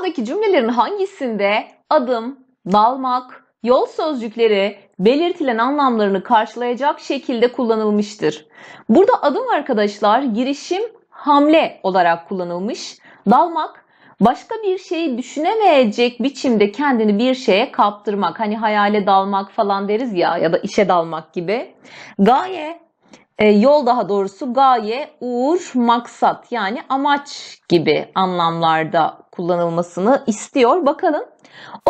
Aşağıdaki cümlelerin hangisinde adım, dalmak, yol sözcükleri belirtilen anlamlarını karşılayacak şekilde kullanılmıştır? Burada adım arkadaşlar girişim, hamle olarak kullanılmış. Dalmak başka bir şeyi düşünemeyecek biçimde kendini bir şeye kaptırmak. Hani hayale dalmak falan deriz ya ya da işe dalmak gibi. Gaye e, yol daha doğrusu gaye, uğur, maksat yani amaç gibi anlamlarda kullanılmasını istiyor. Bakalım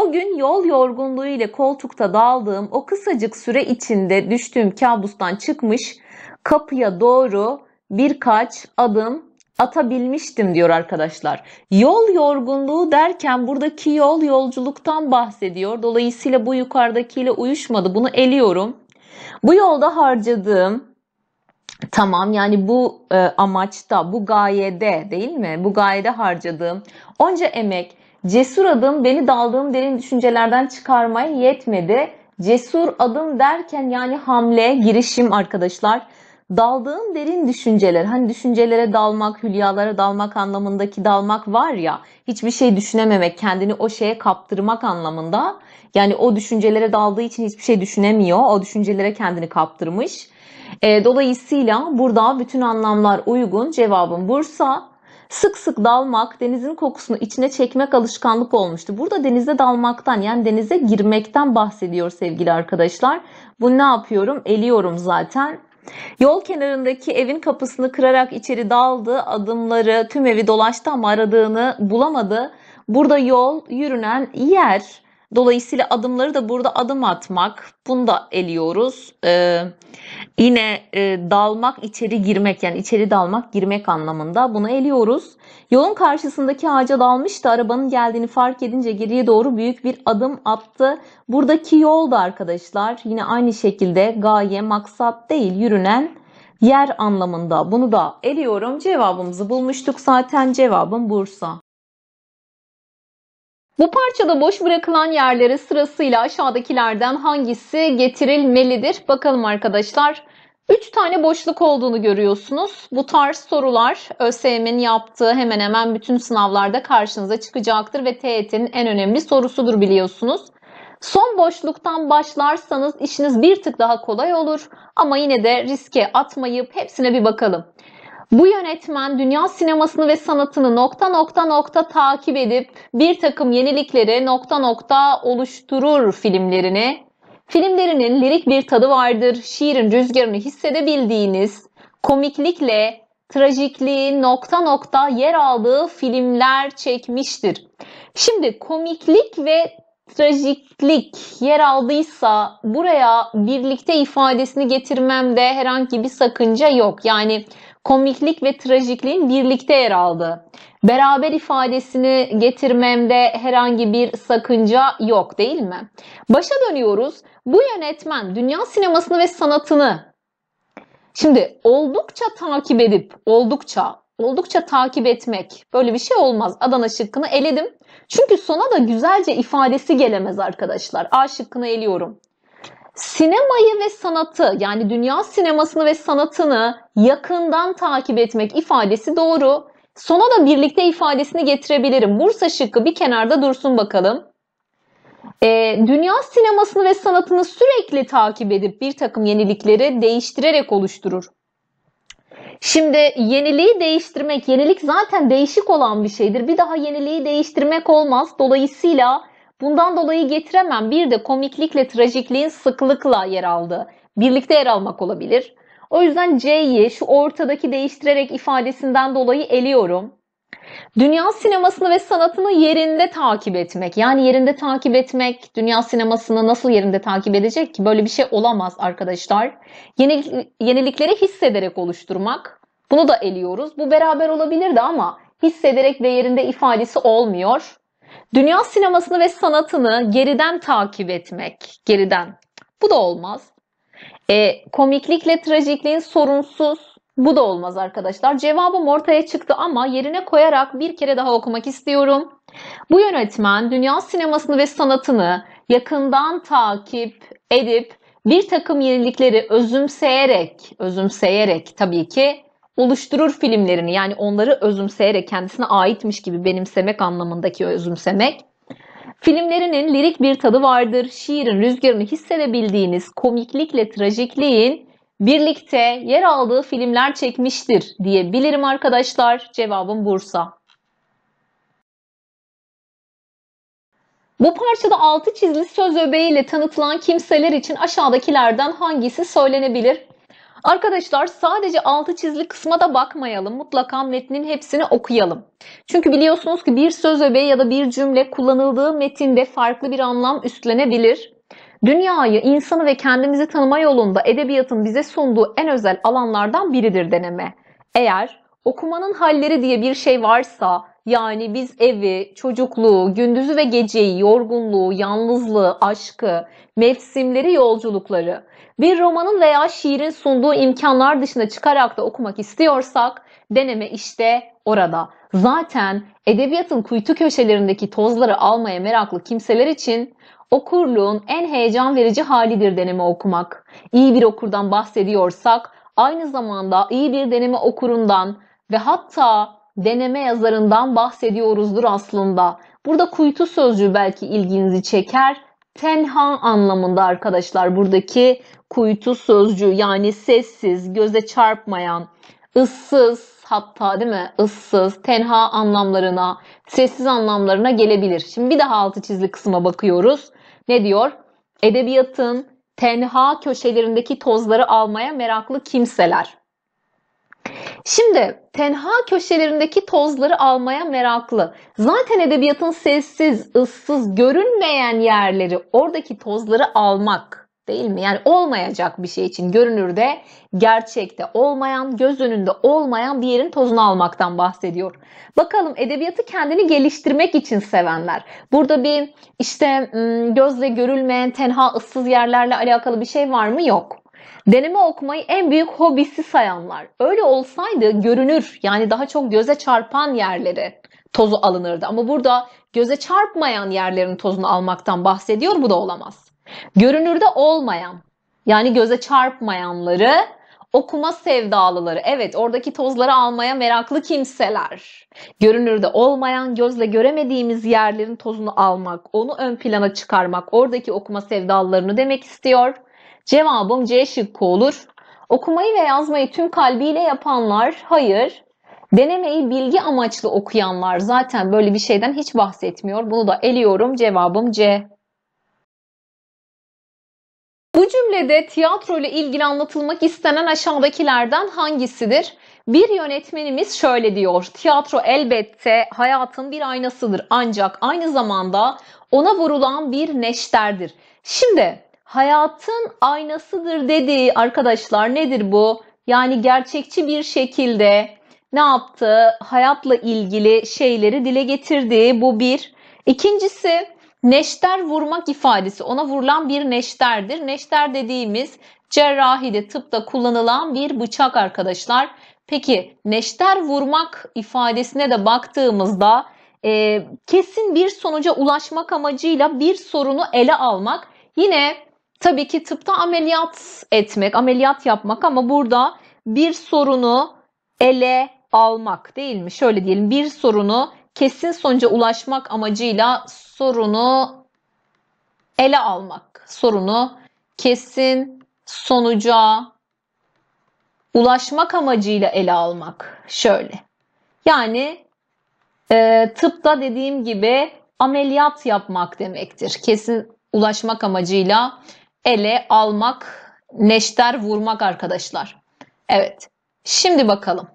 o gün yol yorgunluğu ile koltukta daldığım o kısacık süre içinde düştüğüm kabustan çıkmış kapıya doğru birkaç adım atabilmiştim diyor arkadaşlar. Yol yorgunluğu derken buradaki yol yolculuktan bahsediyor. Dolayısıyla bu yukarıdakiyle uyuşmadı. Bunu eliyorum. Bu yolda harcadığım Tamam yani bu e, amaçta, bu gayede değil mi? Bu gayede harcadığım onca emek, cesur adım beni daldığım derin düşüncelerden çıkarmaya yetmedi. Cesur adım derken yani hamle, girişim arkadaşlar. Daldığım derin düşünceler, hani düşüncelere dalmak, hülyalara dalmak anlamındaki dalmak var ya, hiçbir şey düşünememek, kendini o şeye kaptırmak anlamında. Yani o düşüncelere daldığı için hiçbir şey düşünemiyor, o düşüncelere kendini kaptırmış. E, dolayısıyla burada bütün anlamlar uygun. Cevabım Bursa. Sık sık dalmak, denizin kokusunu içine çekmek alışkanlık olmuştu. Burada denize dalmaktan yani denize girmekten bahsediyor sevgili arkadaşlar. Bu ne yapıyorum? Eliyorum zaten. Yol kenarındaki evin kapısını kırarak içeri daldı. Adımları tüm evi dolaştı ama aradığını bulamadı. Burada yol yürünen yer. Dolayısıyla adımları da burada adım atmak. Bunu da eliyoruz. Ee, Yine e, dalmak, içeri girmek yani içeri dalmak, girmek anlamında bunu eliyoruz. Yolun karşısındaki ağaca dalmıştı. Arabanın geldiğini fark edince geriye doğru büyük bir adım attı. Buradaki yol da arkadaşlar yine aynı şekilde gaye, maksat değil yürünen yer anlamında. Bunu da eliyorum. Cevabımızı bulmuştuk zaten. Cevabım Bursa. Bu parçada boş bırakılan yerlere sırasıyla aşağıdakilerden hangisi getirilmelidir? Bakalım arkadaşlar. 3 tane boşluk olduğunu görüyorsunuz. Bu tarz sorular ÖSYM'in yaptığı hemen hemen bütün sınavlarda karşınıza çıkacaktır ve TET'in en önemli sorusudur biliyorsunuz. Son boşluktan başlarsanız işiniz bir tık daha kolay olur ama yine de riske atmayıp hepsine bir bakalım. Bu yönetmen dünya sinemasını ve sanatını nokta nokta nokta takip edip bir takım yenilikleri nokta nokta oluşturur filmlerini Filmlerinin lirik bir tadı vardır. Şiirin rüzgarını hissedebildiğiniz, komiklikle trajikliğin nokta nokta yer aldığı filmler çekmiştir. Şimdi komiklik ve trajiklik yer aldıysa buraya birlikte ifadesini getirmemde herhangi bir sakınca yok. Yani komiklik ve trajikliğin birlikte yer aldığı. Beraber ifadesini getirmemde herhangi bir sakınca yok değil mi? Başa dönüyoruz. Bu yönetmen dünya sinemasını ve sanatını şimdi oldukça takip edip oldukça oldukça takip etmek böyle bir şey olmaz. Adana şıkkını eledim. Çünkü sona da güzelce ifadesi gelemez arkadaşlar. A şıkkını eliyorum. Sinemayı ve sanatı yani dünya sinemasını ve sanatını yakından takip etmek ifadesi doğru. Sona da birlikte ifadesini getirebilirim. Bursa şıkkı bir kenarda dursun bakalım. E, dünya sinemasını ve sanatını sürekli takip edip bir takım yenilikleri değiştirerek oluşturur. Şimdi yeniliği değiştirmek, yenilik zaten değişik olan bir şeydir. Bir daha yeniliği değiştirmek olmaz. Dolayısıyla bundan dolayı getiremem. Bir de komiklikle trajikliğin sıklıkla yer aldığı. Birlikte yer almak olabilir. O yüzden C'yi şu ortadaki değiştirerek ifadesinden dolayı eliyorum. Dünya sinemasını ve sanatını yerinde takip etmek. Yani yerinde takip etmek, dünya sinemasını nasıl yerinde takip edecek ki? Böyle bir şey olamaz arkadaşlar. Yenilik, yenilikleri hissederek oluşturmak. Bunu da eliyoruz. Bu beraber olabilirdi ama hissederek ve yerinde ifadesi olmuyor. Dünya sinemasını ve sanatını geriden takip etmek. Geriden. Bu da olmaz. E, komiklikle trajikliğin sorunsuz bu da olmaz arkadaşlar. Cevabım ortaya çıktı ama yerine koyarak bir kere daha okumak istiyorum. Bu yönetmen dünya sinemasını ve sanatını yakından takip edip bir takım yenilikleri özümseyerek, özümseyerek tabii ki oluşturur filmlerini yani onları özümseyerek kendisine aitmiş gibi benimsemek anlamındaki özümsemek Filmlerinin lirik bir tadı vardır. Şiirin rüzgarını hissedebildiğiniz komiklikle trajikliğin birlikte yer aldığı filmler çekmiştir diyebilirim arkadaşlar. Cevabım Bursa. Bu parçada altı çizili söz öbeğiyle tanıtılan kimseler için aşağıdakilerden hangisi söylenebilir? Arkadaşlar sadece altı çizili kısma da bakmayalım. Mutlaka metnin hepsini okuyalım. Çünkü biliyorsunuz ki bir söz öbeği ya da bir cümle kullanıldığı metinde farklı bir anlam üstlenebilir. Dünyayı, insanı ve kendimizi tanıma yolunda edebiyatın bize sunduğu en özel alanlardan biridir deneme. Eğer okumanın halleri diye bir şey varsa, yani biz evi, çocukluğu, gündüzü ve geceyi, yorgunluğu, yalnızlığı, aşkı, mevsimleri, yolculukları bir romanın veya şiirin sunduğu imkanlar dışında çıkarak da okumak istiyorsak deneme işte orada. Zaten edebiyatın kuytu köşelerindeki tozları almaya meraklı kimseler için okurluğun en heyecan verici halidir deneme okumak. İyi bir okurdan bahsediyorsak aynı zamanda iyi bir deneme okurundan ve hatta deneme yazarından bahsediyoruzdur aslında. Burada kuytu sözcüğü belki ilginizi çeker. Tenha anlamında arkadaşlar buradaki kuytu sözcüğü yani sessiz, göze çarpmayan, ıssız hatta değil mi? ıssız tenha anlamlarına, sessiz anlamlarına gelebilir. Şimdi bir daha altı çizili kısma bakıyoruz. Ne diyor? Edebiyatın tenha köşelerindeki tozları almaya meraklı kimseler. Şimdi tenha köşelerindeki tozları almaya meraklı. Zaten edebiyatın sessiz, ıssız, görünmeyen yerleri, oradaki tozları almak değil mi? Yani olmayacak bir şey için görünürde gerçekte olmayan, göz önünde olmayan bir yerin tozunu almaktan bahsediyor. Bakalım edebiyatı kendini geliştirmek için sevenler. Burada bir işte gözle görülmeyen tenha ıssız yerlerle alakalı bir şey var mı? Yok. Deneme okumayı en büyük hobisi sayanlar. Öyle olsaydı görünür yani daha çok göze çarpan yerleri tozu alınırdı. Ama burada göze çarpmayan yerlerin tozunu almaktan bahsediyor bu da olamaz. Görünürde olmayan yani göze çarpmayanları okuma sevdalıları. Evet oradaki tozları almaya meraklı kimseler. Görünürde olmayan gözle göremediğimiz yerlerin tozunu almak, onu ön plana çıkarmak oradaki okuma sevdalılarını demek istiyor. Cevabım C şıkkı olur. Okumayı ve yazmayı tüm kalbiyle yapanlar hayır. Denemeyi bilgi amaçlı okuyanlar zaten böyle bir şeyden hiç bahsetmiyor. Bunu da eliyorum. Cevabım C. Bu cümlede tiyatro ile ilgili anlatılmak istenen aşağıdakilerden hangisidir? Bir yönetmenimiz şöyle diyor. Tiyatro elbette hayatın bir aynasıdır ancak aynı zamanda ona vurulan bir neşterdir. Şimdi hayatın aynasıdır dediği arkadaşlar nedir bu? Yani gerçekçi bir şekilde ne yaptı? Hayatla ilgili şeyleri dile getirdiği Bu bir. İkincisi Neşter vurmak ifadesi ona vurulan bir neşterdir. Neşter dediğimiz cerrahide tıpta kullanılan bir bıçak arkadaşlar. Peki neşter vurmak ifadesine de baktığımızda e, kesin bir sonuca ulaşmak amacıyla bir sorunu ele almak. Yine tabii ki tıpta ameliyat etmek, ameliyat yapmak ama burada bir sorunu ele almak değil mi? Şöyle diyelim bir sorunu kesin sonuca ulaşmak amacıyla sorunu ele almak, sorunu kesin sonuca ulaşmak amacıyla ele almak. Şöyle. Yani e, tıpta dediğim gibi ameliyat yapmak demektir. Kesin ulaşmak amacıyla ele almak, neşter vurmak arkadaşlar. Evet. Şimdi bakalım.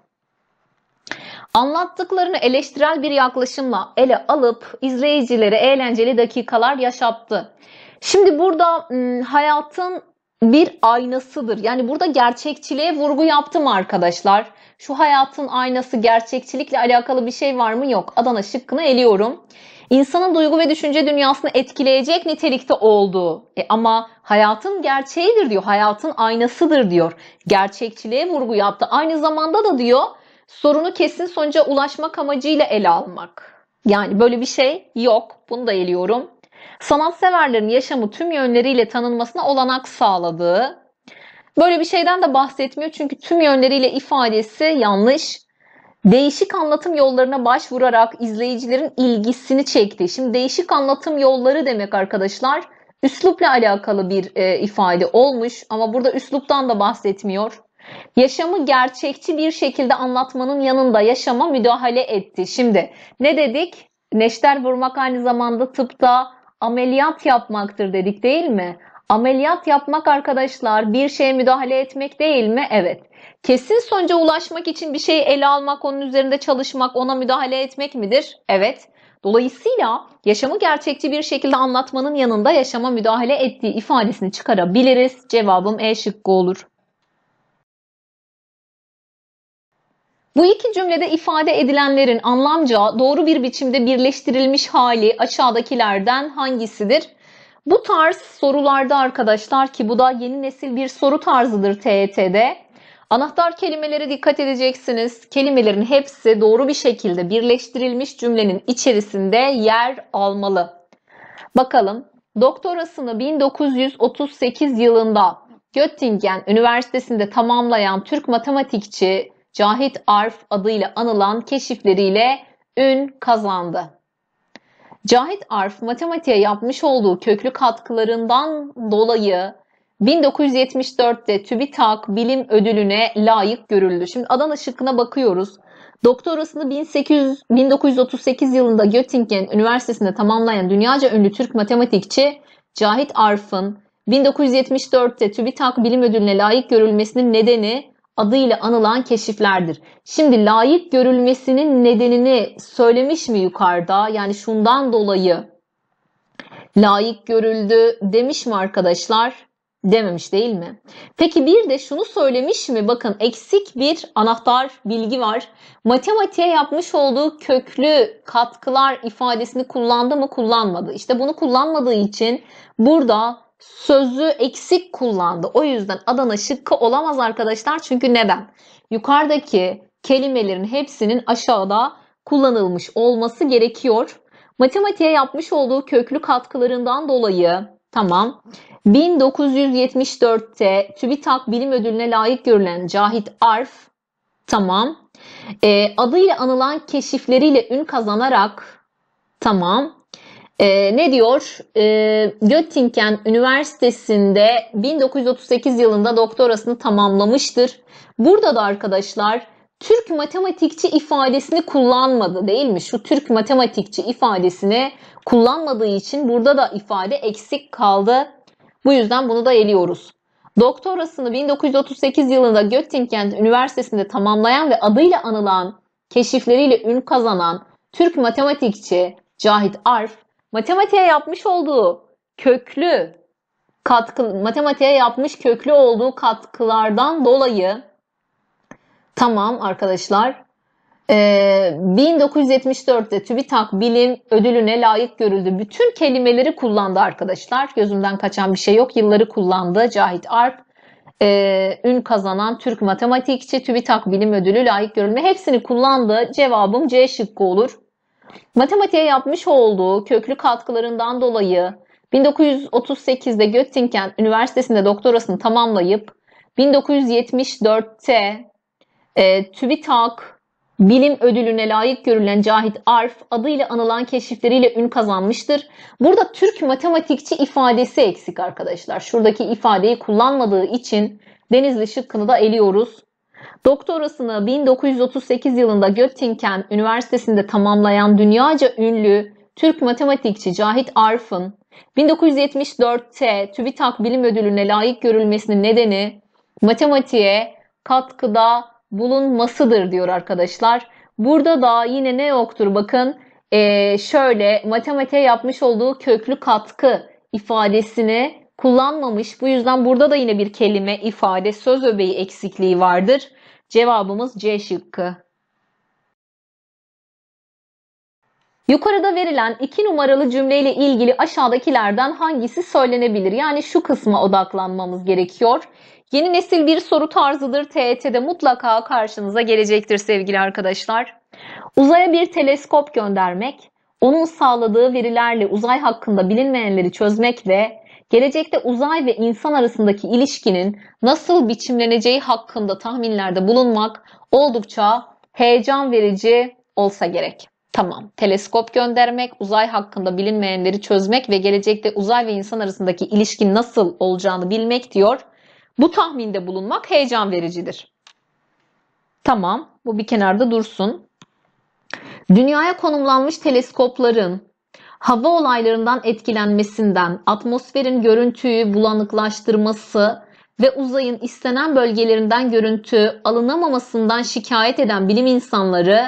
Anlattıklarını eleştirel bir yaklaşımla ele alıp izleyicilere eğlenceli dakikalar yaşattı. Şimdi burada hayatın bir aynasıdır. Yani burada gerçekçiliğe vurgu yaptım arkadaşlar. Şu hayatın aynası gerçekçilikle alakalı bir şey var mı? Yok. Adana şıkkını eliyorum. İnsanın duygu ve düşünce dünyasını etkileyecek nitelikte olduğu e ama hayatın gerçeğidir diyor. Hayatın aynasıdır diyor. Gerçekçiliğe vurgu yaptı. Aynı zamanda da diyor sorunu kesin sonuca ulaşmak amacıyla ele almak. Yani böyle bir şey yok. Bunu da eliyorum. Sanatseverlerin yaşamı tüm yönleriyle tanınmasına olanak sağladığı. Böyle bir şeyden de bahsetmiyor çünkü tüm yönleriyle ifadesi yanlış. Değişik anlatım yollarına başvurarak izleyicilerin ilgisini çekti. Şimdi değişik anlatım yolları demek arkadaşlar. Üslupla alakalı bir e, ifade olmuş ama burada üsluptan da bahsetmiyor. Yaşamı gerçekçi bir şekilde anlatmanın yanında yaşama müdahale etti. Şimdi ne dedik? Neşter vurmak aynı zamanda tıpta ameliyat yapmaktır dedik değil mi? Ameliyat yapmak arkadaşlar bir şeye müdahale etmek değil mi? Evet. Kesin sonuca ulaşmak için bir şeyi ele almak, onun üzerinde çalışmak, ona müdahale etmek midir? Evet. Dolayısıyla yaşamı gerçekçi bir şekilde anlatmanın yanında yaşama müdahale ettiği ifadesini çıkarabiliriz. Cevabım E şıkkı olur. Bu iki cümlede ifade edilenlerin anlamca doğru bir biçimde birleştirilmiş hali aşağıdakilerden hangisidir? Bu tarz sorularda arkadaşlar ki bu da yeni nesil bir soru tarzıdır TET'de. Anahtar kelimelere dikkat edeceksiniz. Kelimelerin hepsi doğru bir şekilde birleştirilmiş cümlenin içerisinde yer almalı. Bakalım doktorasını 1938 yılında Göttingen Üniversitesi'nde tamamlayan Türk matematikçi Cahit Arf adıyla anılan keşifleriyle ün kazandı. Cahit Arf matematiğe yapmış olduğu köklü katkılarından dolayı 1974'te TÜBİTAK Bilim Ödülü'ne layık görüldü. Şimdi Adana şıkkına bakıyoruz. Doktorasını 1800, 1938 yılında Göttingen Üniversitesi'nde tamamlayan dünyaca ünlü Türk matematikçi Cahit Arf'ın 1974'te TÜBİTAK Bilim Ödülü'ne layık görülmesinin nedeni adıyla anılan keşiflerdir. Şimdi layık görülmesinin nedenini söylemiş mi yukarıda? Yani şundan dolayı layık görüldü demiş mi arkadaşlar? Dememiş değil mi? Peki bir de şunu söylemiş mi? Bakın eksik bir anahtar bilgi var. Matematiğe yapmış olduğu köklü katkılar ifadesini kullandı mı kullanmadı. İşte bunu kullanmadığı için burada sözü eksik kullandı. O yüzden Adana şıkkı olamaz arkadaşlar. Çünkü neden? Yukarıdaki kelimelerin hepsinin aşağıda kullanılmış olması gerekiyor. Matematiğe yapmış olduğu köklü katkılarından dolayı tamam 1974'te TÜBİTAK Bilim Ödülü'ne layık görülen Cahit Arf tamam e, adıyla anılan keşifleriyle ün kazanarak tamam e, ne diyor? E, ee, Göttingen Üniversitesi'nde 1938 yılında doktorasını tamamlamıştır. Burada da arkadaşlar Türk matematikçi ifadesini kullanmadı değil mi? Şu Türk matematikçi ifadesini kullanmadığı için burada da ifade eksik kaldı. Bu yüzden bunu da eliyoruz. Doktorasını 1938 yılında Göttingen Üniversitesi'nde tamamlayan ve adıyla anılan, keşifleriyle ün kazanan Türk matematikçi Cahit Arf matematiğe yapmış olduğu köklü katkı matematiğe yapmış köklü olduğu katkılardan dolayı tamam arkadaşlar ee, 1974'te TÜBİTAK Bilim Ödülü'ne layık görüldü. Bütün kelimeleri kullandı arkadaşlar. Gözümden kaçan bir şey yok. Yılları kullandı Cahit Arp. Ee, ün kazanan Türk matematikçi TÜBİTAK Bilim Ödülü layık görülme. Hepsini kullandı. Cevabım C şıkkı olur. Matematiğe yapmış olduğu köklü katkılarından dolayı 1938'de Göttingen Üniversitesi'nde doktorasını tamamlayıp 1974'te e, TÜBİTAK Bilim Ödülü'ne layık görülen Cahit Arf adıyla anılan keşifleriyle ün kazanmıştır. Burada Türk matematikçi ifadesi eksik arkadaşlar. Şuradaki ifadeyi kullanmadığı için Denizli şıkkını da eliyoruz. Doktorasını 1938 yılında Göttingen Üniversitesi'nde tamamlayan dünyaca ünlü Türk matematikçi Cahit Arf'ın 1974'te TÜBİTAK Bilim Ödülü'ne layık görülmesinin nedeni matematiğe katkıda bulunmasıdır diyor arkadaşlar. Burada da yine ne yoktur bakın ee, şöyle matematiğe yapmış olduğu köklü katkı ifadesini kullanmamış. Bu yüzden burada da yine bir kelime ifade söz öbeği eksikliği vardır. Cevabımız C şıkkı. Yukarıda verilen iki numaralı cümleyle ilgili aşağıdakilerden hangisi söylenebilir? Yani şu kısma odaklanmamız gerekiyor. Yeni nesil bir soru tarzıdır. TET'de mutlaka karşınıza gelecektir sevgili arkadaşlar. Uzaya bir teleskop göndermek, onun sağladığı verilerle uzay hakkında bilinmeyenleri çözmek ve gelecekte uzay ve insan arasındaki ilişkinin nasıl biçimleneceği hakkında tahminlerde bulunmak oldukça heyecan verici olsa gerek. Tamam. Teleskop göndermek, uzay hakkında bilinmeyenleri çözmek ve gelecekte uzay ve insan arasındaki ilişki nasıl olacağını bilmek diyor. Bu tahminde bulunmak heyecan vericidir. Tamam. Bu bir kenarda dursun. Dünyaya konumlanmış teleskopların hava olaylarından etkilenmesinden, atmosferin görüntüyü bulanıklaştırması ve uzayın istenen bölgelerinden görüntü alınamamasından şikayet eden bilim insanları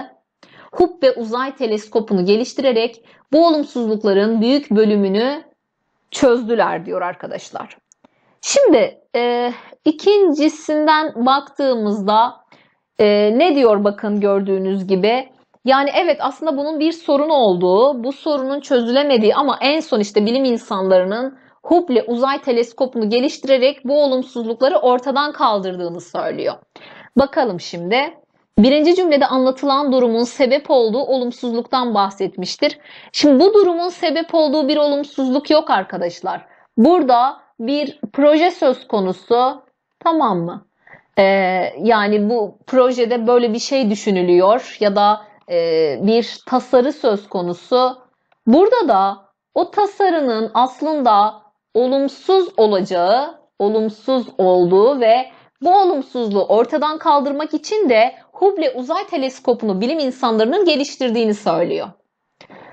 HUB ve Uzay Teleskopu'nu geliştirerek bu olumsuzlukların büyük bölümünü çözdüler diyor arkadaşlar. Şimdi e, ikincisinden baktığımızda e, ne diyor bakın gördüğünüz gibi yani evet aslında bunun bir sorun olduğu, bu sorunun çözülemediği ama en son işte bilim insanlarının Hubble uzay teleskopunu geliştirerek bu olumsuzlukları ortadan kaldırdığını söylüyor. Bakalım şimdi. Birinci cümlede anlatılan durumun sebep olduğu olumsuzluktan bahsetmiştir. Şimdi bu durumun sebep olduğu bir olumsuzluk yok arkadaşlar. Burada bir proje söz konusu tamam mı? Ee, yani bu projede böyle bir şey düşünülüyor ya da e, bir tasarı söz konusu. Burada da o tasarının aslında olumsuz olacağı, olumsuz olduğu ve bu olumsuzluğu ortadan kaldırmak için de Hubble Uzay Teleskopu'nu bilim insanlarının geliştirdiğini söylüyor.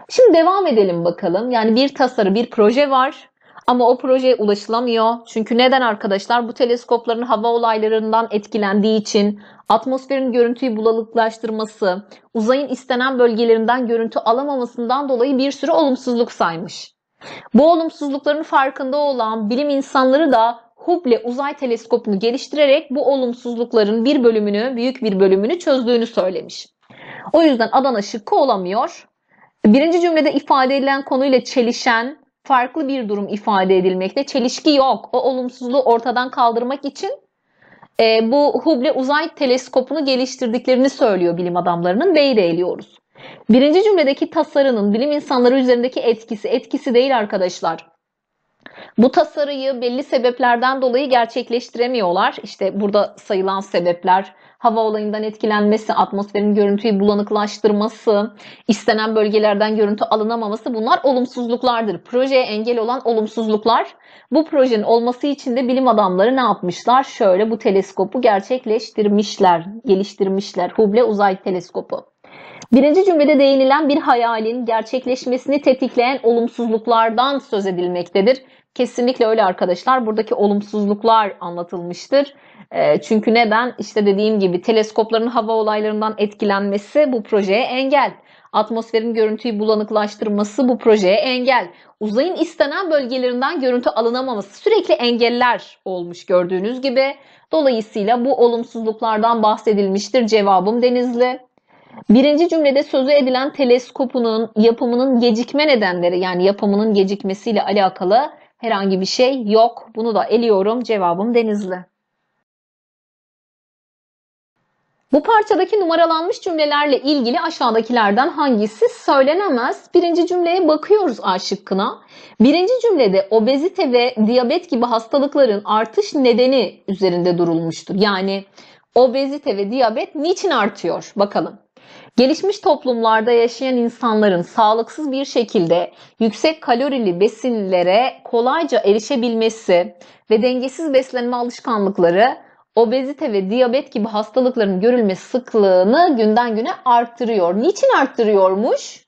Şimdi devam edelim bakalım. Yani bir tasarı, bir proje var. Ama o projeye ulaşılamıyor. Çünkü neden arkadaşlar? Bu teleskopların hava olaylarından etkilendiği için atmosferin görüntüyü bulalıklaştırması uzayın istenen bölgelerinden görüntü alamamasından dolayı bir sürü olumsuzluk saymış. Bu olumsuzlukların farkında olan bilim insanları da Hubble uzay teleskopunu geliştirerek bu olumsuzlukların bir bölümünü, büyük bir bölümünü çözdüğünü söylemiş. O yüzden Adana şıkkı olamıyor. Birinci cümlede ifade edilen konuyla çelişen farklı bir durum ifade edilmekte. Çelişki yok. O olumsuzluğu ortadan kaldırmak için e, bu Hubble Uzay Teleskopu'nu geliştirdiklerini söylüyor bilim adamlarının. B'yi de eliyoruz. Birinci cümledeki tasarının bilim insanları üzerindeki etkisi, etkisi değil arkadaşlar. Bu tasarıyı belli sebeplerden dolayı gerçekleştiremiyorlar. İşte burada sayılan sebepler hava olayından etkilenmesi, atmosferin görüntüyü bulanıklaştırması, istenen bölgelerden görüntü alınamaması bunlar olumsuzluklardır. Projeye engel olan olumsuzluklar. Bu projenin olması için de bilim adamları ne yapmışlar? Şöyle bu teleskopu gerçekleştirmişler, geliştirmişler. Hubble Uzay Teleskopu. Birinci cümlede değinilen bir hayalin gerçekleşmesini tetikleyen olumsuzluklardan söz edilmektedir. Kesinlikle öyle arkadaşlar. Buradaki olumsuzluklar anlatılmıştır. Ee, çünkü neden? İşte dediğim gibi teleskopların hava olaylarından etkilenmesi bu projeye engel. Atmosferin görüntüyü bulanıklaştırması bu projeye engel. Uzayın istenen bölgelerinden görüntü alınamaması sürekli engeller olmuş gördüğünüz gibi. Dolayısıyla bu olumsuzluklardan bahsedilmiştir cevabım Denizli. Birinci cümlede sözü edilen teleskopunun yapımının gecikme nedenleri yani yapımının gecikmesiyle alakalı herhangi bir şey yok. Bunu da eliyorum cevabım Denizli. Bu parçadaki numaralanmış cümlelerle ilgili aşağıdakilerden hangisi söylenemez? Birinci cümleye bakıyoruz A şıkkına. Birinci cümlede obezite ve diyabet gibi hastalıkların artış nedeni üzerinde durulmuştur. Yani obezite ve diyabet niçin artıyor? Bakalım. Gelişmiş toplumlarda yaşayan insanların sağlıksız bir şekilde yüksek kalorili besinlere kolayca erişebilmesi ve dengesiz beslenme alışkanlıkları obezite ve diyabet gibi hastalıkların görülme sıklığını günden güne arttırıyor. Niçin arttırıyormuş?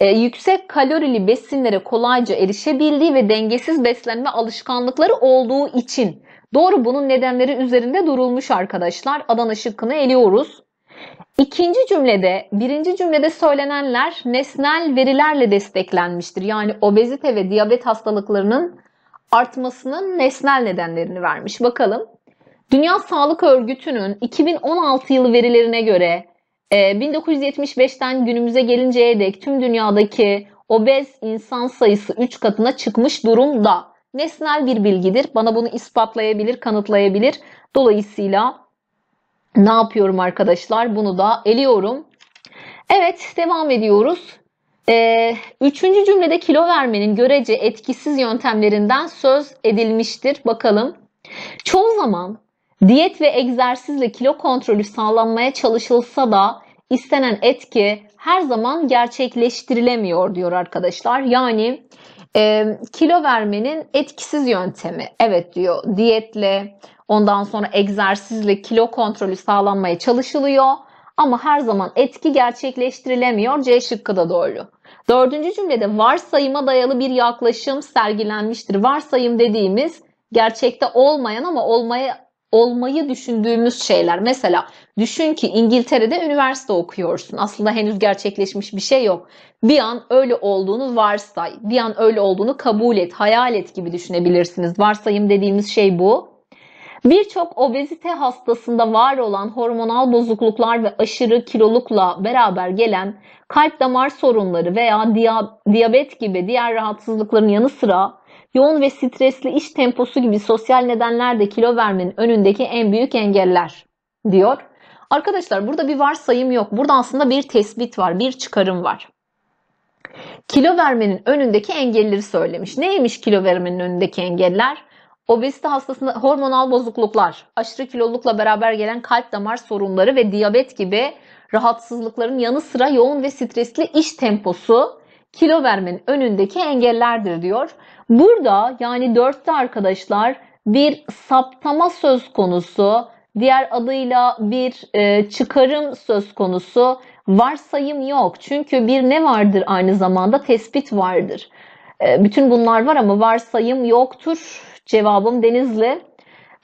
Ee, yüksek kalorili besinlere kolayca erişebildiği ve dengesiz beslenme alışkanlıkları olduğu için. Doğru bunun nedenleri üzerinde durulmuş arkadaşlar. Adana şıkkını eliyoruz. İkinci cümlede, birinci cümlede söylenenler nesnel verilerle desteklenmiştir. Yani obezite ve diyabet hastalıklarının artmasının nesnel nedenlerini vermiş. Bakalım. Dünya Sağlık Örgütü'nün 2016 yılı verilerine göre 1975'ten e, günümüze gelinceye dek tüm dünyadaki obez insan sayısı 3 katına çıkmış durumda. Nesnel bir bilgidir. Bana bunu ispatlayabilir, kanıtlayabilir. Dolayısıyla ne yapıyorum arkadaşlar? Bunu da eliyorum. Evet, devam ediyoruz. Ee, üçüncü cümlede kilo vermenin görece etkisiz yöntemlerinden söz edilmiştir. Bakalım. Çoğu zaman Diyet ve egzersizle kilo kontrolü sağlanmaya çalışılsa da istenen etki her zaman gerçekleştirilemiyor diyor arkadaşlar. Yani e, kilo vermenin etkisiz yöntemi. Evet diyor diyetle ondan sonra egzersizle kilo kontrolü sağlanmaya çalışılıyor ama her zaman etki gerçekleştirilemiyor. C şıkkı da doğru. Dördüncü cümlede varsayıma dayalı bir yaklaşım sergilenmiştir. Varsayım dediğimiz gerçekte olmayan ama olmaya olmayı düşündüğümüz şeyler. Mesela düşün ki İngiltere'de üniversite okuyorsun. Aslında henüz gerçekleşmiş bir şey yok. Bir an öyle olduğunu varsay. Bir an öyle olduğunu kabul et, hayal et gibi düşünebilirsiniz. Varsayım dediğimiz şey bu. Birçok obezite hastasında var olan hormonal bozukluklar ve aşırı kilolukla beraber gelen kalp damar sorunları veya diyabet gibi diğer rahatsızlıkların yanı sıra yoğun ve stresli iş temposu gibi sosyal nedenler de kilo vermenin önündeki en büyük engeller diyor. Arkadaşlar burada bir varsayım yok. Burada aslında bir tespit var, bir çıkarım var. Kilo vermenin önündeki engelleri söylemiş. Neymiş kilo vermenin önündeki engeller? Obezite hastasında hormonal bozukluklar, aşırı kilolukla beraber gelen kalp damar sorunları ve diyabet gibi rahatsızlıkların yanı sıra yoğun ve stresli iş temposu kilo vermenin önündeki engellerdir diyor. Burada yani dörtte arkadaşlar bir saptama söz konusu, diğer adıyla bir e, çıkarım söz konusu, varsayım yok. Çünkü bir ne vardır aynı zamanda tespit vardır. E, bütün bunlar var ama varsayım yoktur. Cevabım Denizli.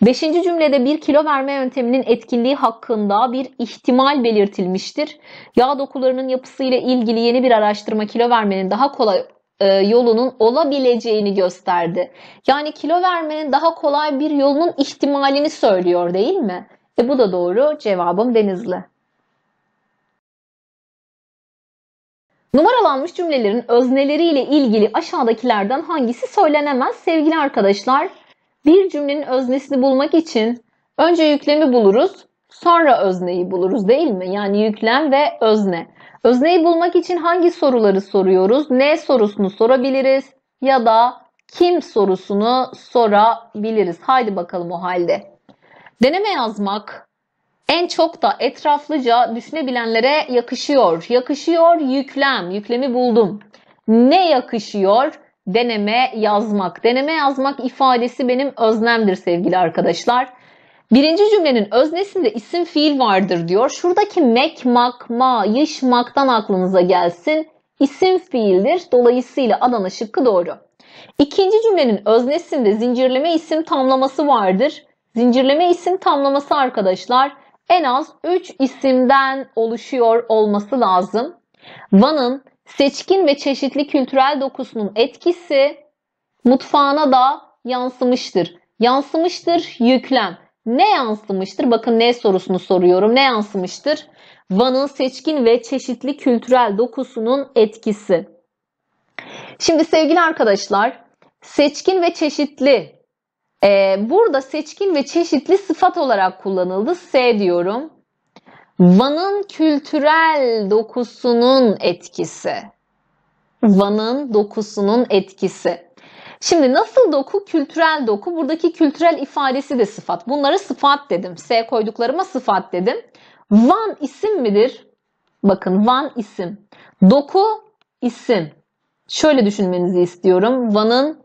Beşinci cümlede bir kilo verme yönteminin etkinliği hakkında bir ihtimal belirtilmiştir. Yağ dokularının yapısıyla ilgili yeni bir araştırma kilo vermenin daha kolay e, yolunun olabileceğini gösterdi. Yani kilo vermenin daha kolay bir yolunun ihtimalini söylüyor değil mi? E bu da doğru. Cevabım Denizli. Numaralanmış cümlelerin özneleriyle ilgili aşağıdakilerden hangisi söylenemez sevgili arkadaşlar? Bir cümlenin öznesini bulmak için önce yüklemi buluruz, sonra özneyi buluruz değil mi? Yani yüklem ve özne. Özneyi bulmak için hangi soruları soruyoruz? Ne sorusunu sorabiliriz ya da kim sorusunu sorabiliriz. Haydi bakalım o halde. Deneme yazmak en çok da etraflıca düşünebilenlere yakışıyor. Yakışıyor yüklem. Yüklemi buldum. Ne yakışıyor? Deneme yazmak. Deneme yazmak ifadesi benim öznemdir sevgili arkadaşlar. Birinci cümlenin öznesinde isim fiil vardır diyor. Şuradaki mek, mak, ma, yış, maktan aklınıza gelsin. İsim fiildir. Dolayısıyla Adana şıkkı doğru. İkinci cümlenin öznesinde zincirleme isim tamlaması vardır. Zincirleme isim tamlaması arkadaşlar en az 3 isimden oluşuyor olması lazım. Van'ın seçkin ve çeşitli kültürel dokusunun etkisi mutfağına da yansımıştır. Yansımıştır yüklem. Ne yansımıştır? Bakın ne sorusunu soruyorum. Ne yansımıştır? Van'ın seçkin ve çeşitli kültürel dokusunun etkisi. Şimdi sevgili arkadaşlar, seçkin ve çeşitli. Ee, burada seçkin ve çeşitli sıfat olarak kullanıldı. S diyorum. Van'ın kültürel dokusunun etkisi. Van'ın dokusunun etkisi. Şimdi nasıl doku? Kültürel doku. Buradaki kültürel ifadesi de sıfat. Bunları sıfat dedim. S koyduklarıma sıfat dedim. Van isim midir? Bakın Van isim. Doku isim. Şöyle düşünmenizi istiyorum. Van'ın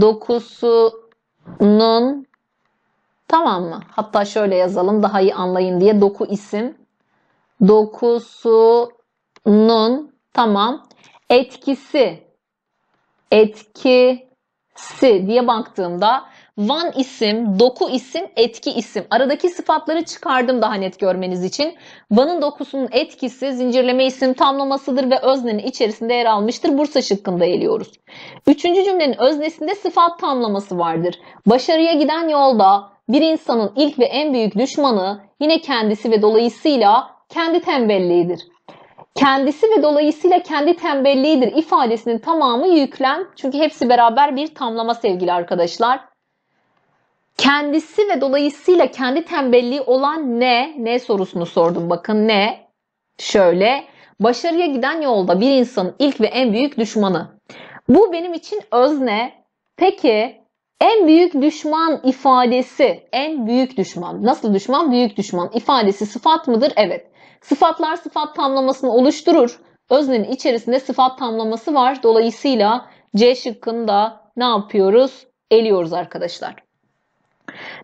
dokusunun tamam mı? Hatta şöyle yazalım daha iyi anlayın diye. Doku isim. Dokusunun tamam. Etkisi. Etki si diye baktığımda van isim, doku isim, etki isim. Aradaki sıfatları çıkardım daha net görmeniz için. Van'ın dokusunun etkisi zincirleme isim tamlamasıdır ve öznenin içerisinde yer almıştır. Bursa şıkkında eliyoruz. Üçüncü cümlenin öznesinde sıfat tamlaması vardır. Başarıya giden yolda bir insanın ilk ve en büyük düşmanı yine kendisi ve dolayısıyla kendi tembelliğidir kendisi ve dolayısıyla kendi tembelliğidir ifadesinin tamamı yüklem. Çünkü hepsi beraber bir tamlama sevgili arkadaşlar. Kendisi ve dolayısıyla kendi tembelliği olan ne? Ne sorusunu sordum. Bakın ne? Şöyle. Başarıya giden yolda bir insanın ilk ve en büyük düşmanı. Bu benim için özne. Peki en büyük düşman ifadesi, en büyük düşman, nasıl düşman? Büyük düşman ifadesi sıfat mıdır? Evet. Sıfatlar sıfat tamlamasını oluşturur. Öznenin içerisinde sıfat tamlaması var. Dolayısıyla C da ne yapıyoruz? Eliyoruz arkadaşlar.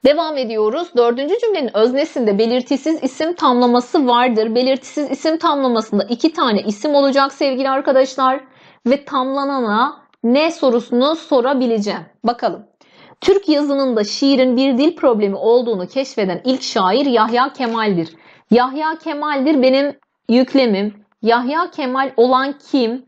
Devam ediyoruz. Dördüncü cümlenin öznesinde belirtisiz isim tamlaması vardır. Belirtisiz isim tamlamasında iki tane isim olacak sevgili arkadaşlar. Ve tamlanana ne sorusunu sorabileceğim. Bakalım. Türk yazının da şiirin bir dil problemi olduğunu keşfeden ilk şair Yahya Kemal'dir. Yahya Kemal'dir benim yüklemim. Yahya Kemal olan kim?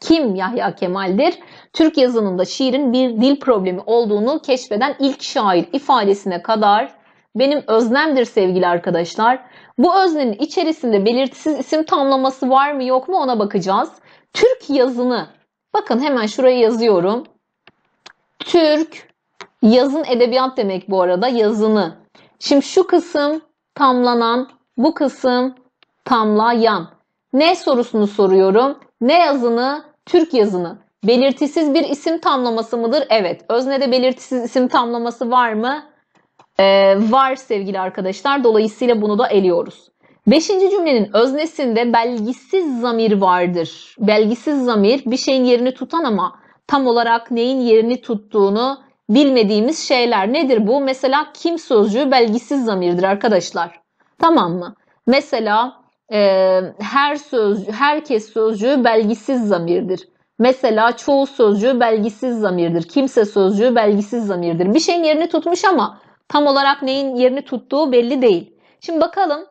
Kim Yahya Kemal'dir? Türk yazınında şiirin bir dil problemi olduğunu keşfeden ilk şair ifadesine kadar benim öznemdir sevgili arkadaşlar. Bu öznenin içerisinde belirtisiz isim tamlaması var mı yok mu ona bakacağız. Türk yazını bakın hemen şuraya yazıyorum. Türk yazın edebiyat demek bu arada yazını. Şimdi şu kısım tamlanan, bu kısım tamlayan. Ne sorusunu soruyorum. Ne yazını? Türk yazını. Belirtisiz bir isim tamlaması mıdır? Evet. Öznede belirtisiz isim tamlaması var mı? Ee, var sevgili arkadaşlar. Dolayısıyla bunu da eliyoruz. Beşinci cümlenin öznesinde belgisiz zamir vardır. Belgisiz zamir bir şeyin yerini tutan ama tam olarak neyin yerini tuttuğunu bilmediğimiz şeyler nedir bu? Mesela kim sözcüğü belgisiz zamirdir arkadaşlar. Tamam mı? Mesela e, her söz, herkes sözcüğü belgisiz zamirdir. Mesela çoğu sözcüğü belgisiz zamirdir. Kimse sözcüğü belgisiz zamirdir. Bir şeyin yerini tutmuş ama tam olarak neyin yerini tuttuğu belli değil. Şimdi bakalım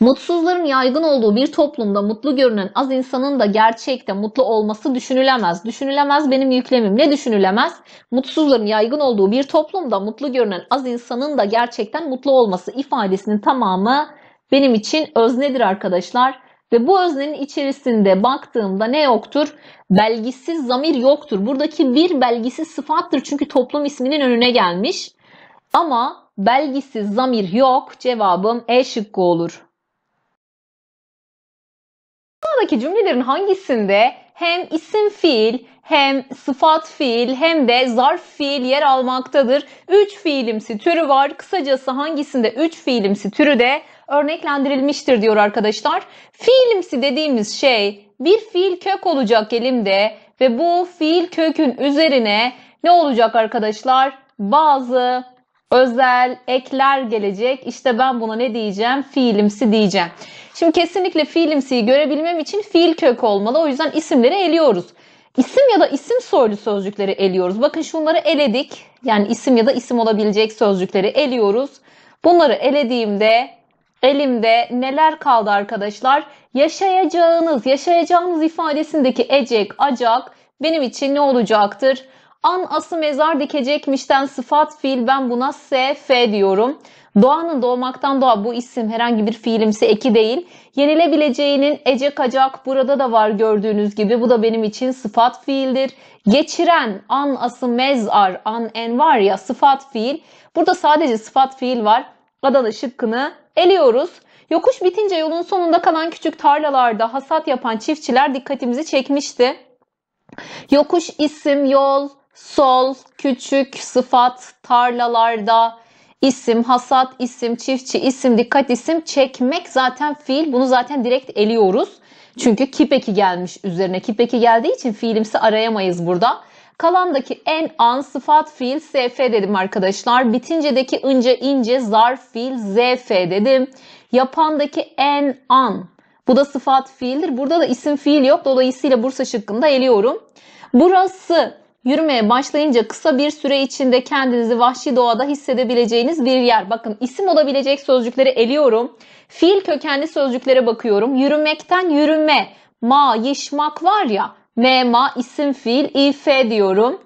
Mutsuzların yaygın olduğu bir toplumda mutlu görünen az insanın da gerçekte mutlu olması düşünülemez. Düşünülemez benim yüklemim. Ne düşünülemez? Mutsuzların yaygın olduğu bir toplumda mutlu görünen az insanın da gerçekten mutlu olması ifadesinin tamamı benim için öznedir arkadaşlar. Ve bu öznenin içerisinde baktığımda ne yoktur? Belgisiz zamir yoktur. Buradaki bir belgisiz sıfattır çünkü toplum isminin önüne gelmiş. Ama belgisiz zamir yok. Cevabım E şıkkı olur. Aşağıdaki cümlelerin hangisinde hem isim fiil hem sıfat fiil hem de zarf fiil yer almaktadır. 3 fiilimsi türü var. Kısacası hangisinde 3 fiilimsi türü de örneklendirilmiştir diyor arkadaşlar. Fiilimsi dediğimiz şey bir fiil kök olacak elimde ve bu fiil kökün üzerine ne olacak arkadaşlar? Bazı özel ekler gelecek. İşte ben buna ne diyeceğim? Fiilimsi diyeceğim. Şimdi kesinlikle fiilimsiyi görebilmem için fiil kök olmalı. O yüzden isimleri eliyoruz. İsim ya da isim soylu sözcükleri eliyoruz. Bakın şunları eledik. Yani isim ya da isim olabilecek sözcükleri eliyoruz. Bunları elediğimde elimde neler kaldı arkadaşlar? Yaşayacağınız, yaşayacağınız ifadesindeki ecek, acak benim için ne olacaktır? An ası mezar dikecekmişten sıfat fiil ben buna S, F diyorum. Doğanın doğmaktan doğa bu isim herhangi bir fiilimsi eki değil. Yenilebileceğinin ece kacak burada da var gördüğünüz gibi. Bu da benim için sıfat fiildir. Geçiren an ası mezar an en var ya sıfat fiil. Burada sadece sıfat fiil var. Adana şıkkını eliyoruz. Yokuş bitince yolun sonunda kalan küçük tarlalarda hasat yapan çiftçiler dikkatimizi çekmişti. Yokuş isim, yol, sol, küçük, sıfat, tarlalarda, isim, hasat, isim, çiftçi, isim, dikkat isim, çekmek zaten fiil. Bunu zaten direkt eliyoruz. Çünkü kipeki gelmiş üzerine. Kipeki geldiği için fiilimsi arayamayız burada. Kalandaki en an sıfat fiil sf dedim arkadaşlar. Bitincedeki ince ince zarf fiil zf dedim. Yapandaki en an. Bu da sıfat fiildir. Burada da isim fiil yok. Dolayısıyla Bursa şıkkında eliyorum. Burası Yürümeye başlayınca kısa bir süre içinde kendinizi vahşi doğada hissedebileceğiniz bir yer. Bakın isim olabilecek sözcükleri eliyorum. Fiil kökenli sözcüklere bakıyorum. Yürümekten yürüme, ma, yişmak var ya. Me, ma, isim, fiil, if diyorum.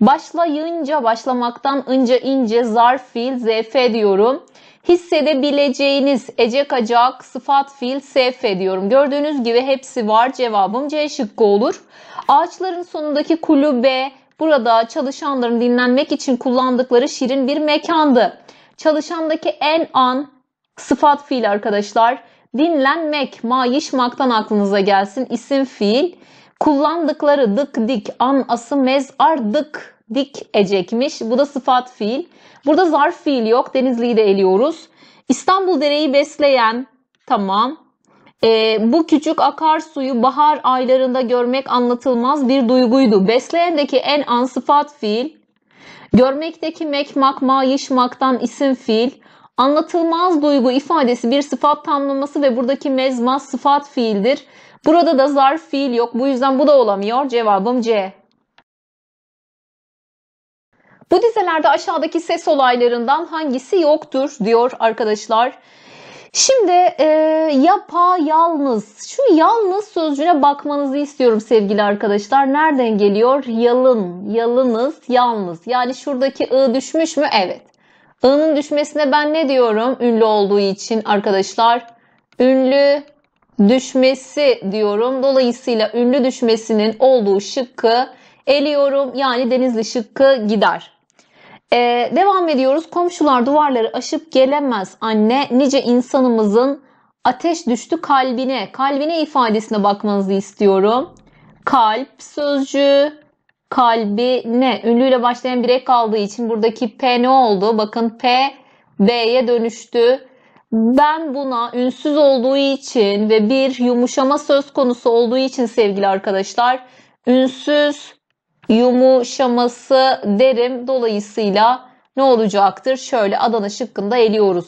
Başlayınca, başlamaktan önce ince, zarf, fiil, zf diyorum hissedebileceğiniz ecek acak sıfat fiil, sef diyorum. Gördüğünüz gibi hepsi var. Cevabım C şıkkı olur. Ağaçların sonundaki kulübe burada çalışanların dinlenmek için kullandıkları şirin bir mekandı. Çalışandaki en an sıfat fiil arkadaşlar. Dinlenmek, maktan aklınıza gelsin. isim fiil. Kullandıkları dık dik an ası mez ardık dik ecekmiş. Bu da sıfat fiil. Burada zarf fiil yok. Denizli'yi de eliyoruz. İstanbul dereyi besleyen tamam. E, bu küçük akarsuyu bahar aylarında görmek anlatılmaz bir duyguydu. Besleyen'deki en an sıfat fiil, görmekteki mekmak mayışmaktan isim fiil, anlatılmaz duygu ifadesi bir sıfat tamlaması ve buradaki mezma sıfat fiildir. Burada da zarf fiil yok. Bu yüzden bu da olamıyor. Cevabım C. Bu dizelerde aşağıdaki ses olaylarından hangisi yoktur diyor arkadaşlar. Şimdi e, yapa yalnız. Şu yalnız sözcüğüne bakmanızı istiyorum sevgili arkadaşlar. Nereden geliyor? Yalın, yalınız, yalnız. Yani şuradaki ı düşmüş mü? Evet. I'nın düşmesine ben ne diyorum? Ünlü olduğu için arkadaşlar. Ünlü düşmesi diyorum. Dolayısıyla ünlü düşmesinin olduğu şıkkı eliyorum. Yani denizli şıkkı gider. Ee, devam ediyoruz. Komşular duvarları aşıp gelemez anne. Nice insanımızın ateş düştü kalbine. Kalbine ifadesine bakmanızı istiyorum. Kalp sözcüğü kalbine ünlüyle başlayan bir ek aldığı için buradaki P ne oldu? Bakın P v'ye dönüştü. Ben buna ünsüz olduğu için ve bir yumuşama söz konusu olduğu için sevgili arkadaşlar ünsüz yumuşaması derim. Dolayısıyla ne olacaktır? Şöyle Adana şıkkında eliyoruz.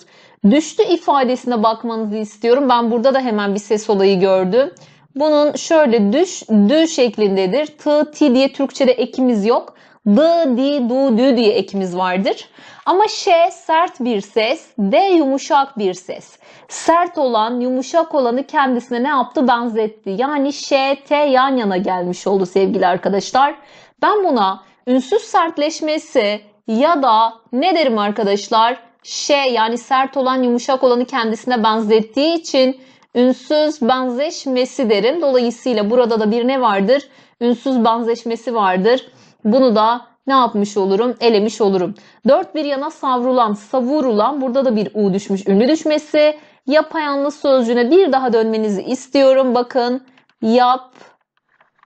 Düştü ifadesine bakmanızı istiyorum. Ben burada da hemen bir ses olayı gördüm. Bunun şöyle düş, dü şeklindedir. T, t diye Türkçe'de ekimiz yok. D, di, du, dü diye ekimiz vardır. Ama ş sert bir ses, d yumuşak bir ses. Sert olan, yumuşak olanı kendisine ne yaptı? Benzetti. Yani ş, t yan yana gelmiş oldu sevgili arkadaşlar. Ben buna ünsüz sertleşmesi ya da ne derim arkadaşlar? Şey yani sert olan yumuşak olanı kendisine benzettiği için ünsüz benzeşmesi derim. Dolayısıyla burada da bir ne vardır? Ünsüz benzeşmesi vardır. Bunu da ne yapmış olurum? Elemiş olurum. Dört bir yana savrulan, savurulan burada da bir U düşmüş. Ünlü düşmesi. Yapayalnız sözcüğüne bir daha dönmenizi istiyorum. Bakın yap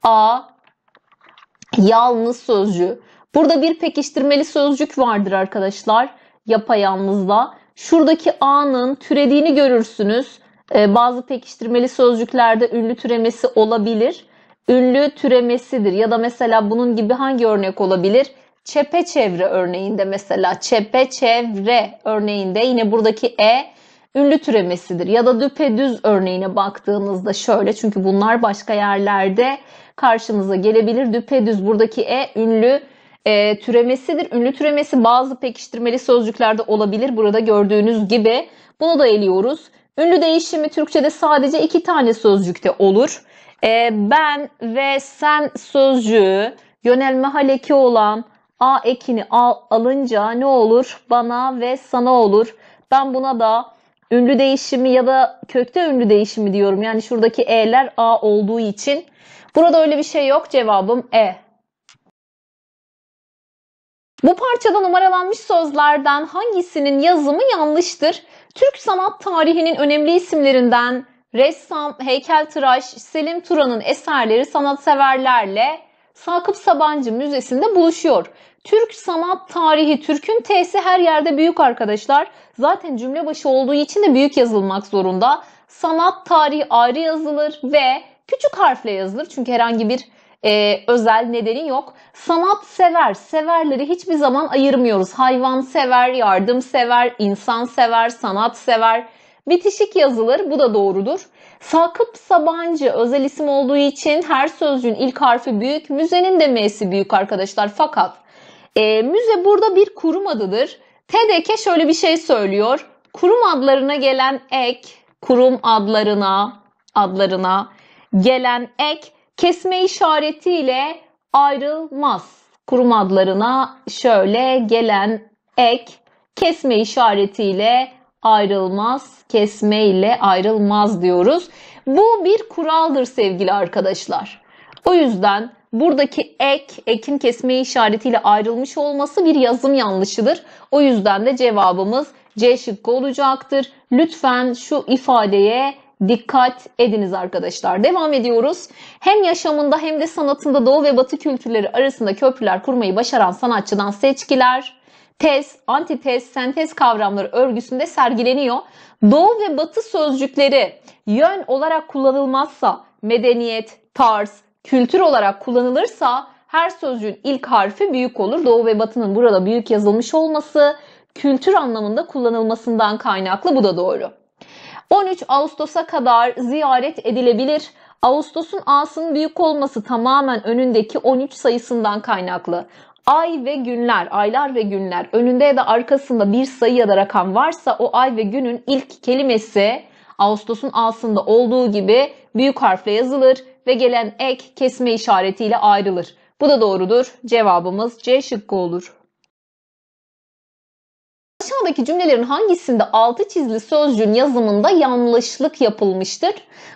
a Yalnız sözcüğü. Burada bir pekiştirmeli sözcük vardır arkadaşlar. Yapayalnızla. Şuradaki A'nın türediğini görürsünüz. Ee, bazı pekiştirmeli sözcüklerde ünlü türemesi olabilir. Ünlü türemesidir ya da mesela bunun gibi hangi örnek olabilir? Çepeçevre örneğinde mesela çepeçevre örneğinde yine buradaki E ünlü türemesidir. Ya da düpedüz örneğine baktığınızda şöyle çünkü bunlar başka yerlerde karşımıza gelebilir. Düpedüz buradaki e ünlü e, türemesidir. Ünlü türemesi bazı pekiştirmeli sözcüklerde olabilir. Burada gördüğünüz gibi bunu da eliyoruz. Ünlü değişimi Türkçe'de sadece iki tane sözcükte olur. E, ben ve sen sözcüğü yönelme haleki olan a ekini al, alınca ne olur? Bana ve sana olur. Ben buna da ünlü değişimi ya da kökte ünlü değişimi diyorum. Yani şuradaki e'ler a olduğu için Burada öyle bir şey yok. Cevabım E. Bu parçada numaralanmış sözlerden hangisinin yazımı yanlıştır? Türk sanat tarihinin önemli isimlerinden ressam, heykeltıraş Selim Turan'ın eserleri sanatseverlerle Sakıp Sabancı Müzesi'nde buluşuyor. Türk sanat tarihi, Türk'ün T'si her yerde büyük arkadaşlar. Zaten cümle başı olduğu için de büyük yazılmak zorunda. Sanat tarihi ayrı yazılır ve Küçük harfle yazılır çünkü herhangi bir e, özel nedeni yok. Sanat sever, severleri hiçbir zaman ayırmıyoruz. Hayvan sever, yardım sever, insan sever, sanat sever. Bitişik yazılır, bu da doğrudur. Sakıp Sabancı özel isim olduğu için her sözcüğün ilk harfi büyük, müzenin de M'si büyük arkadaşlar. Fakat e, müze burada bir kurum adıdır. TDK şöyle bir şey söylüyor. Kurum adlarına gelen ek, kurum adlarına, adlarına gelen ek kesme işaretiyle ayrılmaz. Kurum adlarına şöyle gelen ek kesme işaretiyle ayrılmaz, kesme ile ayrılmaz diyoruz. Bu bir kuraldır sevgili arkadaşlar. O yüzden buradaki ek, ekin kesme işaretiyle ayrılmış olması bir yazım yanlışıdır. O yüzden de cevabımız C şıkkı olacaktır. Lütfen şu ifadeye dikkat ediniz arkadaşlar. Devam ediyoruz. Hem yaşamında hem de sanatında doğu ve batı kültürleri arasında köprüler kurmayı başaran sanatçıdan seçkiler, tez, antitez, sentez kavramları örgüsünde sergileniyor. Doğu ve batı sözcükleri yön olarak kullanılmazsa, medeniyet, tarz, kültür olarak kullanılırsa her sözcüğün ilk harfi büyük olur. Doğu ve batının burada büyük yazılmış olması kültür anlamında kullanılmasından kaynaklı bu da doğru. 13 Ağustos'a kadar ziyaret edilebilir. Ağustos'un A'sının büyük olması tamamen önündeki 13 sayısından kaynaklı. Ay ve günler, aylar ve günler önünde ya da arkasında bir sayı ya da rakam varsa o ay ve günün ilk kelimesi Ağustos'un A'sında olduğu gibi büyük harfle yazılır ve gelen ek kesme işaretiyle ayrılır. Bu da doğrudur. Cevabımız C şıkkı olur. Aşağıdaki cümlelerin hangisinde altı çizili sözcüğün yazımında yanlışlık yapılmıştır?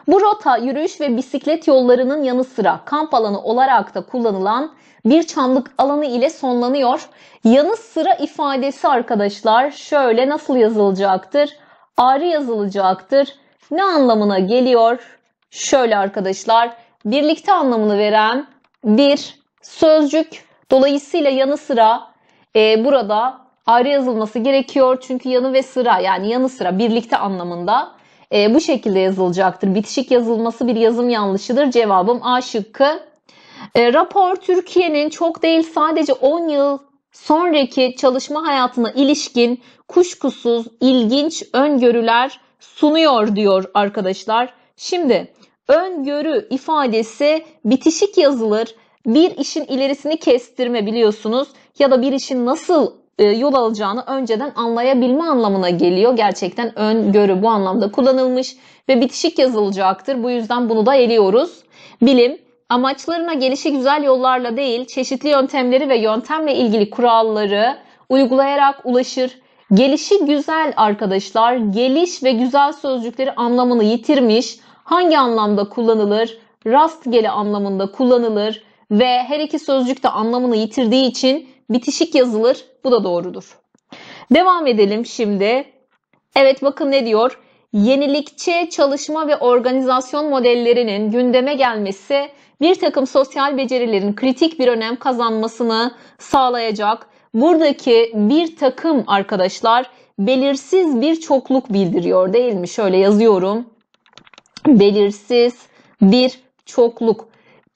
Bu rota yürüyüş ve bisiklet yollarının yanı sıra kamp alanı olarak da kullanılan bir çamlık alanı ile sonlanıyor. Yanı sıra ifadesi arkadaşlar şöyle nasıl yazılacaktır? Ağrı yazılacaktır. Ne anlamına geliyor? Şöyle arkadaşlar birlikte anlamını veren bir sözcük. Dolayısıyla yanı sıra e, burada ayrı yazılması gerekiyor. Çünkü yanı ve sıra yani yanı sıra birlikte anlamında e, bu şekilde yazılacaktır. Bitişik yazılması bir yazım yanlışıdır. Cevabım A şıkkı. E, rapor Türkiye'nin çok değil sadece 10 yıl sonraki çalışma hayatına ilişkin kuşkusuz ilginç öngörüler sunuyor diyor arkadaşlar. Şimdi öngörü ifadesi bitişik yazılır. Bir işin ilerisini kestirme biliyorsunuz ya da bir işin nasıl e, yol alacağını önceden anlayabilme anlamına geliyor. Gerçekten öngörü bu anlamda kullanılmış ve bitişik yazılacaktır. Bu yüzden bunu da eliyoruz. Bilim amaçlarına gelişi güzel yollarla değil, çeşitli yöntemleri ve yöntemle ilgili kuralları uygulayarak ulaşır. Gelişi güzel arkadaşlar, geliş ve güzel sözcükleri anlamını yitirmiş. Hangi anlamda kullanılır? Rastgele anlamında kullanılır ve her iki sözcük de anlamını yitirdiği için bitişik yazılır. Bu da doğrudur. Devam edelim şimdi. Evet bakın ne diyor? Yenilikçi çalışma ve organizasyon modellerinin gündeme gelmesi bir takım sosyal becerilerin kritik bir önem kazanmasını sağlayacak. Buradaki bir takım arkadaşlar belirsiz bir çokluk bildiriyor değil mi? Şöyle yazıyorum. Belirsiz bir çokluk.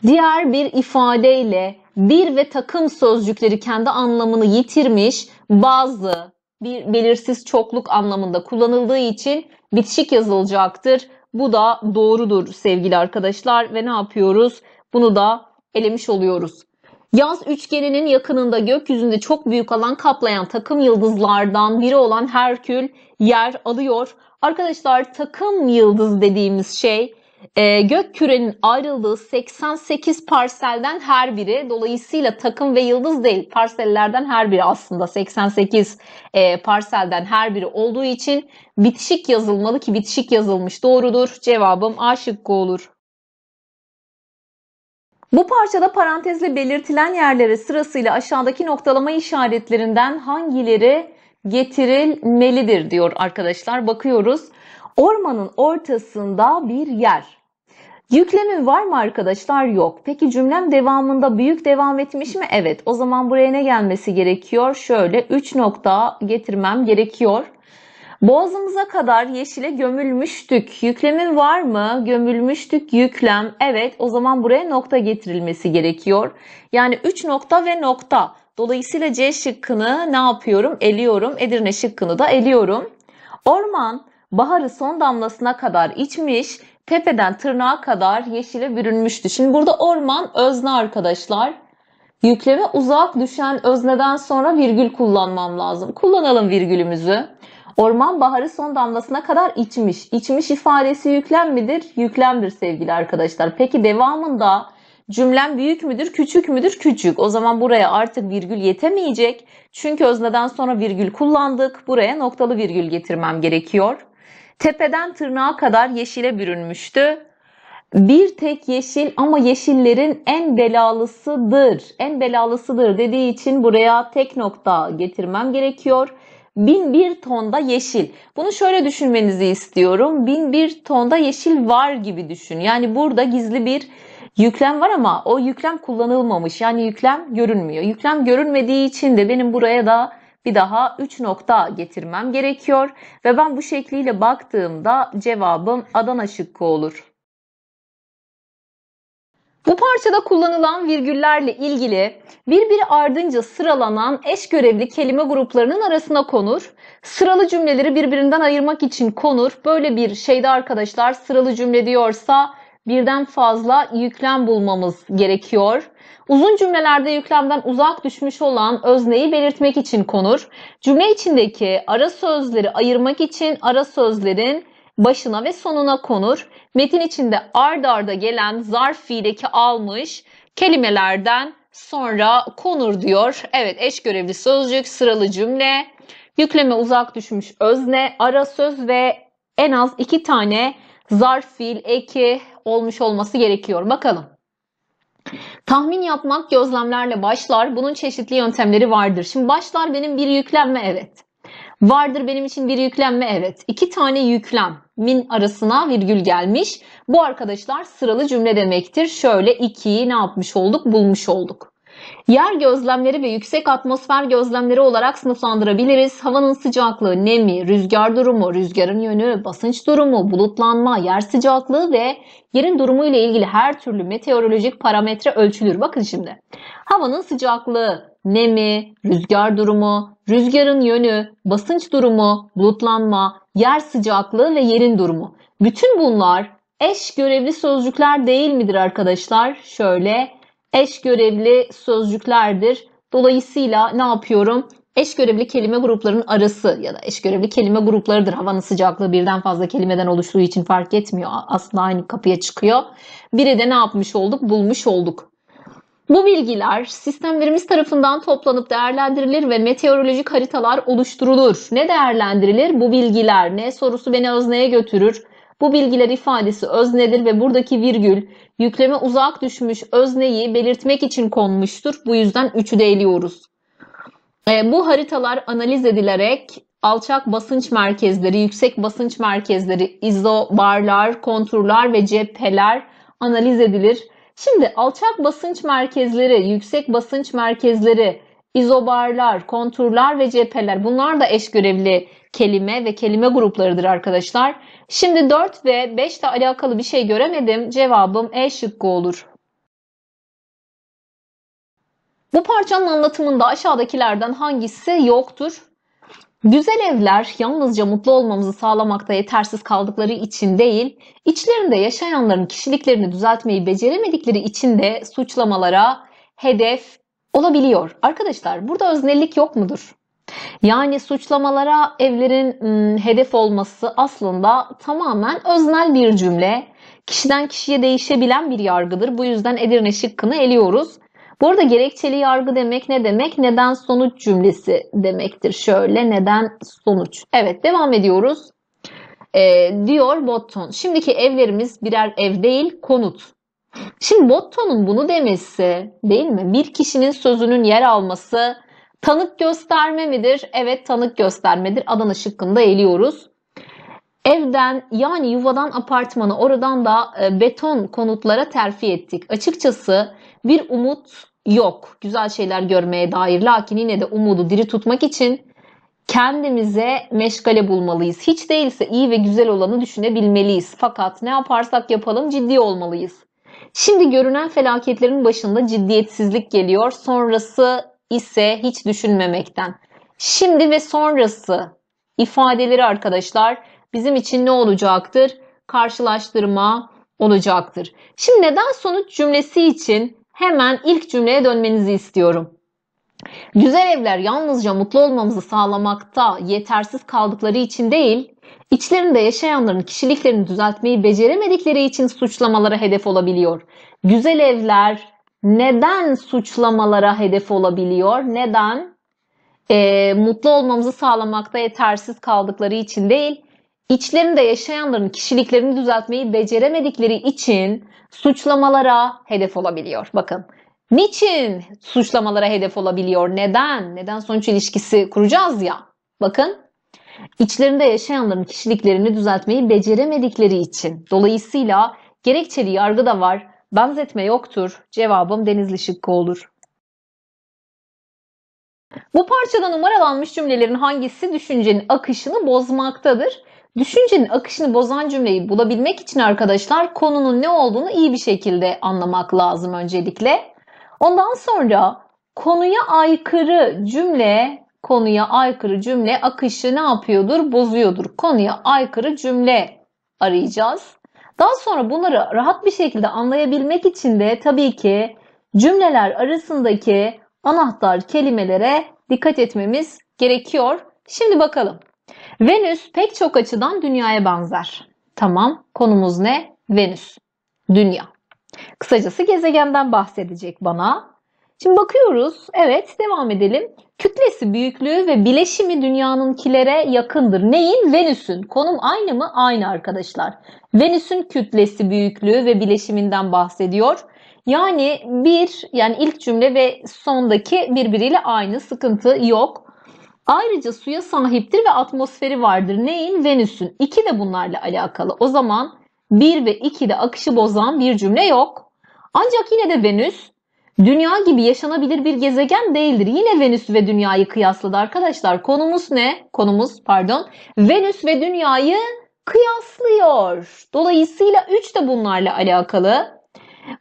Diğer bir ifadeyle bir ve takım sözcükleri kendi anlamını yitirmiş bazı bir belirsiz çokluk anlamında kullanıldığı için bitişik yazılacaktır. Bu da doğrudur sevgili arkadaşlar ve ne yapıyoruz? Bunu da elemiş oluyoruz. Yaz üçgeninin yakınında gökyüzünde çok büyük alan kaplayan takım yıldızlardan biri olan Herkül yer alıyor. Arkadaşlar takım yıldız dediğimiz şey e, gök kürenin ayrıldığı 88 parselden her biri dolayısıyla takım ve yıldız değil parsellerden her biri aslında 88 e, parselden her biri olduğu için bitişik yazılmalı ki bitişik yazılmış doğrudur. Cevabım A şıkkı olur. Bu parçada parantezle belirtilen yerlere sırasıyla aşağıdaki noktalama işaretlerinden hangileri getirilmelidir diyor arkadaşlar. Bakıyoruz. Ormanın ortasında bir yer. Yüklemi var mı arkadaşlar? Yok. Peki cümlem devamında büyük devam etmiş mi? Evet. O zaman buraya ne gelmesi gerekiyor? Şöyle 3 nokta getirmem gerekiyor. Boğazımıza kadar yeşile gömülmüştük. Yüklemin var mı? Gömülmüştük yüklem. Evet o zaman buraya nokta getirilmesi gerekiyor. Yani 3 nokta ve nokta. Dolayısıyla C şıkkını ne yapıyorum? Eliyorum. Edirne şıkkını da eliyorum. Orman baharı son damlasına kadar içmiş, tepeden tırnağa kadar yeşile bürünmüştü. Şimdi burada orman özne arkadaşlar. Yükleme uzak düşen özneden sonra virgül kullanmam lazım. Kullanalım virgülümüzü. Orman baharı son damlasına kadar içmiş. İçmiş ifadesi yüklem midir? Yüklemdir sevgili arkadaşlar. Peki devamında cümlem büyük müdür, küçük müdür? Küçük. O zaman buraya artık virgül yetemeyecek. Çünkü özneden sonra virgül kullandık. Buraya noktalı virgül getirmem gerekiyor. Tepeden tırnağa kadar yeşile bürünmüştü. Bir tek yeşil ama yeşillerin en belalısıdır. En belalısıdır dediği için buraya tek nokta getirmem gerekiyor. Bin bir tonda yeşil. Bunu şöyle düşünmenizi istiyorum. Bin bir tonda yeşil var gibi düşün. Yani burada gizli bir yüklem var ama o yüklem kullanılmamış. Yani yüklem görünmüyor. Yüklem görünmediği için de benim buraya da bir daha 3 nokta getirmem gerekiyor ve ben bu şekliyle baktığımda cevabım Adana şıkkı olur. Bu parçada kullanılan virgüllerle ilgili birbiri ardınca sıralanan eş görevli kelime gruplarının arasına konur. Sıralı cümleleri birbirinden ayırmak için konur. Böyle bir şeyde arkadaşlar sıralı cümle diyorsa birden fazla yüklem bulmamız gerekiyor uzun cümlelerde yüklemden uzak düşmüş olan özneyi belirtmek için konur. Cümle içindeki ara sözleri ayırmak için ara sözlerin başına ve sonuna konur. Metin içinde ard arda gelen zarf fiildeki almış kelimelerden sonra konur diyor. Evet eş görevli sözcük, sıralı cümle, yükleme uzak düşmüş özne, ara söz ve en az iki tane zarf fiil eki olmuş olması gerekiyor. Bakalım. Tahmin yapmak gözlemlerle başlar. Bunun çeşitli yöntemleri vardır. Şimdi başlar benim bir yüklenme evet. Vardır benim için bir yüklenme evet. İki tane yüklemin arasına virgül gelmiş. Bu arkadaşlar sıralı cümle demektir. Şöyle ikiyi ne yapmış olduk? Bulmuş olduk. Yer gözlemleri ve yüksek atmosfer gözlemleri olarak sınıflandırabiliriz. Havanın sıcaklığı, nemi, rüzgar durumu, rüzgarın yönü, basınç durumu, bulutlanma, yer sıcaklığı ve yerin durumu ile ilgili her türlü meteorolojik parametre ölçülür. Bakın şimdi. Havanın sıcaklığı, nemi, rüzgar durumu, rüzgarın yönü, basınç durumu, bulutlanma, yer sıcaklığı ve yerin durumu. Bütün bunlar eş görevli sözcükler değil midir arkadaşlar? Şöyle eş görevli sözcüklerdir. Dolayısıyla ne yapıyorum? Eş görevli kelime gruplarının arası ya da eş görevli kelime gruplarıdır. Havanın sıcaklığı birden fazla kelimeden oluştuğu için fark etmiyor. Aslında aynı kapıya çıkıyor. Biri de ne yapmış olduk? Bulmuş olduk. Bu bilgiler sistemlerimiz tarafından toplanıp değerlendirilir ve meteorolojik haritalar oluşturulur. Ne değerlendirilir? Bu bilgiler ne sorusu beni özneye götürür. Bu bilgiler ifadesi öznedir ve buradaki virgül yükleme uzak düşmüş özneyi belirtmek için konmuştur. Bu yüzden 3'ü de eliyoruz. E, bu haritalar analiz edilerek alçak basınç merkezleri, yüksek basınç merkezleri, izobarlar, konturlar ve cepheler analiz edilir. Şimdi alçak basınç merkezleri, yüksek basınç merkezleri, izobarlar, konturlar ve cepheler bunlar da eş görevli kelime ve kelime gruplarıdır arkadaşlar. Şimdi 4 ve 5 ile alakalı bir şey göremedim. Cevabım E şıkkı olur. Bu parçanın anlatımında aşağıdakilerden hangisi yoktur? Güzel evler yalnızca mutlu olmamızı sağlamakta yetersiz kaldıkları için değil, içlerinde yaşayanların kişiliklerini düzeltmeyi beceremedikleri için de suçlamalara hedef olabiliyor. Arkadaşlar burada öznellik yok mudur? Yani suçlamalara evlerin ıı, hedef olması aslında tamamen öznel bir cümle. Kişiden kişiye değişebilen bir yargıdır. Bu yüzden Edirne şıkkını eliyoruz. Bu arada gerekçeli yargı demek ne demek? Neden sonuç cümlesi demektir. Şöyle neden sonuç. Evet devam ediyoruz. Ee, diyor Botton. Şimdiki evlerimiz birer ev değil konut. Şimdi Botton'un bunu demesi değil mi? Bir kişinin sözünün yer alması Tanık gösterme midir? Evet tanık göstermedir. Adana şıkkında eliyoruz. Evden yani yuvadan apartmana oradan da e, beton konutlara terfi ettik. Açıkçası bir umut yok. Güzel şeyler görmeye dair. Lakin yine de umudu diri tutmak için kendimize meşgale bulmalıyız. Hiç değilse iyi ve güzel olanı düşünebilmeliyiz. Fakat ne yaparsak yapalım ciddi olmalıyız. Şimdi görünen felaketlerin başında ciddiyetsizlik geliyor. Sonrası ise hiç düşünmemekten. Şimdi ve sonrası ifadeleri arkadaşlar bizim için ne olacaktır? Karşılaştırma olacaktır. Şimdi neden sonuç cümlesi için hemen ilk cümleye dönmenizi istiyorum. Güzel evler yalnızca mutlu olmamızı sağlamakta yetersiz kaldıkları için değil, içlerinde yaşayanların kişiliklerini düzeltmeyi beceremedikleri için suçlamalara hedef olabiliyor. Güzel evler neden suçlamalara hedef olabiliyor? Neden? E, mutlu olmamızı sağlamakta yetersiz kaldıkları için değil, içlerinde yaşayanların kişiliklerini düzeltmeyi beceremedikleri için suçlamalara hedef olabiliyor. Bakın, niçin suçlamalara hedef olabiliyor? Neden? Neden sonuç ilişkisi kuracağız ya? Bakın, içlerinde yaşayanların kişiliklerini düzeltmeyi beceremedikleri için. Dolayısıyla gerekçeli yargı da var Benzetme yoktur. Cevabım Denizli şıkkı olur. Bu parçada numaralanmış cümlelerin hangisi düşüncenin akışını bozmaktadır? Düşüncenin akışını bozan cümleyi bulabilmek için arkadaşlar konunun ne olduğunu iyi bir şekilde anlamak lazım öncelikle. Ondan sonra konuya aykırı cümle, konuya aykırı cümle akışı ne yapıyordur? Bozuyordur. Konuya aykırı cümle arayacağız. Daha sonra bunları rahat bir şekilde anlayabilmek için de tabii ki cümleler arasındaki anahtar kelimelere dikkat etmemiz gerekiyor. Şimdi bakalım. Venüs pek çok açıdan dünyaya benzer. Tamam, konumuz ne? Venüs. Dünya. Kısacası gezegenden bahsedecek bana. Şimdi bakıyoruz. Evet, devam edelim. Kütlesi büyüklüğü ve bileşimi dünyanınkilere yakındır. Neyin? Venüs'ün. Konum aynı mı? Aynı arkadaşlar. Venüs'ün kütlesi büyüklüğü ve bileşiminden bahsediyor. Yani bir yani ilk cümle ve sondaki birbiriyle aynı sıkıntı yok. Ayrıca suya sahiptir ve atmosferi vardır. Neyin? Venüs'ün. İki de bunlarla alakalı. O zaman bir ve iki de akışı bozan bir cümle yok. Ancak yine de Venüs Dünya gibi yaşanabilir bir gezegen değildir. Yine Venüs ve Dünya'yı kıyasladı arkadaşlar. Konumuz ne? Konumuz pardon. Venüs ve Dünya'yı kıyaslıyor. Dolayısıyla 3 de bunlarla alakalı.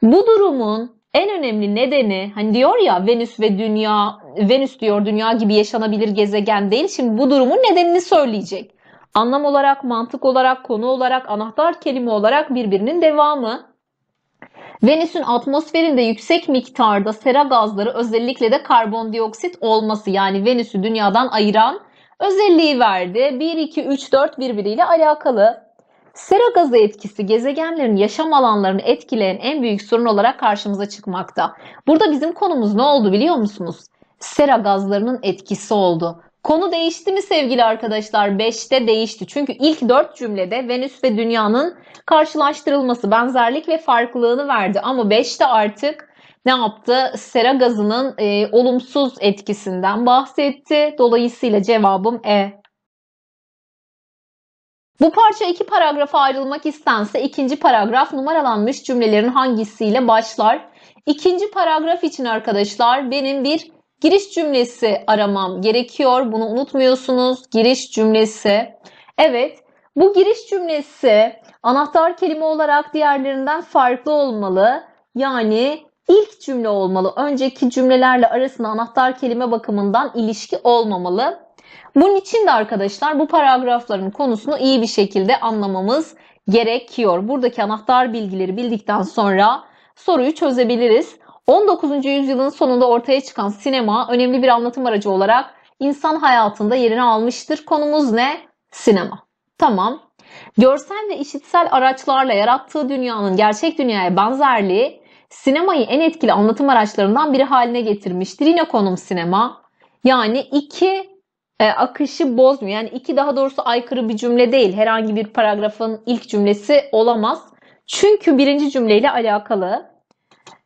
Bu durumun en önemli nedeni hani diyor ya Venüs ve Dünya Venüs diyor Dünya gibi yaşanabilir gezegen değil. Şimdi bu durumun nedenini söyleyecek. Anlam olarak, mantık olarak, konu olarak, anahtar kelime olarak birbirinin devamı. Venüs'ün atmosferinde yüksek miktarda sera gazları özellikle de karbondioksit olması yani Venüs'ü dünyadan ayıran özelliği verdi. 1, 2, 3, 4 birbiriyle alakalı. Sera gazı etkisi gezegenlerin yaşam alanlarını etkileyen en büyük sorun olarak karşımıza çıkmakta. Burada bizim konumuz ne oldu biliyor musunuz? Sera gazlarının etkisi oldu. Konu değişti mi sevgili arkadaşlar? 5'te değişti. Çünkü ilk 4 cümlede Venüs ve Dünya'nın karşılaştırılması, benzerlik ve farklılığını verdi. Ama 5'te artık ne yaptı? Sera gazının e, olumsuz etkisinden bahsetti. Dolayısıyla cevabım E. Bu parça iki paragrafa ayrılmak istense ikinci paragraf numaralanmış cümlelerin hangisiyle başlar? İkinci paragraf için arkadaşlar benim bir Giriş cümlesi aramam gerekiyor. Bunu unutmuyorsunuz. Giriş cümlesi. Evet. Bu giriş cümlesi anahtar kelime olarak diğerlerinden farklı olmalı. Yani ilk cümle olmalı. Önceki cümlelerle arasında anahtar kelime bakımından ilişki olmamalı. Bunun için de arkadaşlar bu paragrafların konusunu iyi bir şekilde anlamamız gerekiyor. Buradaki anahtar bilgileri bildikten sonra soruyu çözebiliriz. 19. yüzyılın sonunda ortaya çıkan sinema önemli bir anlatım aracı olarak insan hayatında yerini almıştır. Konumuz ne? Sinema. Tamam. Görsel ve işitsel araçlarla yarattığı dünyanın gerçek dünyaya benzerliği sinemayı en etkili anlatım araçlarından biri haline getirmiştir. Yine konum sinema. Yani iki e, akışı bozmuyor. Yani iki daha doğrusu aykırı bir cümle değil. Herhangi bir paragrafın ilk cümlesi olamaz. Çünkü birinci cümleyle alakalı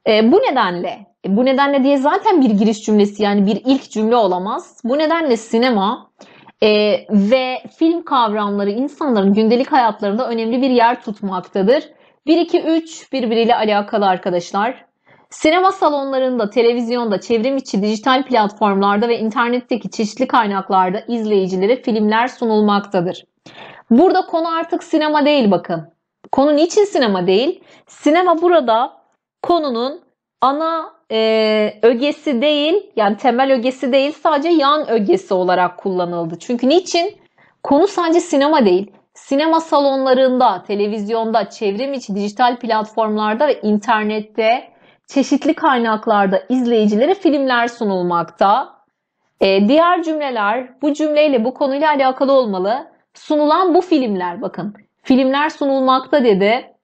e, bu nedenle, e, bu nedenle diye zaten bir giriş cümlesi yani bir ilk cümle olamaz. Bu nedenle sinema e, ve film kavramları insanların gündelik hayatlarında önemli bir yer tutmaktadır. 1, 2, 3 birbiriyle alakalı arkadaşlar. Sinema salonlarında, televizyonda, çevrim içi dijital platformlarda ve internetteki çeşitli kaynaklarda izleyicilere filmler sunulmaktadır. Burada konu artık sinema değil bakın. Konu niçin sinema değil? Sinema burada konunun ana e, ögesi değil yani temel ögesi değil sadece yan ögesi olarak kullanıldı. Çünkü niçin? Konu sadece sinema değil. Sinema salonlarında, televizyonda, çevrim içi dijital platformlarda ve internette çeşitli kaynaklarda izleyicilere filmler sunulmakta. E, diğer cümleler bu cümleyle bu konuyla alakalı olmalı. Sunulan bu filmler bakın. Filmler sunulmakta dedi.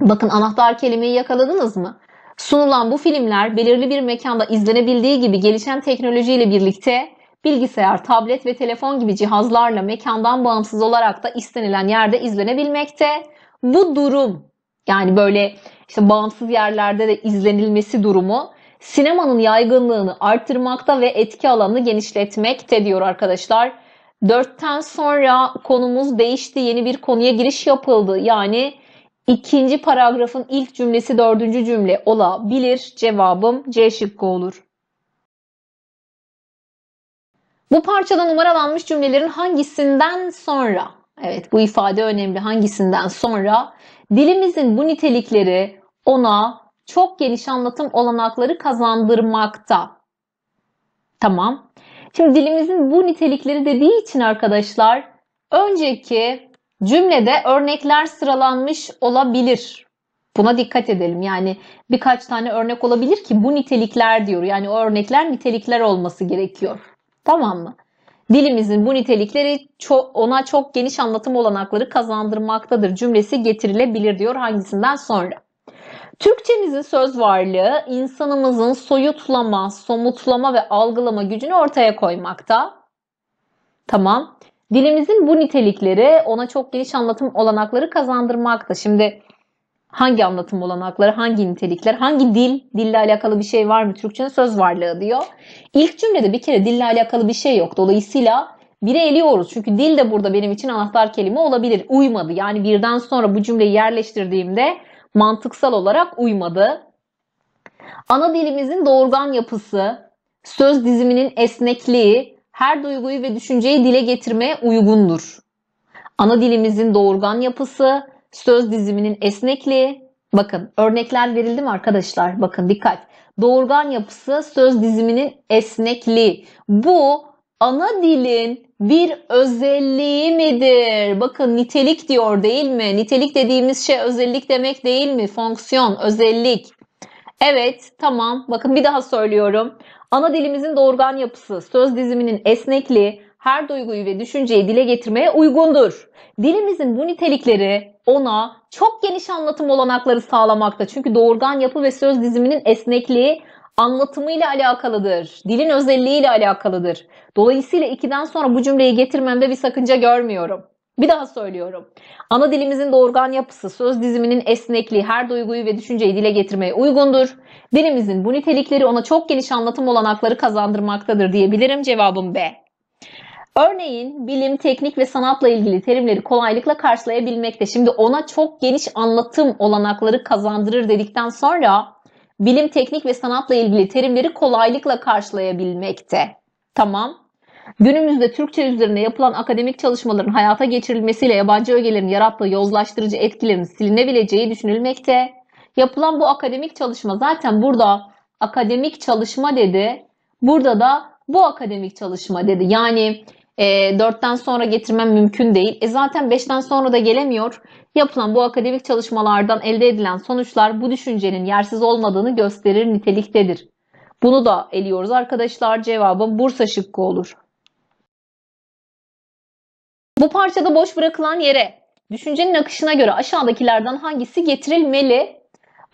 Bakın anahtar kelimeyi yakaladınız mı? Sunulan bu filmler belirli bir mekanda izlenebildiği gibi gelişen teknolojiyle birlikte bilgisayar, tablet ve telefon gibi cihazlarla mekandan bağımsız olarak da istenilen yerde izlenebilmekte. Bu durum yani böyle işte bağımsız yerlerde de izlenilmesi durumu sinemanın yaygınlığını arttırmakta ve etki alanını genişletmekte diyor arkadaşlar. Dörtten sonra konumuz değişti. Yeni bir konuya giriş yapıldı. Yani İkinci paragrafın ilk cümlesi dördüncü cümle olabilir. Cevabım C şıkkı olur. Bu parçada numaralanmış cümlelerin hangisinden sonra, evet bu ifade önemli hangisinden sonra dilimizin bu nitelikleri ona çok geniş anlatım olanakları kazandırmakta. Tamam. Şimdi dilimizin bu nitelikleri dediği için arkadaşlar önceki Cümlede örnekler sıralanmış olabilir. Buna dikkat edelim. Yani birkaç tane örnek olabilir ki bu nitelikler diyor. Yani o örnekler nitelikler olması gerekiyor. Tamam mı? Dilimizin bu nitelikleri ona çok geniş anlatım olanakları kazandırmaktadır. Cümlesi getirilebilir diyor hangisinden sonra. Türkçemizin söz varlığı insanımızın soyutlama, somutlama ve algılama gücünü ortaya koymakta. Tamam. Dilimizin bu nitelikleri ona çok geniş anlatım olanakları kazandırmak da. Şimdi hangi anlatım olanakları, hangi nitelikler, hangi dil, dille alakalı bir şey var mı? Türkçenin söz varlığı diyor. İlk cümlede bir kere dille alakalı bir şey yok. Dolayısıyla bire eliyoruz. Çünkü dil de burada benim için anahtar kelime olabilir. Uymadı. Yani birden sonra bu cümleyi yerleştirdiğimde mantıksal olarak uymadı. Ana dilimizin doğurgan yapısı, söz diziminin esnekliği, her duyguyu ve düşünceyi dile getirmeye uygundur. Ana dilimizin doğurgan yapısı, söz diziminin esnekliği, bakın örnekler verildi mi arkadaşlar? Bakın dikkat. Doğurgan yapısı, söz diziminin esnekliği. Bu ana dilin bir özelliği midir? Bakın nitelik diyor değil mi? Nitelik dediğimiz şey özellik demek değil mi? Fonksiyon, özellik. Evet, tamam. Bakın bir daha söylüyorum. Ana dilimizin doğurgan yapısı, söz diziminin esnekliği, her duyguyu ve düşünceyi dile getirmeye uygundur. Dilimizin bu nitelikleri ona çok geniş anlatım olanakları sağlamakta. Çünkü doğurgan yapı ve söz diziminin esnekliği anlatımıyla alakalıdır. Dilin özelliğiyle alakalıdır. Dolayısıyla ikiden sonra bu cümleyi getirmemde bir sakınca görmüyorum. Bir daha söylüyorum. Ana dilimizin doğurgan yapısı, söz diziminin esnekliği, her duyguyu ve düşünceyi dile getirmeye uygundur. Dilimizin bu nitelikleri ona çok geniş anlatım olanakları kazandırmaktadır diyebilirim. Cevabım B. Örneğin bilim, teknik ve sanatla ilgili terimleri kolaylıkla karşılayabilmekte. Şimdi ona çok geniş anlatım olanakları kazandırır dedikten sonra bilim, teknik ve sanatla ilgili terimleri kolaylıkla karşılayabilmekte. Tamam. Günümüzde Türkçe üzerine yapılan akademik çalışmaların hayata geçirilmesiyle yabancı ögelerin yarattığı yozlaştırıcı etkilerin silinebileceği düşünülmekte. Yapılan bu akademik çalışma zaten burada akademik çalışma dedi. Burada da bu akademik çalışma dedi. Yani e, 4'ten sonra getirmem mümkün değil. E zaten 5'ten sonra da gelemiyor. Yapılan bu akademik çalışmalardan elde edilen sonuçlar bu düşüncenin yersiz olmadığını gösterir niteliktedir. Bunu da eliyoruz arkadaşlar. Cevabım Bursa şıkkı olur. Bu parçada boş bırakılan yere düşüncenin akışına göre aşağıdakilerden hangisi getirilmeli?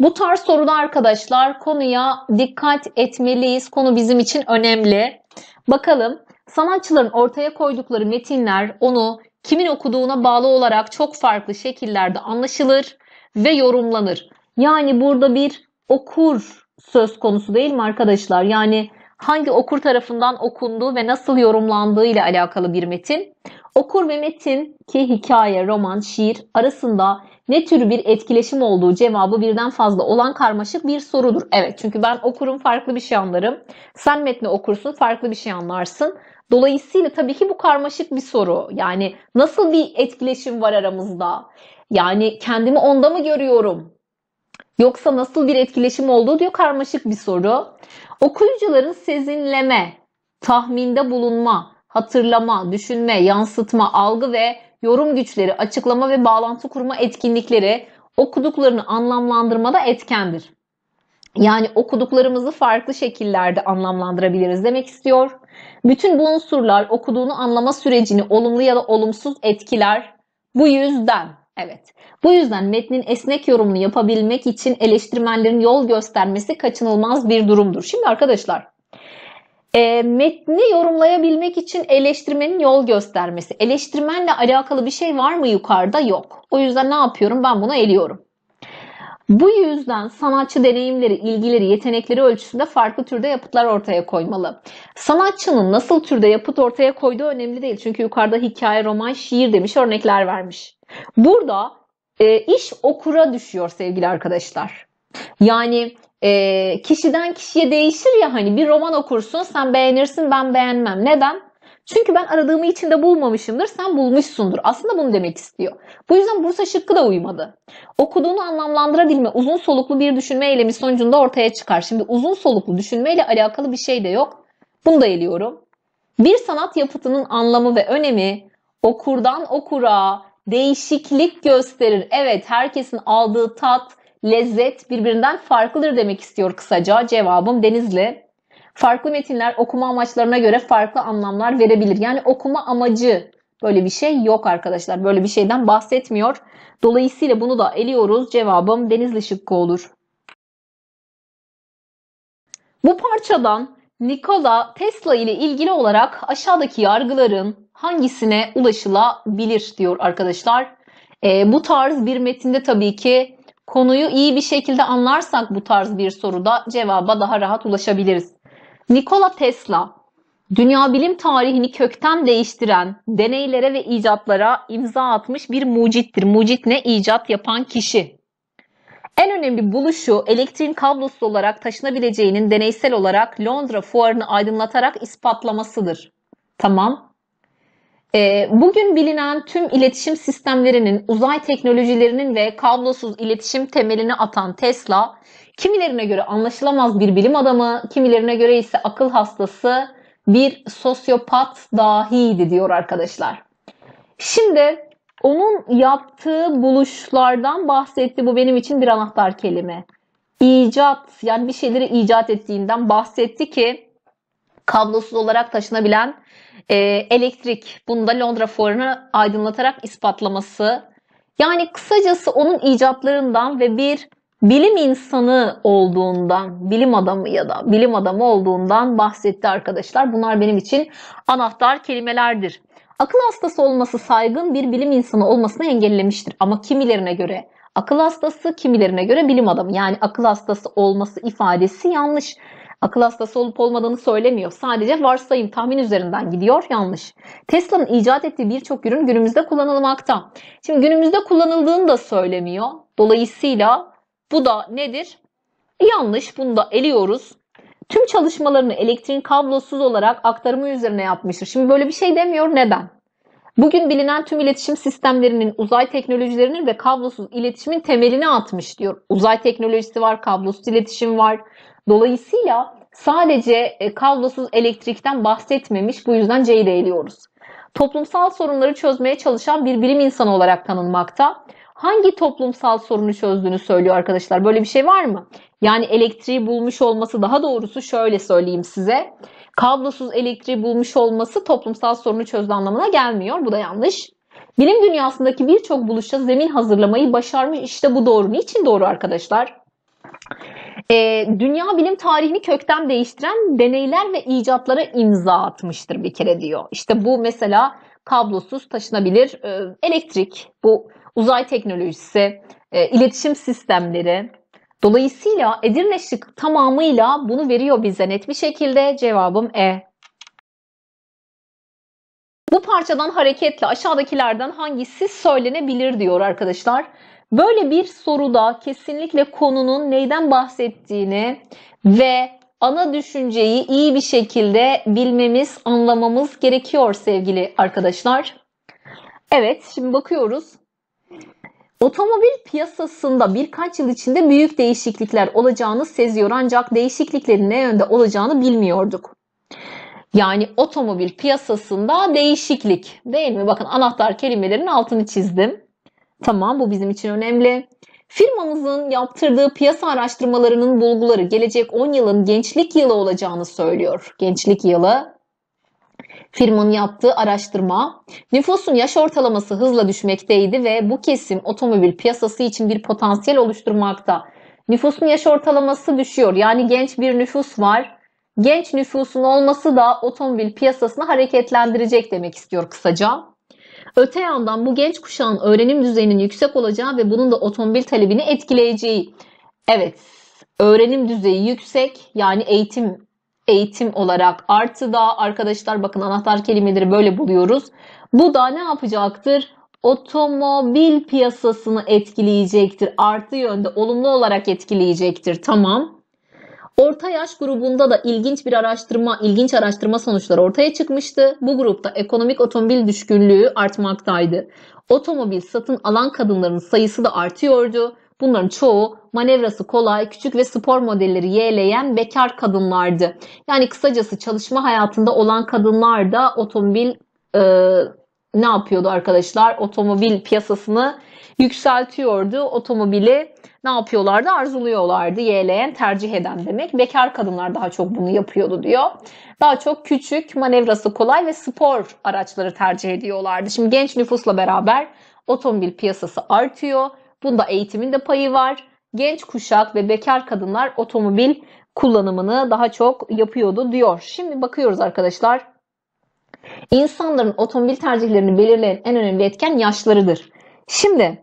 Bu tarz soruda arkadaşlar konuya dikkat etmeliyiz. Konu bizim için önemli. Bakalım sanatçıların ortaya koydukları metinler onu kimin okuduğuna bağlı olarak çok farklı şekillerde anlaşılır ve yorumlanır. Yani burada bir okur söz konusu değil mi arkadaşlar? Yani hangi okur tarafından okunduğu ve nasıl yorumlandığı ile alakalı bir metin. Okur ve metin ki hikaye, roman, şiir arasında ne tür bir etkileşim olduğu cevabı birden fazla olan karmaşık bir sorudur. Evet çünkü ben okurum farklı bir şey anlarım. Sen metni okursun farklı bir şey anlarsın. Dolayısıyla tabii ki bu karmaşık bir soru. Yani nasıl bir etkileşim var aramızda? Yani kendimi onda mı görüyorum? Yoksa nasıl bir etkileşim olduğu diyor karmaşık bir soru. Okuyucuların sezinleme, tahminde bulunma, hatırlama, düşünme, yansıtma, algı ve yorum güçleri, açıklama ve bağlantı kurma etkinlikleri okuduklarını anlamlandırmada etkendir. Yani okuduklarımızı farklı şekillerde anlamlandırabiliriz demek istiyor. Bütün bu unsurlar okuduğunu anlama sürecini olumlu ya da olumsuz etkiler. Bu yüzden evet. Bu yüzden metnin esnek yorumunu yapabilmek için eleştirmenlerin yol göstermesi kaçınılmaz bir durumdur. Şimdi arkadaşlar e, metni yorumlayabilmek için eleştirmenin yol göstermesi. Eleştirmenle alakalı bir şey var mı yukarıda? Yok. O yüzden ne yapıyorum? Ben bunu eliyorum. Bu yüzden sanatçı deneyimleri, ilgileri, yetenekleri ölçüsünde farklı türde yapıtlar ortaya koymalı. Sanatçının nasıl türde yapıt ortaya koyduğu önemli değil. Çünkü yukarıda hikaye, roman, şiir demiş örnekler vermiş. Burada e, iş okura düşüyor sevgili arkadaşlar. Yani e, kişiden kişiye değişir ya hani bir roman okursun sen beğenirsin ben beğenmem. Neden? Çünkü ben aradığımı içinde bulmamışımdır sen bulmuşsundur. Aslında bunu demek istiyor. Bu yüzden Bursa şıkkı da uymadı. Okuduğunu anlamlandırabilme uzun soluklu bir düşünme eylemi sonucunda ortaya çıkar. Şimdi uzun soluklu düşünmeyle alakalı bir şey de yok. Bunu da eliyorum. Bir sanat yapıtının anlamı ve önemi okurdan okura değişiklik gösterir. Evet herkesin aldığı tat, lezzet birbirinden farklıdır demek istiyor kısaca. Cevabım Denizli. Farklı metinler okuma amaçlarına göre farklı anlamlar verebilir. Yani okuma amacı böyle bir şey yok arkadaşlar. Böyle bir şeyden bahsetmiyor. Dolayısıyla bunu da eliyoruz. Cevabım Denizli şıkkı olur. Bu parçadan Nikola Tesla ile ilgili olarak aşağıdaki yargıların hangisine ulaşılabilir diyor arkadaşlar. E, bu tarz bir metinde tabii ki Konuyu iyi bir şekilde anlarsak bu tarz bir soruda cevaba daha rahat ulaşabiliriz. Nikola Tesla dünya bilim tarihini kökten değiştiren deneylere ve icatlara imza atmış bir mucittir. Mucit ne? İcat yapan kişi. En önemli buluşu elektriğin kablosu olarak taşınabileceğinin deneysel olarak Londra fuarını aydınlatarak ispatlamasıdır. Tamam. Ee, bugün bilinen tüm iletişim sistemlerinin, uzay teknolojilerinin ve kablosuz iletişim temelini atan Tesla, kimilerine göre anlaşılamaz bir bilim adamı, kimilerine göre ise akıl hastası bir sosyopat dahiydi diyor arkadaşlar. Şimdi onun yaptığı buluşlardan bahsetti. Bu benim için bir anahtar kelime. İcat yani bir şeyleri icat ettiğinden bahsetti ki kablosuz olarak taşınabilen e, elektrik bunu da Londra fuarını aydınlatarak ispatlaması. Yani kısacası onun icatlarından ve bir bilim insanı olduğundan, bilim adamı ya da bilim adamı olduğundan bahsetti arkadaşlar. Bunlar benim için anahtar kelimelerdir. Akıl hastası olması saygın bir bilim insanı olmasını engellemiştir. Ama kimilerine göre akıl hastası, kimilerine göre bilim adamı. Yani akıl hastası olması ifadesi yanlış akıl hastası olup olmadığını söylemiyor. Sadece varsayım, tahmin üzerinden gidiyor. Yanlış. Tesla'nın icat ettiği birçok ürün günümüzde kullanılmakta. Şimdi günümüzde kullanıldığını da söylemiyor. Dolayısıyla bu da nedir? Yanlış. Bunu da eliyoruz. Tüm çalışmalarını elektrik kablosuz olarak aktarımı üzerine yapmıştır. Şimdi böyle bir şey demiyor. Neden? Bugün bilinen tüm iletişim sistemlerinin, uzay teknolojilerinin ve kablosuz iletişimin temelini atmış diyor. Uzay teknolojisi var, kablosuz iletişim var, Dolayısıyla sadece e, kablosuz elektrikten bahsetmemiş bu yüzden C'yi de eliyoruz. Toplumsal sorunları çözmeye çalışan bir bilim insanı olarak tanınmakta. Hangi toplumsal sorunu çözdüğünü söylüyor arkadaşlar. Böyle bir şey var mı? Yani elektriği bulmuş olması daha doğrusu şöyle söyleyeyim size. Kablosuz elektriği bulmuş olması toplumsal sorunu çözdü anlamına gelmiyor. Bu da yanlış. Bilim dünyasındaki birçok buluşa zemin hazırlamayı başarmış. İşte bu doğru. Niçin doğru arkadaşlar? e, dünya bilim tarihini kökten değiştiren deneyler ve icatlara imza atmıştır bir kere diyor. İşte bu mesela kablosuz taşınabilir e, elektrik, bu uzay teknolojisi, e, iletişim sistemleri. Dolayısıyla Edirne şık tamamıyla bunu veriyor bize net bir şekilde. Cevabım E. Bu parçadan hareketle aşağıdakilerden hangisi söylenebilir diyor arkadaşlar. Böyle bir soruda kesinlikle konunun neyden bahsettiğini ve ana düşünceyi iyi bir şekilde bilmemiz, anlamamız gerekiyor sevgili arkadaşlar. Evet, şimdi bakıyoruz. Otomobil piyasasında birkaç yıl içinde büyük değişiklikler olacağını seziyor ancak değişikliklerin ne yönde olacağını bilmiyorduk. Yani otomobil piyasasında değişiklik değil mi? Bakın anahtar kelimelerin altını çizdim. Tamam bu bizim için önemli. Firmamızın yaptırdığı piyasa araştırmalarının bulguları gelecek 10 yılın gençlik yılı olacağını söylüyor. Gençlik yılı firmanın yaptığı araştırma nüfusun yaş ortalaması hızla düşmekteydi ve bu kesim otomobil piyasası için bir potansiyel oluşturmakta. Nüfusun yaş ortalaması düşüyor. Yani genç bir nüfus var. Genç nüfusun olması da otomobil piyasasını hareketlendirecek demek istiyor kısaca. Öte yandan bu genç kuşağın öğrenim düzeyinin yüksek olacağı ve bunun da otomobil talebini etkileyeceği. Evet, öğrenim düzeyi yüksek yani eğitim eğitim olarak artı da arkadaşlar bakın anahtar kelimeleri böyle buluyoruz. Bu da ne yapacaktır? Otomobil piyasasını etkileyecektir. Artı yönde olumlu olarak etkileyecektir. Tamam. Orta yaş grubunda da ilginç bir araştırma, ilginç araştırma sonuçları ortaya çıkmıştı. Bu grupta ekonomik otomobil düşkünlüğü artmaktaydı. Otomobil satın alan kadınların sayısı da artıyordu. Bunların çoğu manevrası kolay, küçük ve spor modelleri yeğleyen bekar kadınlardı. Yani kısacası çalışma hayatında olan kadınlar da otomobil e, ne yapıyordu arkadaşlar? Otomobil piyasasını yükseltiyordu. Otomobili ne yapıyorlardı? Arzuluyorlardı. Yeğleyen tercih eden demek. Bekar kadınlar daha çok bunu yapıyordu diyor. Daha çok küçük, manevrası kolay ve spor araçları tercih ediyorlardı. Şimdi genç nüfusla beraber otomobil piyasası artıyor. Bunda eğitimin de payı var. Genç kuşak ve bekar kadınlar otomobil kullanımını daha çok yapıyordu diyor. Şimdi bakıyoruz arkadaşlar. İnsanların otomobil tercihlerini belirleyen en önemli etken yaşlarıdır. Şimdi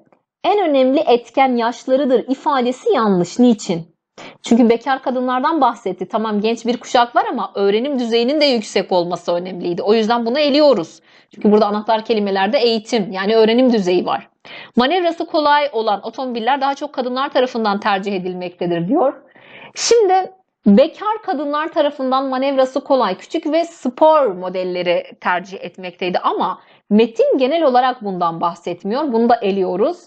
en önemli etken yaşlarıdır ifadesi yanlış. Niçin? Çünkü bekar kadınlardan bahsetti. Tamam genç bir kuşak var ama öğrenim düzeyinin de yüksek olması önemliydi. O yüzden bunu eliyoruz. Çünkü burada anahtar kelimelerde eğitim yani öğrenim düzeyi var. Manevrası kolay olan otomobiller daha çok kadınlar tarafından tercih edilmektedir diyor. Şimdi bekar kadınlar tarafından manevrası kolay küçük ve spor modelleri tercih etmekteydi ama metin genel olarak bundan bahsetmiyor. Bunu da eliyoruz.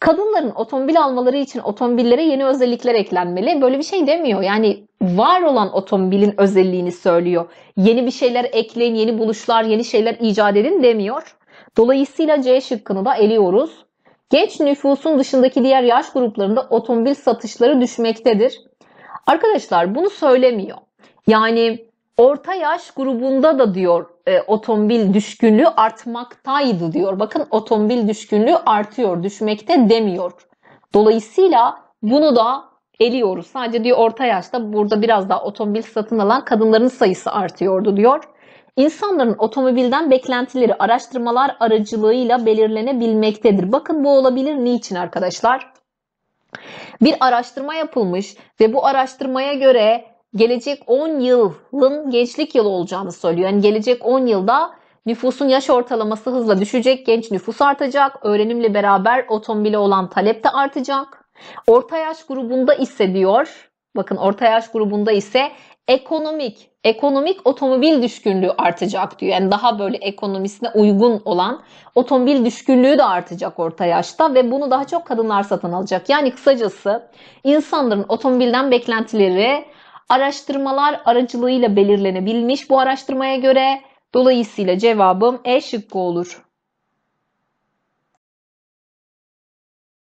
Kadınların otomobil almaları için otomobillere yeni özellikler eklenmeli. Böyle bir şey demiyor. Yani var olan otomobilin özelliğini söylüyor. Yeni bir şeyler ekleyin, yeni buluşlar, yeni şeyler icat edin demiyor. Dolayısıyla C şıkkını da eliyoruz. Genç nüfusun dışındaki diğer yaş gruplarında otomobil satışları düşmektedir. Arkadaşlar bunu söylemiyor. Yani Orta yaş grubunda da diyor e, otomobil düşkünlüğü artmaktaydı diyor. Bakın otomobil düşkünlüğü artıyor, düşmekte demiyor. Dolayısıyla bunu da eliyoruz. Sadece diyor orta yaşta burada biraz daha otomobil satın alan kadınların sayısı artıyordu diyor. İnsanların otomobilden beklentileri araştırmalar aracılığıyla belirlenebilmektedir. Bakın bu olabilir niçin arkadaşlar? Bir araştırma yapılmış ve bu araştırmaya göre gelecek 10 yılın gençlik yılı olacağını söylüyor. Yani gelecek 10 yılda nüfusun yaş ortalaması hızla düşecek, genç nüfus artacak, öğrenimle beraber otomobile olan talep de artacak. Orta yaş grubunda ise diyor, bakın orta yaş grubunda ise ekonomik, ekonomik otomobil düşkünlüğü artacak diyor. Yani daha böyle ekonomisine uygun olan otomobil düşkünlüğü de artacak orta yaşta ve bunu daha çok kadınlar satın alacak. Yani kısacası insanların otomobilden beklentileri araştırmalar aracılığıyla belirlenebilmiş bu araştırmaya göre. Dolayısıyla cevabım E şıkkı olur.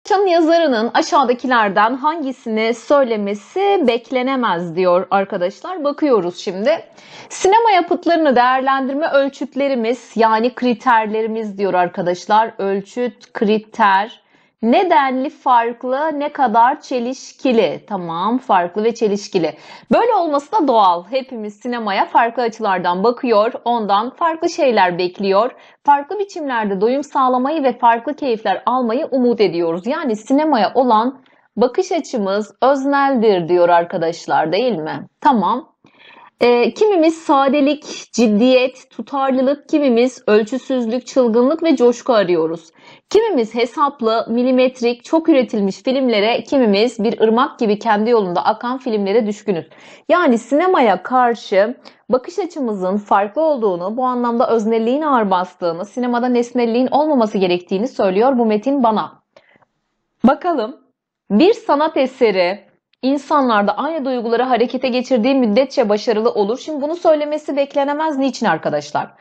Çan yazarının aşağıdakilerden hangisini söylemesi beklenemez diyor arkadaşlar. Bakıyoruz şimdi. Sinema yapıtlarını değerlendirme ölçütlerimiz yani kriterlerimiz diyor arkadaşlar. Ölçüt, kriter, Nedenli farklı ne kadar çelişkili. Tamam farklı ve çelişkili. Böyle olması da doğal. Hepimiz sinemaya farklı açılardan bakıyor. Ondan farklı şeyler bekliyor. Farklı biçimlerde doyum sağlamayı ve farklı keyifler almayı umut ediyoruz. Yani sinemaya olan bakış açımız özneldir diyor arkadaşlar değil mi? Tamam. E, kimimiz sadelik, ciddiyet, tutarlılık, kimimiz ölçüsüzlük, çılgınlık ve coşku arıyoruz. Kimimiz hesaplı, milimetrik, çok üretilmiş filmlere, kimimiz bir ırmak gibi kendi yolunda akan filmlere düşkünüz. Yani sinemaya karşı bakış açımızın farklı olduğunu, bu anlamda öznelliğin ağır bastığını, sinemada nesnelliğin olmaması gerektiğini söylüyor bu metin bana. Bakalım bir sanat eseri insanlarda aynı duyguları harekete geçirdiği müddetçe başarılı olur. Şimdi bunu söylemesi beklenemez niçin arkadaşlar?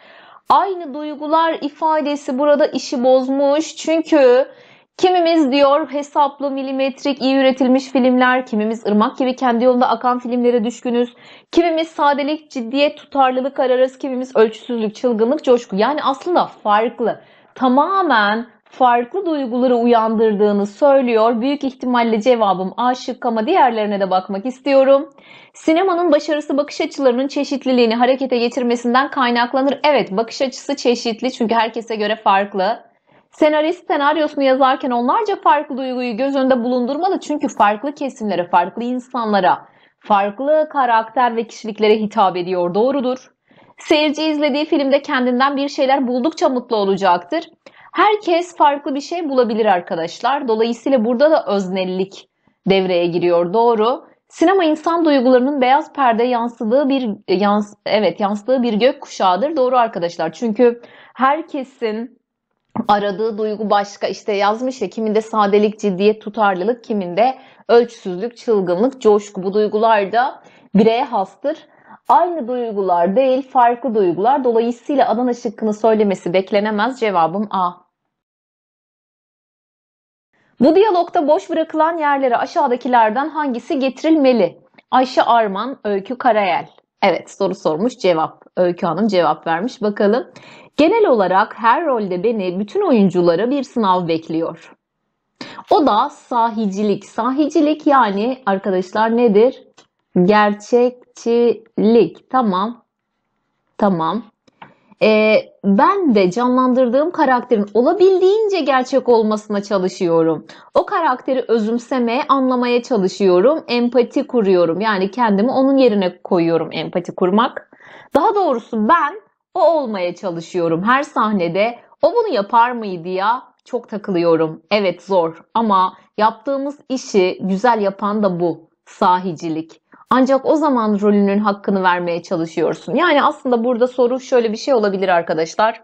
Aynı duygular ifadesi burada işi bozmuş. Çünkü kimimiz diyor hesaplı milimetrik iyi üretilmiş filmler, kimimiz ırmak gibi kendi yolunda akan filmlere düşkünüz. Kimimiz sadelik, ciddiyet, tutarlılık ararız, kimimiz ölçüsüzlük, çılgınlık, coşku. Yani aslında farklı. Tamamen farklı duyguları uyandırdığını söylüyor. Büyük ihtimalle cevabım A şık ama diğerlerine de bakmak istiyorum. Sinemanın başarısı bakış açılarının çeşitliliğini harekete geçirmesinden kaynaklanır. Evet bakış açısı çeşitli çünkü herkese göre farklı. Senarist senaryosunu yazarken onlarca farklı duyguyu göz önünde bulundurmalı çünkü farklı kesimlere, farklı insanlara, farklı karakter ve kişiliklere hitap ediyor doğrudur. Seyirci izlediği filmde kendinden bir şeyler buldukça mutlu olacaktır. Herkes farklı bir şey bulabilir arkadaşlar. Dolayısıyla burada da öznellik devreye giriyor. Doğru. Sinema insan duygularının beyaz perde yansıdığı bir yans evet yansıdığı bir gök kuşağıdır. Doğru arkadaşlar. Çünkü herkesin aradığı duygu başka. İşte yazmış ya kiminde sadelik, ciddiyet, tutarlılık, kiminde ölçüsüzlük, çılgınlık, coşku. Bu duygular da bireye hastır. Aynı duygular değil, farklı duygular. Dolayısıyla Adana şıkkını söylemesi beklenemez. Cevabım A. Bu diyalogda boş bırakılan yerlere aşağıdakilerden hangisi getirilmeli? Ayşe Arman, Öykü Karayel. Evet soru sormuş cevap. Öykü Hanım cevap vermiş. Bakalım. Genel olarak her rolde beni bütün oyunculara bir sınav bekliyor. O da sahicilik. Sahicilik yani arkadaşlar nedir? Gerçekçilik. Tamam. Tamam e, ben de canlandırdığım karakterin olabildiğince gerçek olmasına çalışıyorum. O karakteri özümsemeye, anlamaya çalışıyorum. Empati kuruyorum. Yani kendimi onun yerine koyuyorum empati kurmak. Daha doğrusu ben o olmaya çalışıyorum. Her sahnede o bunu yapar mıydı ya? Çok takılıyorum. Evet zor ama yaptığımız işi güzel yapan da bu. Sahicilik. Ancak o zaman rolünün hakkını vermeye çalışıyorsun. Yani aslında burada soru şöyle bir şey olabilir arkadaşlar.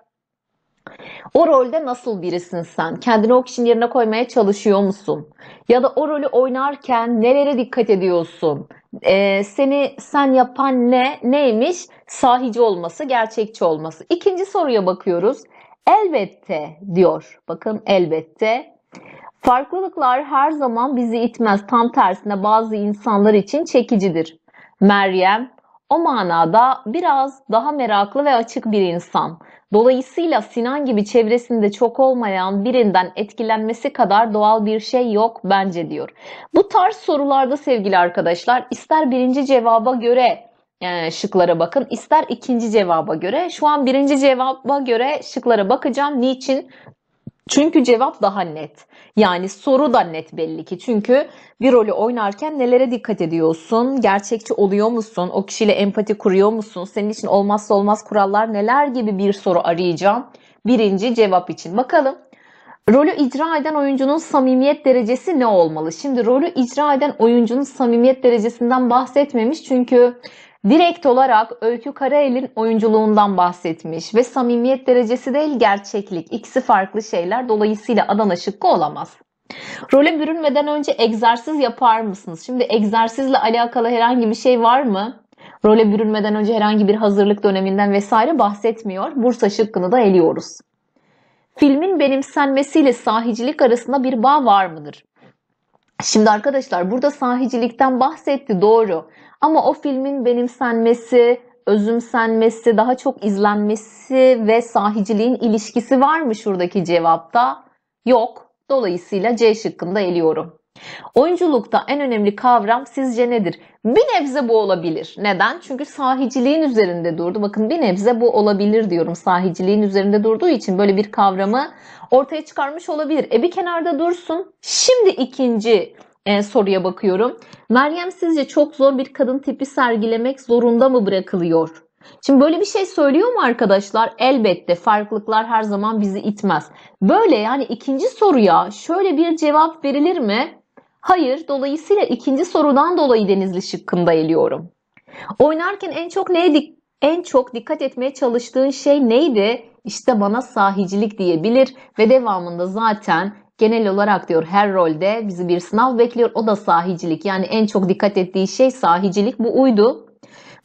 O rolde nasıl birisin sen? Kendini o kişinin yerine koymaya çalışıyor musun? Ya da o rolü oynarken nelere dikkat ediyorsun? Ee, seni sen yapan ne? Neymiş? Sahici olması, gerçekçi olması. İkinci soruya bakıyoruz. Elbette diyor. Bakın elbette Farklılıklar her zaman bizi itmez. Tam tersine bazı insanlar için çekicidir. Meryem o manada biraz daha meraklı ve açık bir insan. Dolayısıyla Sinan gibi çevresinde çok olmayan birinden etkilenmesi kadar doğal bir şey yok bence diyor. Bu tarz sorularda sevgili arkadaşlar ister birinci cevaba göre e, şıklara bakın ister ikinci cevaba göre. Şu an birinci cevaba göre şıklara bakacağım. Niçin? Çünkü cevap daha net. Yani soru da net belli ki. Çünkü bir rolü oynarken nelere dikkat ediyorsun? Gerçekçi oluyor musun? O kişiyle empati kuruyor musun? Senin için olmazsa olmaz kurallar neler gibi bir soru arayacağım. Birinci cevap için. Bakalım Rolü icra eden oyuncunun samimiyet derecesi ne olmalı? Şimdi rolü icra eden oyuncunun samimiyet derecesinden bahsetmemiş çünkü direkt olarak Öykü Karael'in oyunculuğundan bahsetmiş ve samimiyet derecesi değil gerçeklik. ikisi farklı şeyler dolayısıyla Adana şıkkı olamaz. Role bürünmeden önce egzersiz yapar mısınız? Şimdi egzersizle alakalı herhangi bir şey var mı? Role bürünmeden önce herhangi bir hazırlık döneminden vesaire bahsetmiyor. Bursa şıkkını da eliyoruz. Filmin benimsenmesiyle sahicilik arasında bir bağ var mıdır? Şimdi arkadaşlar burada sahicilikten bahsetti doğru. Ama o filmin benimsenmesi, özümsenmesi, daha çok izlenmesi ve sahiciliğin ilişkisi var mı şuradaki cevapta? Yok. Dolayısıyla C şıkkında eliyorum. Oyunculukta en önemli kavram sizce nedir? Bir nebze bu olabilir. Neden? Çünkü sahiciliğin üzerinde durdu. Bakın bir nebze bu olabilir diyorum. Sahiciliğin üzerinde durduğu için böyle bir kavramı ortaya çıkarmış olabilir. E bir kenarda dursun. Şimdi ikinci e, soruya bakıyorum. Meryem sizce çok zor bir kadın tipi sergilemek zorunda mı bırakılıyor? Şimdi böyle bir şey söylüyor mu arkadaşlar? Elbette farklılıklar her zaman bizi itmez. Böyle yani ikinci soruya şöyle bir cevap verilir mi? Hayır, dolayısıyla ikinci sorudan dolayı denizli şıkkımda eliyorum. Oynarken en çok neye en çok dikkat etmeye çalıştığın şey neydi? İşte bana sahicilik diyebilir ve devamında zaten genel olarak diyor her rolde bizi bir sınav bekliyor. O da sahicilik. Yani en çok dikkat ettiği şey sahicilik. Bu uydu.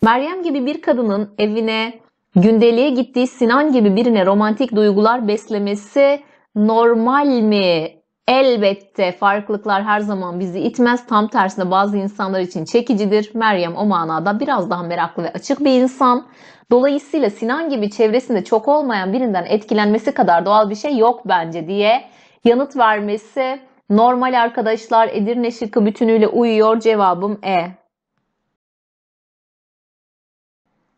Meryem gibi bir kadının evine, gündeliğe gittiği Sinan gibi birine romantik duygular beslemesi normal mi? Elbette farklılıklar her zaman bizi itmez. Tam tersine bazı insanlar için çekicidir. Meryem o manada biraz daha meraklı ve açık bir insan. Dolayısıyla Sinan gibi çevresinde çok olmayan birinden etkilenmesi kadar doğal bir şey yok bence diye Yanıt vermesi normal arkadaşlar Edirne şıkkı bütünüyle uyuyor cevabım E.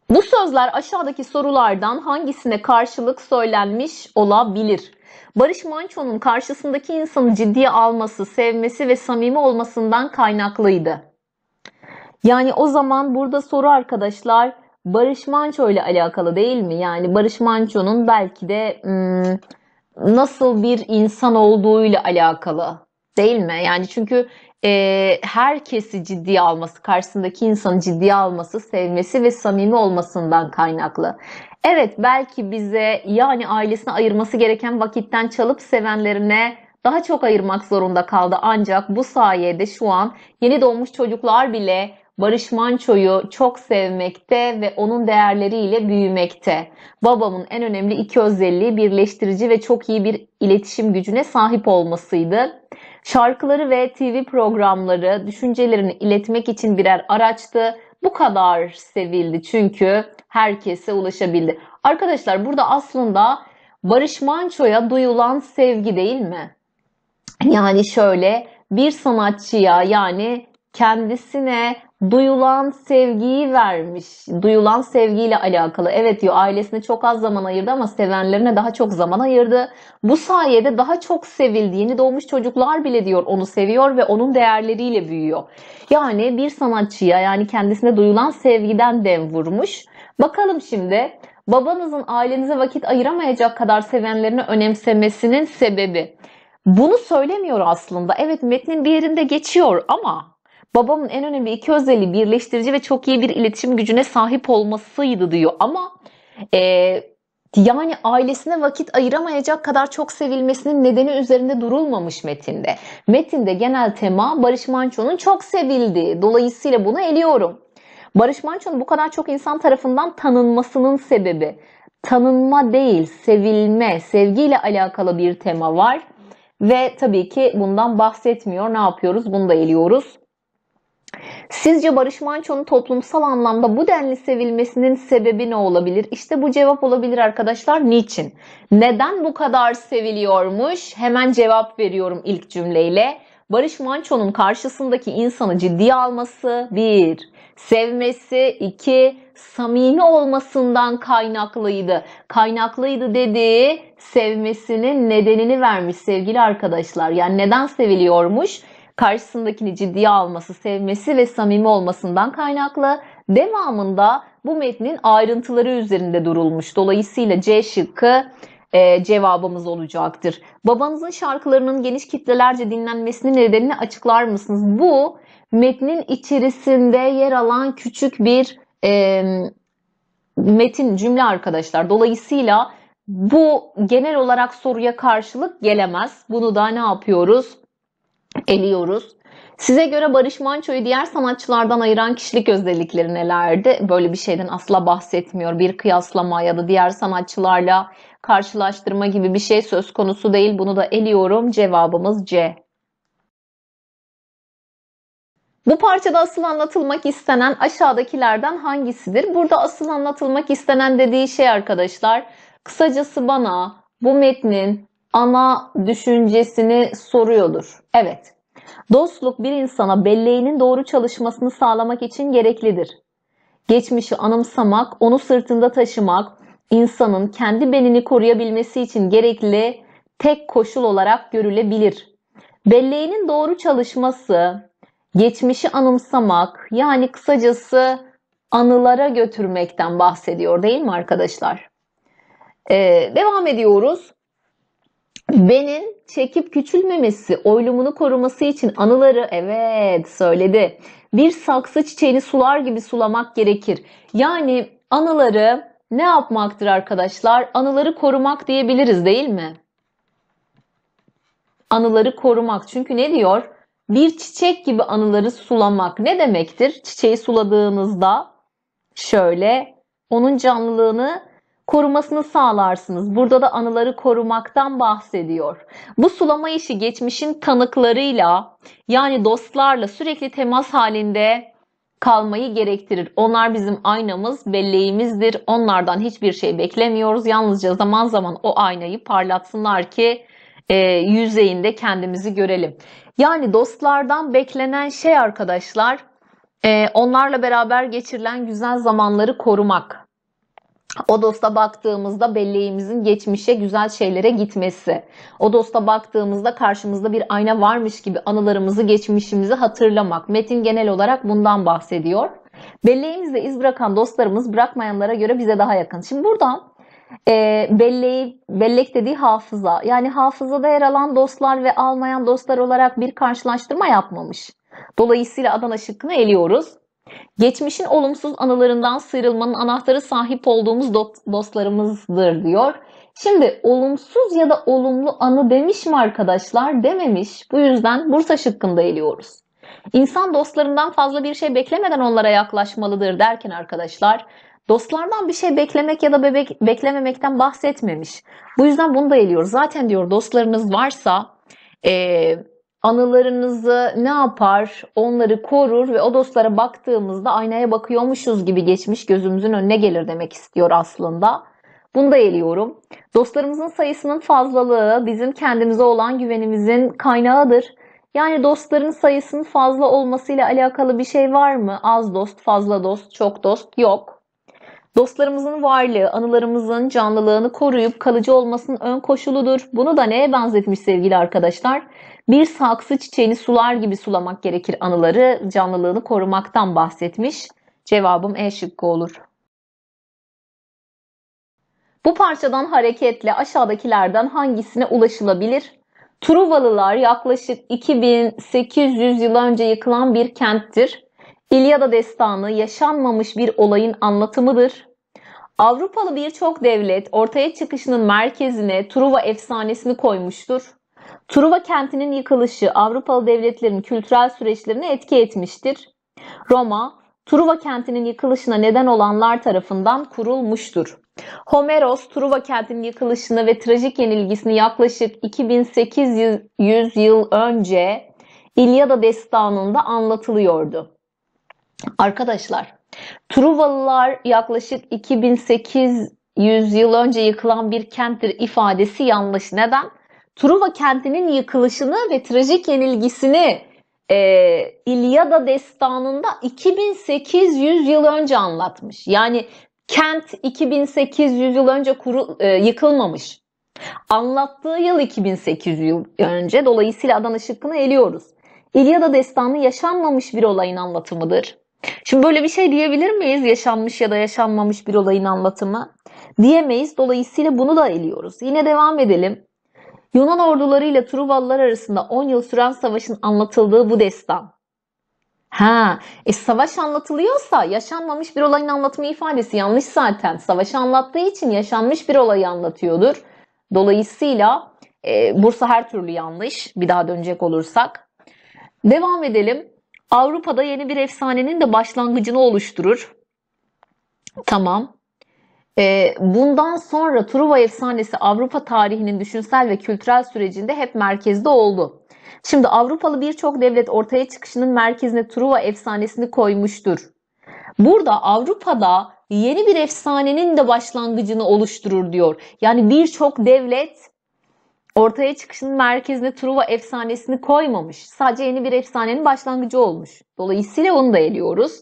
Bu sözler aşağıdaki sorulardan hangisine karşılık söylenmiş olabilir? Barış Manço'nun karşısındaki insanı ciddiye alması, sevmesi ve samimi olmasından kaynaklıydı. Yani o zaman burada soru arkadaşlar Barış Manço ile alakalı değil mi? Yani Barış Manço'nun belki de hmm, nasıl bir insan olduğuyla alakalı değil mi? Yani çünkü e, herkesi ciddiye alması, karşısındaki insanı ciddiye alması, sevmesi ve samimi olmasından kaynaklı. Evet belki bize yani ailesine ayırması gereken vakitten çalıp sevenlerine daha çok ayırmak zorunda kaldı. Ancak bu sayede şu an yeni doğmuş çocuklar bile Barış Manço'yu çok sevmekte ve onun değerleriyle büyümekte. Babamın en önemli iki özelliği birleştirici ve çok iyi bir iletişim gücüne sahip olmasıydı. Şarkıları ve TV programları düşüncelerini iletmek için birer araçtı. Bu kadar sevildi çünkü herkese ulaşabildi. Arkadaşlar burada aslında Barış Manço'ya duyulan sevgi değil mi? Yani şöyle bir sanatçıya yani kendisine duyulan sevgiyi vermiş. Duyulan sevgiyle alakalı. Evet diyor ailesine çok az zaman ayırdı ama sevenlerine daha çok zaman ayırdı. Bu sayede daha çok sevildi. Yeni doğmuş çocuklar bile diyor onu seviyor ve onun değerleriyle büyüyor. Yani bir sanatçıya yani kendisine duyulan sevgiden dem vurmuş. Bakalım şimdi babanızın ailenize vakit ayıramayacak kadar sevenlerini önemsemesinin sebebi. Bunu söylemiyor aslında. Evet metnin bir yerinde geçiyor ama Babamın en önemli iki özelliği birleştirici ve çok iyi bir iletişim gücüne sahip olmasıydı diyor. Ama e, yani ailesine vakit ayıramayacak kadar çok sevilmesinin nedeni üzerinde durulmamış metinde. Metinde genel tema Barış Manço'nun çok sevildiği. Dolayısıyla bunu eliyorum. Barış Manço'nun bu kadar çok insan tarafından tanınmasının sebebi tanınma değil, sevilme, sevgiyle alakalı bir tema var. Ve tabii ki bundan bahsetmiyor. Ne yapıyoruz? Bunu da eliyoruz. Sizce Barış Manço'nun toplumsal anlamda bu denli sevilmesinin sebebi ne olabilir? İşte bu cevap olabilir arkadaşlar. Niçin? Neden bu kadar seviliyormuş? Hemen cevap veriyorum ilk cümleyle. Barış Manço'nun karşısındaki insanı ciddiye alması bir, sevmesi iki, samimi olmasından kaynaklıydı. Kaynaklıydı dediği sevmesinin nedenini vermiş sevgili arkadaşlar. Yani neden seviliyormuş? karşısındakini ciddiye alması, sevmesi ve samimi olmasından kaynaklı. Devamında bu metnin ayrıntıları üzerinde durulmuş. Dolayısıyla C şıkkı e, cevabımız olacaktır. Babanızın şarkılarının geniş kitlelerce dinlenmesinin nedenini açıklar mısınız? Bu metnin içerisinde yer alan küçük bir e, metin cümle arkadaşlar. Dolayısıyla bu genel olarak soruya karşılık gelemez. Bunu da ne yapıyoruz? eliyoruz. Size göre Barış Manço'yu diğer sanatçılardan ayıran kişilik özellikleri nelerdi? Böyle bir şeyden asla bahsetmiyor. Bir kıyaslama ya da diğer sanatçılarla karşılaştırma gibi bir şey söz konusu değil. Bunu da eliyorum. Cevabımız C. Bu parçada asıl anlatılmak istenen aşağıdakilerden hangisidir? Burada asıl anlatılmak istenen dediği şey arkadaşlar kısacası bana bu metnin ana düşüncesini soruyordur. Evet. Dostluk bir insana belleğinin doğru çalışmasını sağlamak için gereklidir. Geçmişi anımsamak, onu sırtında taşımak, insanın kendi benini koruyabilmesi için gerekli tek koşul olarak görülebilir. Belleğinin doğru çalışması, geçmişi anımsamak yani kısacası anılara götürmekten bahsediyor değil mi arkadaşlar? Ee, devam ediyoruz. Benin çekip küçülmemesi, oylumunu koruması için anıları evet söyledi. Bir saksı çiçeğini sular gibi sulamak gerekir. Yani anıları ne yapmaktır arkadaşlar? Anıları korumak diyebiliriz değil mi? Anıları korumak. Çünkü ne diyor? Bir çiçek gibi anıları sulamak ne demektir? Çiçeği suladığınızda şöyle onun canlılığını korumasını sağlarsınız. Burada da anıları korumaktan bahsediyor. Bu sulama işi geçmişin tanıklarıyla yani dostlarla sürekli temas halinde kalmayı gerektirir. Onlar bizim aynamız, belleğimizdir. Onlardan hiçbir şey beklemiyoruz. Yalnızca zaman zaman o aynayı parlatsınlar ki e, yüzeyinde kendimizi görelim. Yani dostlardan beklenen şey arkadaşlar, e, onlarla beraber geçirilen güzel zamanları korumak. O dosta baktığımızda belleğimizin geçmişe güzel şeylere gitmesi. o dosta baktığımızda karşımızda bir ayna varmış gibi anılarımızı, geçmişimizi hatırlamak. Metin genel olarak bundan bahsediyor. Belleğimizde iz bırakan dostlarımız bırakmayanlara göre bize daha yakın. Şimdi buradan e, belleği, bellek dediği hafıza. Yani hafızada yer alan dostlar ve almayan dostlar olarak bir karşılaştırma yapmamış. Dolayısıyla Adana şıkkını eliyoruz. Geçmişin olumsuz anılarından sıyrılmanın anahtarı sahip olduğumuz dostlarımızdır diyor. Şimdi olumsuz ya da olumlu anı demiş mi arkadaşlar? Dememiş. Bu yüzden Bursa şıkkında eliyoruz. İnsan dostlarından fazla bir şey beklemeden onlara yaklaşmalıdır derken arkadaşlar dostlardan bir şey beklemek ya da bebek, beklememekten bahsetmemiş. Bu yüzden bunu da eliyoruz. Zaten diyor dostlarınız varsa ee, anılarınızı ne yapar, onları korur ve o dostlara baktığımızda aynaya bakıyormuşuz gibi geçmiş gözümüzün önüne gelir demek istiyor aslında. Bunu da eliyorum. Dostlarımızın sayısının fazlalığı bizim kendimize olan güvenimizin kaynağıdır. Yani dostların sayısının fazla olmasıyla alakalı bir şey var mı? Az dost, fazla dost, çok dost yok. Dostlarımızın varlığı, anılarımızın canlılığını koruyup kalıcı olmasının ön koşuludur. Bunu da neye benzetmiş sevgili arkadaşlar? Bir saksı çiçeğini sular gibi sulamak gerekir anıları canlılığını korumaktan bahsetmiş. Cevabım E şıkkı olur. Bu parçadan hareketle aşağıdakilerden hangisine ulaşılabilir? Truvalılar yaklaşık 2800 yıl önce yıkılan bir kenttir. İlyada destanı yaşanmamış bir olayın anlatımıdır. Avrupalı birçok devlet ortaya çıkışının merkezine Truva efsanesini koymuştur. Truva kentinin yıkılışı Avrupalı devletlerin kültürel süreçlerine etki etmiştir. Roma, Truva kentinin yıkılışına neden olanlar tarafından kurulmuştur. Homeros, Truva kentinin yıkılışını ve trajik yenilgisini yaklaşık 2800 yıl önce İlyada destanında anlatılıyordu. Arkadaşlar, Truvalılar yaklaşık 2800 yıl önce yıkılan bir kenttir ifadesi yanlış. Neden? Truva kentinin yıkılışını ve trajik yenilgisini e, İlyada destanında 2800 yıl önce anlatmış. Yani kent 2800 yıl önce kuru, e, yıkılmamış. Anlattığı yıl 2800 yıl önce. Dolayısıyla Adana şıkkını eliyoruz. İlyada destanı yaşanmamış bir olayın anlatımıdır. Şimdi böyle bir şey diyebilir miyiz? Yaşanmış ya da yaşanmamış bir olayın anlatımı. Diyemeyiz. Dolayısıyla bunu da eliyoruz. Yine devam edelim. Yunan orduları ile Truvalılar arasında 10 yıl süren savaşın anlatıldığı bu destan. Ha, e savaş anlatılıyorsa yaşanmamış bir olayın anlatma ifadesi yanlış zaten. Savaşı anlattığı için yaşanmış bir olayı anlatıyordur. Dolayısıyla e, Bursa her türlü yanlış. Bir daha dönecek olursak. Devam edelim. Avrupa'da yeni bir efsanenin de başlangıcını oluşturur. Tamam. E, bundan sonra Truva efsanesi Avrupa tarihinin düşünsel ve kültürel sürecinde hep merkezde oldu. Şimdi Avrupalı birçok devlet ortaya çıkışının merkezine Truva efsanesini koymuştur. Burada Avrupa'da yeni bir efsanenin de başlangıcını oluşturur diyor. Yani birçok devlet ortaya çıkışının merkezine Truva efsanesini koymamış. Sadece yeni bir efsanenin başlangıcı olmuş. Dolayısıyla onu da ediyoruz.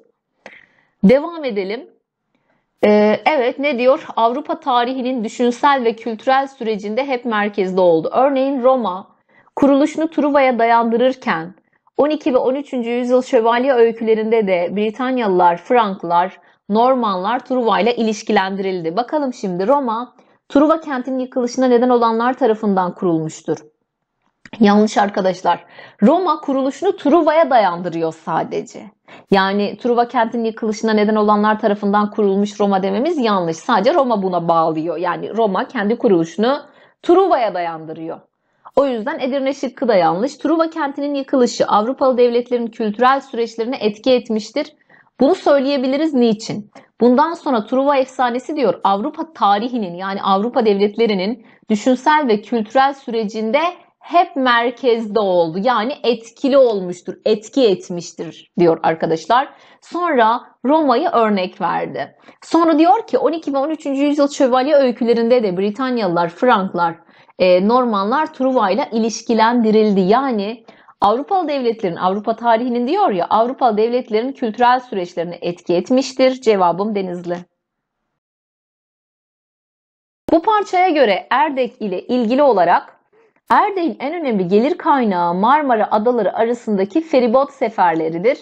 Devam edelim. Ee, evet ne diyor? Avrupa tarihinin düşünsel ve kültürel sürecinde hep merkezde oldu. Örneğin Roma kuruluşunu Truva'ya dayandırırken 12 ve 13. yüzyıl şövalye öykülerinde de Britanyalılar, Franklar, Normanlar Truva ile ilişkilendirildi. Bakalım şimdi Roma Truva kentinin yıkılışına neden olanlar tarafından kurulmuştur. Yanlış arkadaşlar. Roma kuruluşunu Truva'ya dayandırıyor sadece. Yani Truva kentinin yıkılışına neden olanlar tarafından kurulmuş Roma dememiz yanlış. Sadece Roma buna bağlıyor. Yani Roma kendi kuruluşunu Truva'ya dayandırıyor. O yüzden Edirne şıkkı da yanlış. Truva kentinin yıkılışı Avrupalı devletlerin kültürel süreçlerine etki etmiştir. Bunu söyleyebiliriz niçin? Bundan sonra Truva efsanesi diyor Avrupa tarihinin yani Avrupa devletlerinin düşünsel ve kültürel sürecinde hep merkezde oldu. Yani etkili olmuştur, etki etmiştir diyor arkadaşlar. Sonra Roma'yı örnek verdi. Sonra diyor ki 12 ve 13. yüzyıl şövalye öykülerinde de Britanyalılar, Franklar, e, Normanlar Truva ile ilişkilendirildi. Yani Avrupalı devletlerin, Avrupa tarihinin diyor ya, Avrupalı devletlerin kültürel süreçlerine etki etmiştir. Cevabım Denizli. Bu parçaya göre Erdek ile ilgili olarak Erdek'in en önemli gelir kaynağı Marmara Adaları arasındaki feribot seferleridir.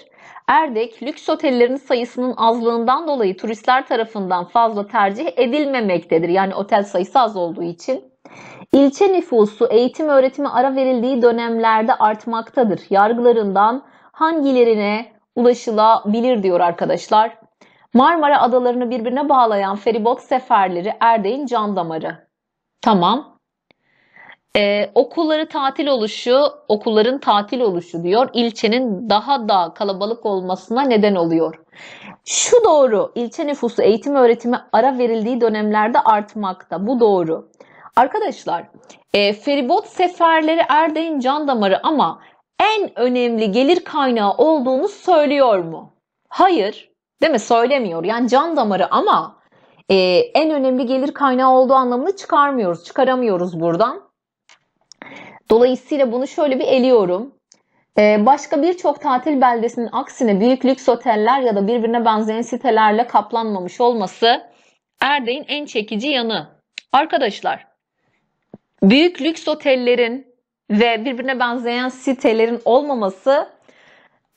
Erdek, lüks otellerin sayısının azlığından dolayı turistler tarafından fazla tercih edilmemektedir. Yani otel sayısı az olduğu için. İlçe nüfusu eğitim öğretimi ara verildiği dönemlerde artmaktadır. Yargılarından hangilerine ulaşılabilir diyor arkadaşlar. Marmara adalarını birbirine bağlayan feribot seferleri Erdek'in can damarı. Tamam. Ee, okulları tatil oluşu, okulların tatil oluşu diyor, ilçenin daha da kalabalık olmasına neden oluyor. Şu doğru, ilçe nüfusu eğitim öğretimi ara verildiği dönemlerde artmakta. Bu doğru. Arkadaşlar, e, feribot seferleri Erdeğin can damarı ama en önemli gelir kaynağı olduğunu söylüyor mu? Hayır, değil mi? Söylemiyor. Yani can damarı ama e, en önemli gelir kaynağı olduğu anlamını çıkarmıyoruz, çıkaramıyoruz buradan. Dolayısıyla bunu şöyle bir eliyorum. Ee, başka birçok tatil beldesinin aksine büyük lüks oteller ya da birbirine benzeyen sitelerle kaplanmamış olması Erdek'in en çekici yanı. Arkadaşlar, büyük lüks otellerin ve birbirine benzeyen sitelerin olmaması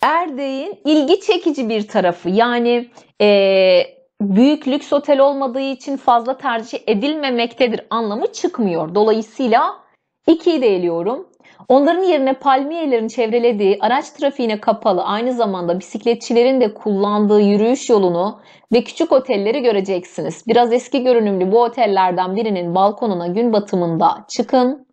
Erdek'in ilgi çekici bir tarafı. Yani e, büyük lüks otel olmadığı için fazla tercih edilmemektedir anlamı çıkmıyor. Dolayısıyla 2'yi de eliyorum. Onların yerine palmiyelerin çevrelediği araç trafiğine kapalı aynı zamanda bisikletçilerin de kullandığı yürüyüş yolunu ve küçük otelleri göreceksiniz. Biraz eski görünümlü bu otellerden birinin balkonuna gün batımında çıkın.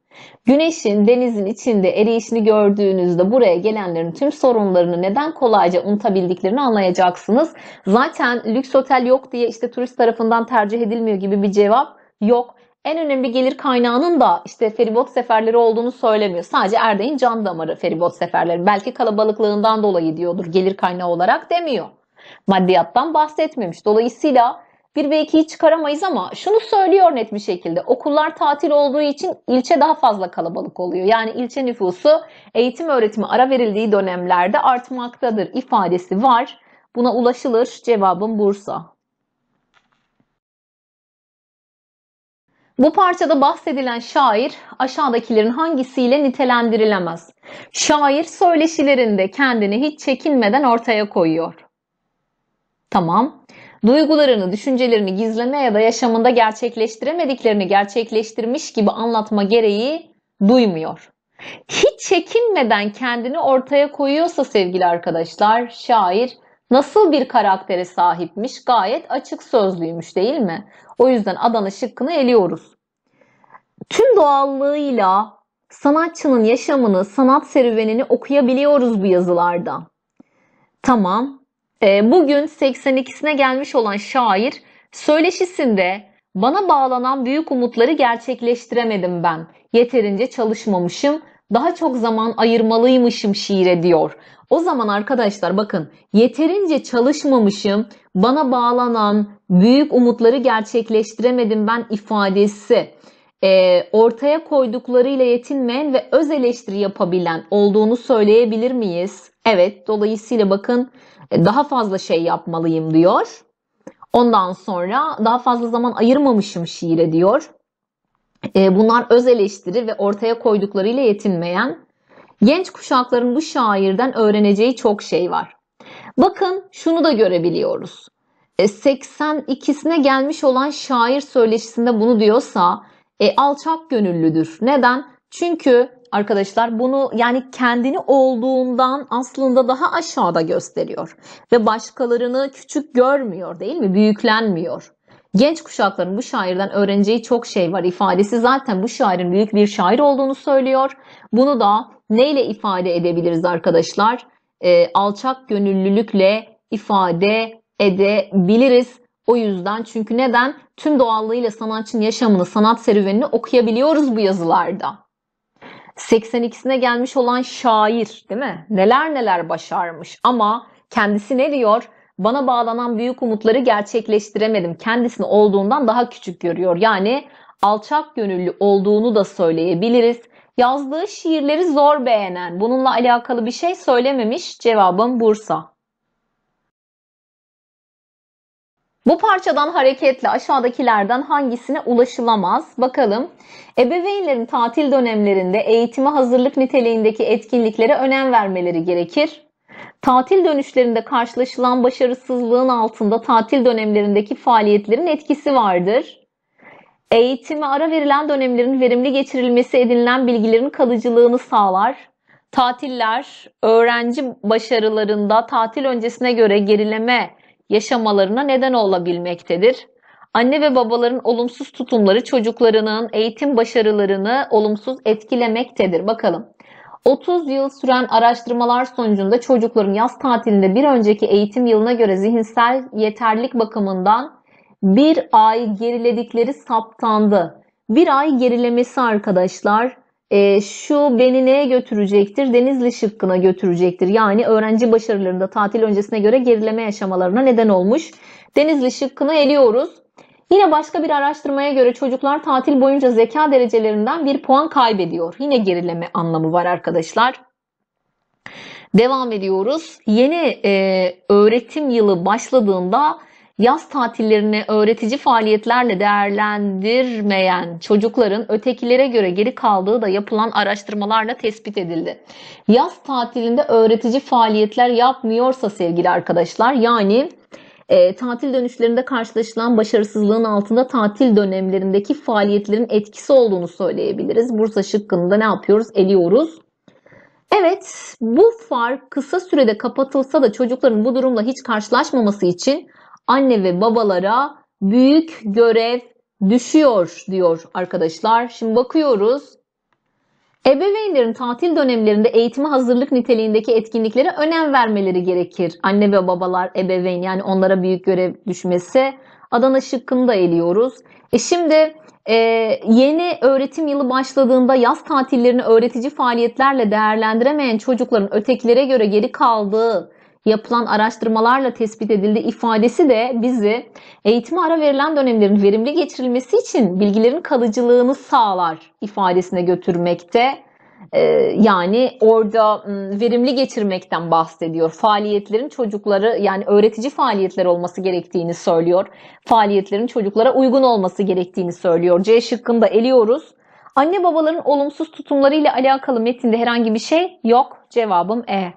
Güneşin denizin içinde eriyişini gördüğünüzde buraya gelenlerin tüm sorunlarını neden kolayca unutabildiklerini anlayacaksınız. Zaten lüks otel yok diye işte turist tarafından tercih edilmiyor gibi bir cevap yok en önemli gelir kaynağının da işte feribot seferleri olduğunu söylemiyor. Sadece Erdeğin can damarı feribot seferleri. Belki kalabalıklığından dolayı diyordur gelir kaynağı olarak demiyor. Maddiyattan bahsetmemiş. Dolayısıyla bir ve 2'yi çıkaramayız ama şunu söylüyor net bir şekilde. Okullar tatil olduğu için ilçe daha fazla kalabalık oluyor. Yani ilçe nüfusu eğitim öğretimi ara verildiği dönemlerde artmaktadır ifadesi var. Buna ulaşılır. cevabın Bursa. Bu parçada bahsedilen şair aşağıdakilerin hangisiyle nitelendirilemez? Şair söyleşilerinde kendini hiç çekinmeden ortaya koyuyor. Tamam. Duygularını, düşüncelerini gizleme ya da yaşamında gerçekleştiremediklerini gerçekleştirmiş gibi anlatma gereği duymuyor. Hiç çekinmeden kendini ortaya koyuyorsa sevgili arkadaşlar, şair nasıl bir karaktere sahipmiş? Gayet açık sözlüymüş değil mi? O yüzden Adana şıkkını eliyoruz. Tüm doğallığıyla sanatçının yaşamını, sanat serüvenini okuyabiliyoruz bu yazılarda. Tamam. Ee, bugün 82'sine gelmiş olan şair söyleşisinde bana bağlanan büyük umutları gerçekleştiremedim ben. Yeterince çalışmamışım, daha çok zaman ayırmalıymışım şiire diyor. O zaman arkadaşlar bakın yeterince çalışmamışım, bana bağlanan büyük umutları gerçekleştiremedim ben ifadesi e, ortaya koyduklarıyla yetinmeyen ve öz eleştiri yapabilen olduğunu söyleyebilir miyiz? Evet dolayısıyla bakın e, daha fazla şey yapmalıyım diyor. Ondan sonra daha fazla zaman ayırmamışım şiire diyor. E, bunlar öz eleştiri ve ortaya koyduklarıyla yetinmeyen. Genç kuşakların bu şairden öğreneceği çok şey var. Bakın şunu da görebiliyoruz. 82'sine e, gelmiş olan şair söyleşisinde bunu diyorsa e, alçak gönüllüdür. Neden? Çünkü arkadaşlar bunu yani kendini olduğundan aslında daha aşağıda gösteriyor ve başkalarını küçük görmüyor değil mi? Büyüklenmiyor. Genç kuşakların bu şairden öğreneceği çok şey var ifadesi zaten bu şairin büyük bir şair olduğunu söylüyor. Bunu da neyle ifade edebiliriz arkadaşlar? E, alçak gönüllülükle ifade edebiliriz. O yüzden çünkü neden? Tüm doğallığıyla sanatçının yaşamını, sanat serüvenini okuyabiliyoruz bu yazılarda. 82'sine gelmiş olan şair değil mi? Neler neler başarmış ama kendisi ne diyor? Bana bağlanan büyük umutları gerçekleştiremedim. Kendisini olduğundan daha küçük görüyor. Yani alçak gönüllü olduğunu da söyleyebiliriz. Yazdığı şiirleri zor beğenen, bununla alakalı bir şey söylememiş. Cevabım Bursa. Bu parçadan hareketle aşağıdakilerden hangisine ulaşılamaz? Bakalım. Ebeveynlerin tatil dönemlerinde eğitime hazırlık niteliğindeki etkinliklere önem vermeleri gerekir. Tatil dönüşlerinde karşılaşılan başarısızlığın altında tatil dönemlerindeki faaliyetlerin etkisi vardır. Eğitime ara verilen dönemlerin verimli geçirilmesi edinilen bilgilerin kalıcılığını sağlar. Tatiller, öğrenci başarılarında tatil öncesine göre gerileme yaşamalarına neden olabilmektedir. Anne ve babaların olumsuz tutumları çocuklarının eğitim başarılarını olumsuz etkilemektedir. Bakalım. 30 yıl süren araştırmalar sonucunda çocukların yaz tatilinde bir önceki eğitim yılına göre zihinsel yeterlilik bakımından bir ay geriledikleri saptandı. Bir ay gerilemesi arkadaşlar e, şu beni neye götürecektir? Denizli şıkkına götürecektir. Yani öğrenci başarılarında tatil öncesine göre gerileme yaşamalarına neden olmuş. Denizli şıkkını eliyoruz. Yine başka bir araştırmaya göre çocuklar tatil boyunca zeka derecelerinden bir puan kaybediyor. Yine gerileme anlamı var arkadaşlar. Devam ediyoruz. Yeni e, öğretim yılı başladığında yaz tatillerini öğretici faaliyetlerle değerlendirmeyen çocukların ötekilere göre geri kaldığı da yapılan araştırmalarla tespit edildi. Yaz tatilinde öğretici faaliyetler yapmıyorsa sevgili arkadaşlar yani e, tatil dönüşlerinde karşılaşılan başarısızlığın altında tatil dönemlerindeki faaliyetlerin etkisi olduğunu söyleyebiliriz. Bursa şıkkında ne yapıyoruz? Eliyoruz. Evet, bu fark kısa sürede kapatılsa da çocukların bu durumla hiç karşılaşmaması için anne ve babalara büyük görev düşüyor diyor arkadaşlar. Şimdi bakıyoruz. Ebeveynlerin tatil dönemlerinde eğitime hazırlık niteliğindeki etkinliklere önem vermeleri gerekir. Anne ve babalar, ebeveyn yani onlara büyük görev düşmesi. Adana şıkkını da eliyoruz. E şimdi e, yeni öğretim yılı başladığında yaz tatillerini öğretici faaliyetlerle değerlendiremeyen çocukların ötekilere göre geri kaldığı yapılan araştırmalarla tespit edildi ifadesi de bizi eğitime ara verilen dönemlerin verimli geçirilmesi için bilgilerin kalıcılığını sağlar ifadesine götürmekte. Ee, yani orada verimli geçirmekten bahsediyor. Faaliyetlerin çocukları yani öğretici faaliyetler olması gerektiğini söylüyor. Faaliyetlerin çocuklara uygun olması gerektiğini söylüyor. C şıkkında eliyoruz. Anne babaların olumsuz tutumları ile alakalı metinde herhangi bir şey yok. Cevabım E.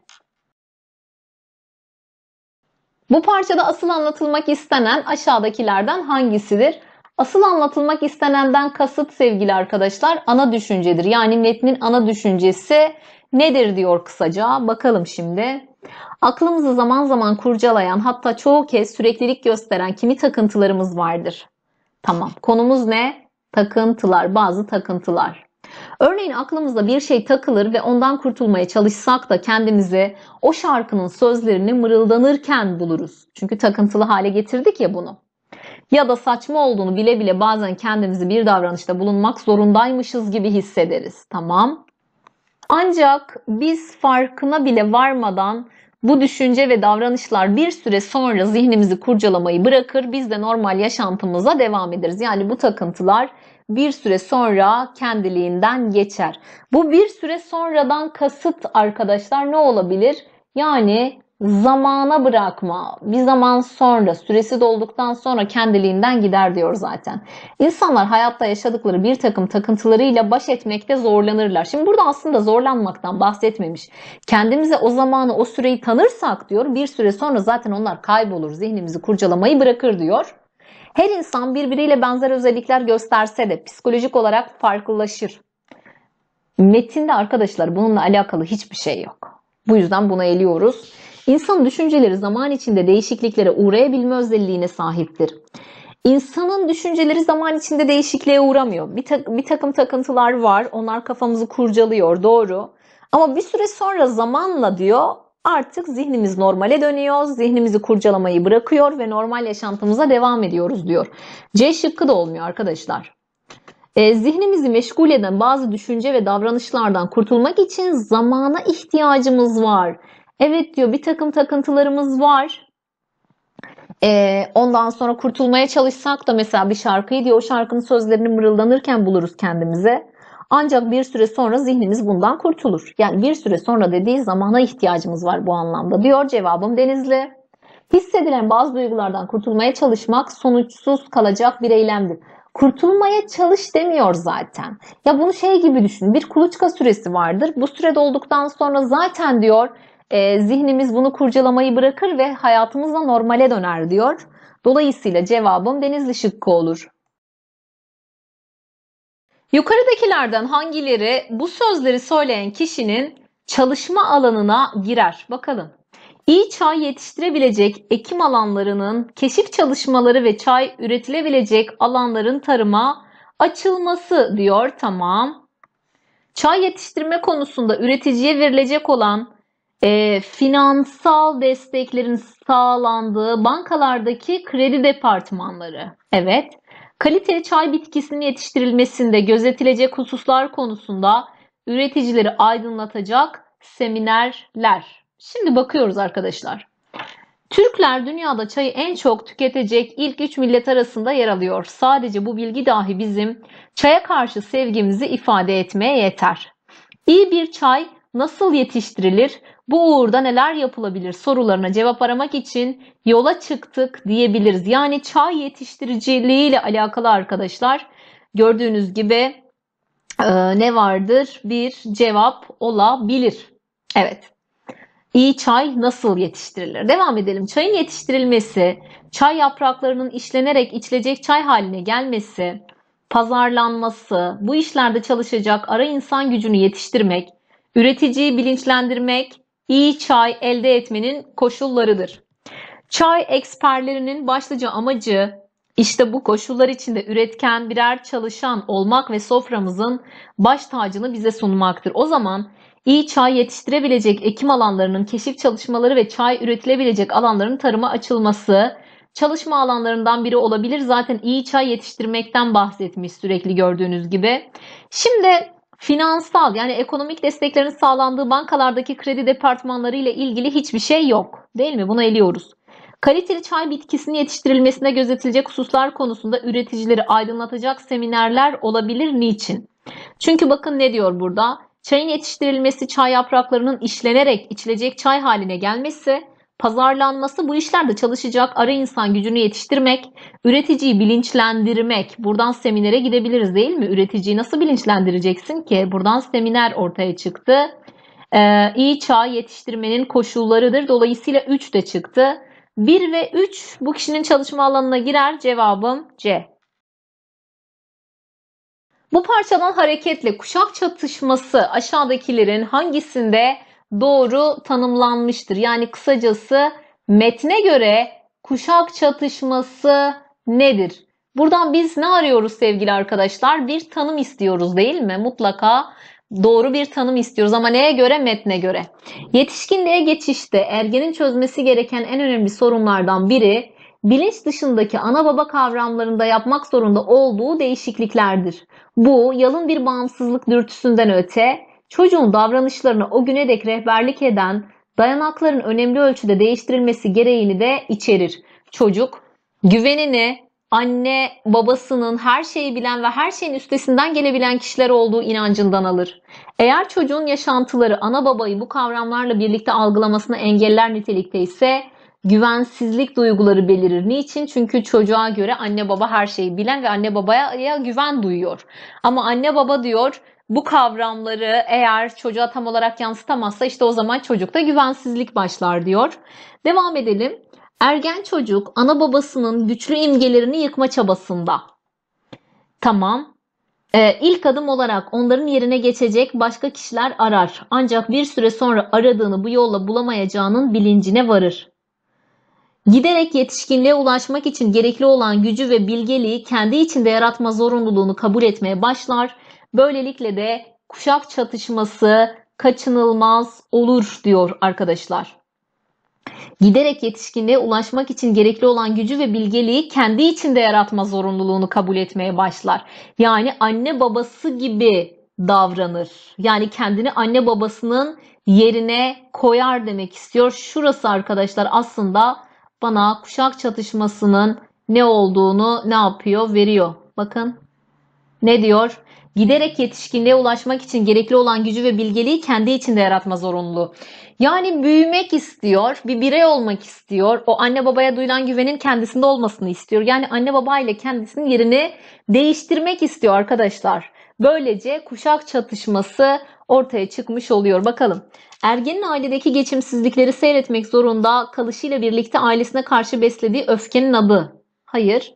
Bu parçada asıl anlatılmak istenen aşağıdakilerden hangisidir? Asıl anlatılmak istenenden kasıt sevgili arkadaşlar ana düşüncedir. Yani metnin ana düşüncesi nedir diyor kısaca. Bakalım şimdi. Aklımızı zaman zaman kurcalayan hatta çoğu kez süreklilik gösteren kimi takıntılarımız vardır. Tamam konumuz ne? Takıntılar bazı takıntılar. Örneğin aklımızda bir şey takılır ve ondan kurtulmaya çalışsak da kendimizi o şarkının sözlerini mırıldanırken buluruz. Çünkü takıntılı hale getirdik ya bunu. Ya da saçma olduğunu bile bile bazen kendimizi bir davranışta bulunmak zorundaymışız gibi hissederiz. Tamam. Ancak biz farkına bile varmadan bu düşünce ve davranışlar bir süre sonra zihnimizi kurcalamayı bırakır. Biz de normal yaşantımıza devam ederiz. Yani bu takıntılar bir süre sonra kendiliğinden geçer. Bu bir süre sonradan kasıt arkadaşlar ne olabilir? Yani zamana bırakma. Bir zaman sonra, süresi dolduktan sonra kendiliğinden gider diyor zaten. İnsanlar hayatta yaşadıkları bir takım takıntılarıyla baş etmekte zorlanırlar. Şimdi burada aslında zorlanmaktan bahsetmemiş. Kendimize o zamanı, o süreyi tanırsak diyor, bir süre sonra zaten onlar kaybolur, zihnimizi kurcalamayı bırakır diyor. Her insan birbiriyle benzer özellikler gösterse de psikolojik olarak farklılaşır. Metinde arkadaşlar bununla alakalı hiçbir şey yok. Bu yüzden buna eliyoruz. İnsan düşünceleri zaman içinde değişikliklere uğrayabilme özelliğine sahiptir. İnsanın düşünceleri zaman içinde değişikliğe uğramıyor. Bir, ta- bir takım takıntılar var. Onlar kafamızı kurcalıyor. Doğru. Ama bir süre sonra zamanla diyor artık zihnimiz normale dönüyor, zihnimizi kurcalamayı bırakıyor ve normal yaşantımıza devam ediyoruz diyor. C şıkkı da olmuyor arkadaşlar. E, zihnimizi meşgul eden bazı düşünce ve davranışlardan kurtulmak için zamana ihtiyacımız var. Evet diyor bir takım takıntılarımız var. E, ondan sonra kurtulmaya çalışsak da mesela bir şarkıyı diyor o şarkının sözlerini mırıldanırken buluruz kendimize. Ancak bir süre sonra zihnimiz bundan kurtulur. Yani bir süre sonra dediği zamana ihtiyacımız var bu anlamda diyor cevabım Denizli. Hissedilen bazı duygulardan kurtulmaya çalışmak sonuçsuz kalacak bir eylemdir. Kurtulmaya çalış demiyor zaten. Ya bunu şey gibi düşün. Bir kuluçka süresi vardır. Bu süre dolduktan sonra zaten diyor e, zihnimiz bunu kurcalamayı bırakır ve hayatımızda normale döner diyor. Dolayısıyla cevabım Denizli şıkkı olur. Yukarıdakilerden hangileri bu sözleri söyleyen kişinin çalışma alanına girer? Bakalım. İyi çay yetiştirebilecek ekim alanlarının keşif çalışmaları ve çay üretilebilecek alanların tarıma açılması diyor. Tamam. Çay yetiştirme konusunda üreticiye verilecek olan e, finansal desteklerin sağlandığı bankalardaki kredi departmanları. Evet. Kalite çay bitkisinin yetiştirilmesinde gözetilecek hususlar konusunda üreticileri aydınlatacak seminerler. Şimdi bakıyoruz arkadaşlar. Türkler dünyada çayı en çok tüketecek ilk 3 millet arasında yer alıyor. Sadece bu bilgi dahi bizim çaya karşı sevgimizi ifade etmeye yeter. İyi bir çay nasıl yetiştirilir? Bu uğurda neler yapılabilir sorularına cevap aramak için yola çıktık diyebiliriz. Yani çay yetiştiriciliği ile alakalı arkadaşlar gördüğünüz gibi e, ne vardır? Bir cevap olabilir. Evet. İyi çay nasıl yetiştirilir? Devam edelim. Çayın yetiştirilmesi, çay yapraklarının işlenerek içilecek çay haline gelmesi, pazarlanması, bu işlerde çalışacak ara insan gücünü yetiştirmek, üreticiyi bilinçlendirmek, iyi çay elde etmenin koşullarıdır. Çay eksperlerinin başlıca amacı işte bu koşullar içinde üretken birer çalışan olmak ve soframızın baş tacını bize sunmaktır. O zaman iyi çay yetiştirebilecek ekim alanlarının keşif çalışmaları ve çay üretilebilecek alanların tarıma açılması çalışma alanlarından biri olabilir. Zaten iyi çay yetiştirmekten bahsetmiş sürekli gördüğünüz gibi. Şimdi Finansal yani ekonomik desteklerin sağlandığı bankalardaki kredi departmanları ile ilgili hiçbir şey yok. Değil mi? Bunu eliyoruz. Kaliteli çay bitkisini yetiştirilmesine gözetilecek hususlar konusunda üreticileri aydınlatacak seminerler olabilir. Niçin? Çünkü bakın ne diyor burada? Çayın yetiştirilmesi, çay yapraklarının işlenerek içilecek çay haline gelmesi, pazarlanması bu işlerde çalışacak ara insan gücünü yetiştirmek, üreticiyi bilinçlendirmek. Buradan seminere gidebiliriz değil mi? Üreticiyi nasıl bilinçlendireceksin ki? Buradan seminer ortaya çıktı. Ee, iyi çağ yetiştirmenin koşullarıdır. Dolayısıyla 3 de çıktı. 1 ve 3 bu kişinin çalışma alanına girer. Cevabım C. Bu parçadan hareketle kuşak çatışması aşağıdakilerin hangisinde doğru tanımlanmıştır. Yani kısacası metne göre kuşak çatışması nedir? Buradan biz ne arıyoruz sevgili arkadaşlar? Bir tanım istiyoruz değil mi? Mutlaka doğru bir tanım istiyoruz ama neye göre? Metne göre. Yetişkinliğe geçişte ergenin çözmesi gereken en önemli sorunlardan biri bilinç dışındaki ana baba kavramlarında yapmak zorunda olduğu değişikliklerdir. Bu yalın bir bağımsızlık dürtüsünden öte çocuğun davranışlarına o güne dek rehberlik eden dayanakların önemli ölçüde değiştirilmesi gereğini de içerir. Çocuk güvenini anne babasının her şeyi bilen ve her şeyin üstesinden gelebilen kişiler olduğu inancından alır. Eğer çocuğun yaşantıları ana babayı bu kavramlarla birlikte algılamasını engeller nitelikte ise güvensizlik duyguları belirir. Niçin? Çünkü çocuğa göre anne baba her şeyi bilen ve anne babaya güven duyuyor. Ama anne baba diyor bu kavramları eğer çocuğa tam olarak yansıtamazsa işte o zaman çocukta güvensizlik başlar diyor. Devam edelim. Ergen çocuk ana babasının güçlü imgelerini yıkma çabasında. Tamam. Ee, ilk adım olarak onların yerine geçecek başka kişiler arar. Ancak bir süre sonra aradığını bu yolla bulamayacağının bilincine varır. Giderek yetişkinliğe ulaşmak için gerekli olan gücü ve bilgeliği kendi içinde yaratma zorunluluğunu kabul etmeye başlar Böylelikle de kuşak çatışması kaçınılmaz olur diyor arkadaşlar. Giderek yetişkinliğe ulaşmak için gerekli olan gücü ve bilgeliği kendi içinde yaratma zorunluluğunu kabul etmeye başlar. Yani anne babası gibi davranır. Yani kendini anne babasının yerine koyar demek istiyor. Şurası arkadaşlar aslında bana kuşak çatışmasının ne olduğunu ne yapıyor veriyor. Bakın ne diyor? giderek yetişkinliğe ulaşmak için gerekli olan gücü ve bilgeliği kendi içinde yaratma zorunlu. Yani büyümek istiyor, bir birey olmak istiyor. O anne babaya duyulan güvenin kendisinde olmasını istiyor. Yani anne babayla kendisinin yerini değiştirmek istiyor arkadaşlar. Böylece kuşak çatışması ortaya çıkmış oluyor. Bakalım. Ergenin ailedeki geçimsizlikleri seyretmek zorunda kalışıyla birlikte ailesine karşı beslediği öfkenin adı. Hayır.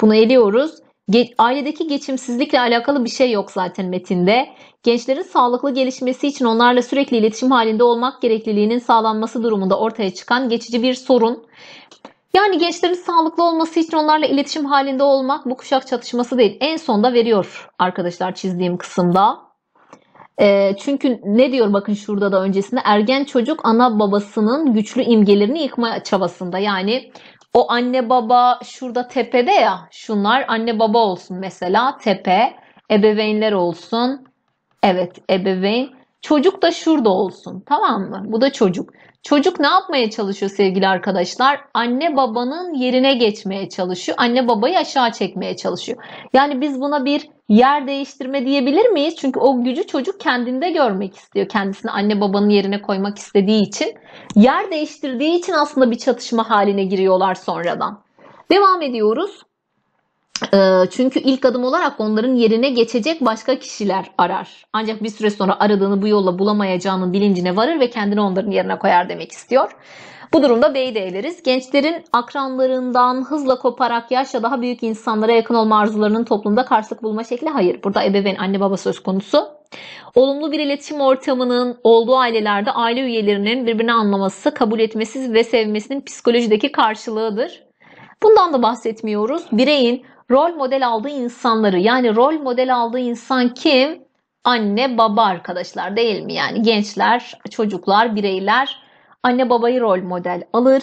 Bunu eliyoruz. Ge ailedeki geçimsizlikle alakalı bir şey yok zaten metinde. Gençlerin sağlıklı gelişmesi için onlarla sürekli iletişim halinde olmak gerekliliğinin sağlanması durumunda ortaya çıkan geçici bir sorun. Yani gençlerin sağlıklı olması için onlarla iletişim halinde olmak bu kuşak çatışması değil. En sonda veriyor arkadaşlar çizdiğim kısımda. Ee, çünkü ne diyor bakın şurada da öncesinde ergen çocuk ana babasının güçlü imgelerini yıkma çabasında. Yani o anne baba şurada tepede ya şunlar anne baba olsun mesela tepe ebeveynler olsun. Evet ebeveyn Çocuk da şurada olsun. Tamam mı? Bu da çocuk. Çocuk ne yapmaya çalışıyor sevgili arkadaşlar? Anne babanın yerine geçmeye çalışıyor. Anne babayı aşağı çekmeye çalışıyor. Yani biz buna bir yer değiştirme diyebilir miyiz? Çünkü o gücü çocuk kendinde görmek istiyor. Kendisini anne babanın yerine koymak istediği için. Yer değiştirdiği için aslında bir çatışma haline giriyorlar sonradan. Devam ediyoruz. Ee, çünkü ilk adım olarak onların yerine geçecek başka kişiler arar. Ancak bir süre sonra aradığını bu yolla bulamayacağının bilincine varır ve kendini onların yerine koyar demek istiyor. Bu durumda bey de eleriz. Gençlerin akranlarından hızla koparak yaşça daha büyük insanlara yakın olma arzularının toplumda karşılık bulma şekli hayır. Burada ebeveyn anne baba söz konusu. Olumlu bir iletişim ortamının olduğu ailelerde aile üyelerinin birbirini anlaması, kabul etmesi ve sevmesinin psikolojideki karşılığıdır. Bundan da bahsetmiyoruz. Bireyin rol model aldığı insanları yani rol model aldığı insan kim? Anne baba arkadaşlar değil mi? Yani gençler, çocuklar, bireyler anne babayı rol model alır.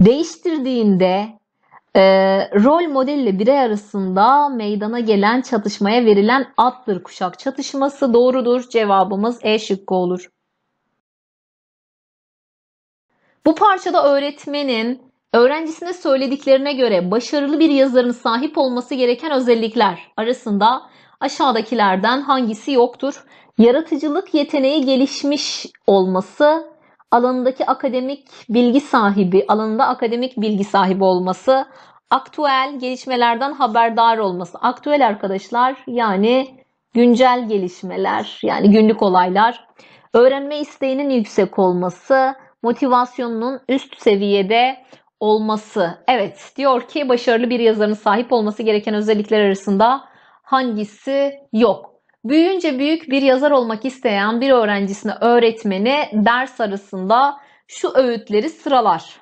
Değiştirdiğinde e, rol modelle birey arasında meydana gelen çatışmaya verilen addır kuşak çatışması doğrudur. Cevabımız E şıkkı olur. Bu parçada öğretmenin Öğrencisine söylediklerine göre başarılı bir yazarın sahip olması gereken özellikler arasında aşağıdakilerden hangisi yoktur? Yaratıcılık yeteneği gelişmiş olması, alanındaki akademik bilgi sahibi, alanında akademik bilgi sahibi olması, aktüel gelişmelerden haberdar olması. Aktüel arkadaşlar yani güncel gelişmeler yani günlük olaylar, öğrenme isteğinin yüksek olması, motivasyonunun üst seviyede olması. Evet diyor ki başarılı bir yazarın sahip olması gereken özellikler arasında hangisi yok? Büyüyünce büyük bir yazar olmak isteyen bir öğrencisine öğretmeni ders arasında şu öğütleri sıralar.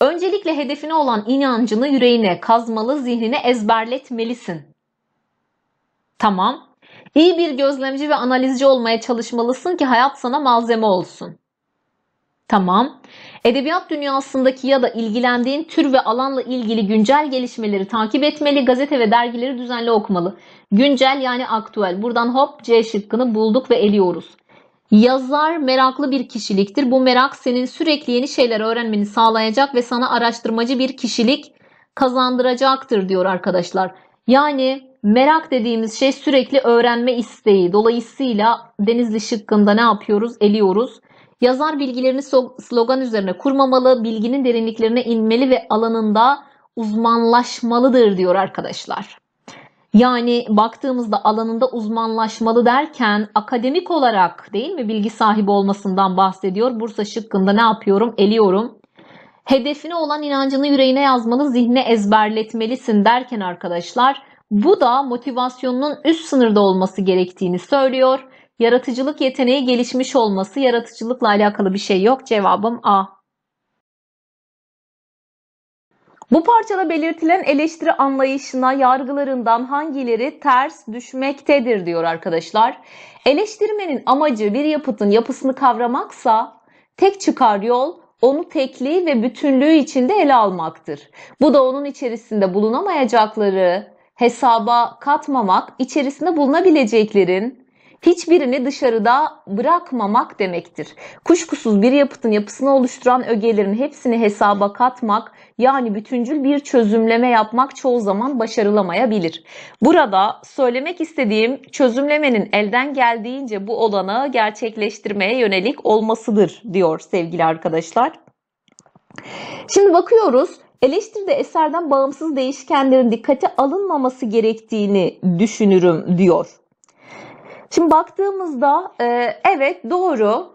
Öncelikle hedefine olan inancını yüreğine, kazmalı zihnine ezberletmelisin. Tamam. İyi bir gözlemci ve analizci olmaya çalışmalısın ki hayat sana malzeme olsun. Tamam. Edebiyat dünyasındaki ya da ilgilendiğin tür ve alanla ilgili güncel gelişmeleri takip etmeli, gazete ve dergileri düzenli okumalı. Güncel yani aktüel. Buradan hop C şıkkını bulduk ve eliyoruz. Yazar meraklı bir kişiliktir. Bu merak senin sürekli yeni şeyler öğrenmeni sağlayacak ve sana araştırmacı bir kişilik kazandıracaktır diyor arkadaşlar. Yani merak dediğimiz şey sürekli öğrenme isteği. Dolayısıyla Denizli şıkkında ne yapıyoruz? Eliyoruz. Yazar bilgilerini slogan üzerine kurmamalı, bilginin derinliklerine inmeli ve alanında uzmanlaşmalıdır diyor arkadaşlar. Yani baktığımızda alanında uzmanlaşmalı derken akademik olarak değil mi bilgi sahibi olmasından bahsediyor. Bursa şıkkında ne yapıyorum? Eliyorum. Hedefine olan inancını yüreğine yazmalı, zihne ezberletmelisin derken arkadaşlar bu da motivasyonunun üst sınırda olması gerektiğini söylüyor. Yaratıcılık yeteneği gelişmiş olması yaratıcılıkla alakalı bir şey yok. Cevabım A. Bu parçada belirtilen eleştiri anlayışına yargılarından hangileri ters düşmektedir diyor arkadaşlar. Eleştirmenin amacı bir yapıtın yapısını kavramaksa tek çıkar yol onu tekliği ve bütünlüğü içinde ele almaktır. Bu da onun içerisinde bulunamayacakları hesaba katmamak, içerisinde bulunabileceklerin hiçbirini dışarıda bırakmamak demektir. Kuşkusuz bir yapıtın yapısını oluşturan ögelerin hepsini hesaba katmak yani bütüncül bir çözümleme yapmak çoğu zaman başarılamayabilir. Burada söylemek istediğim çözümlemenin elden geldiğince bu olanağı gerçekleştirmeye yönelik olmasıdır diyor sevgili arkadaşlar. Şimdi bakıyoruz eleştiride eserden bağımsız değişkenlerin dikkate alınmaması gerektiğini düşünürüm diyor. Şimdi baktığımızda e, evet doğru.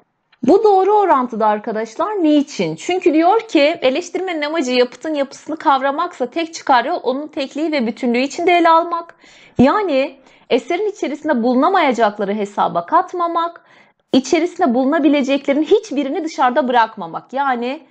Bu doğru orantıda arkadaşlar niçin? Çünkü diyor ki eleştirmenin amacı yapıtın yapısını kavramaksa tek çıkar yol onun tekliği ve bütünlüğü içinde ele almak. Yani eserin içerisinde bulunamayacakları hesaba katmamak, içerisinde bulunabileceklerin hiçbirini dışarıda bırakmamak. Yani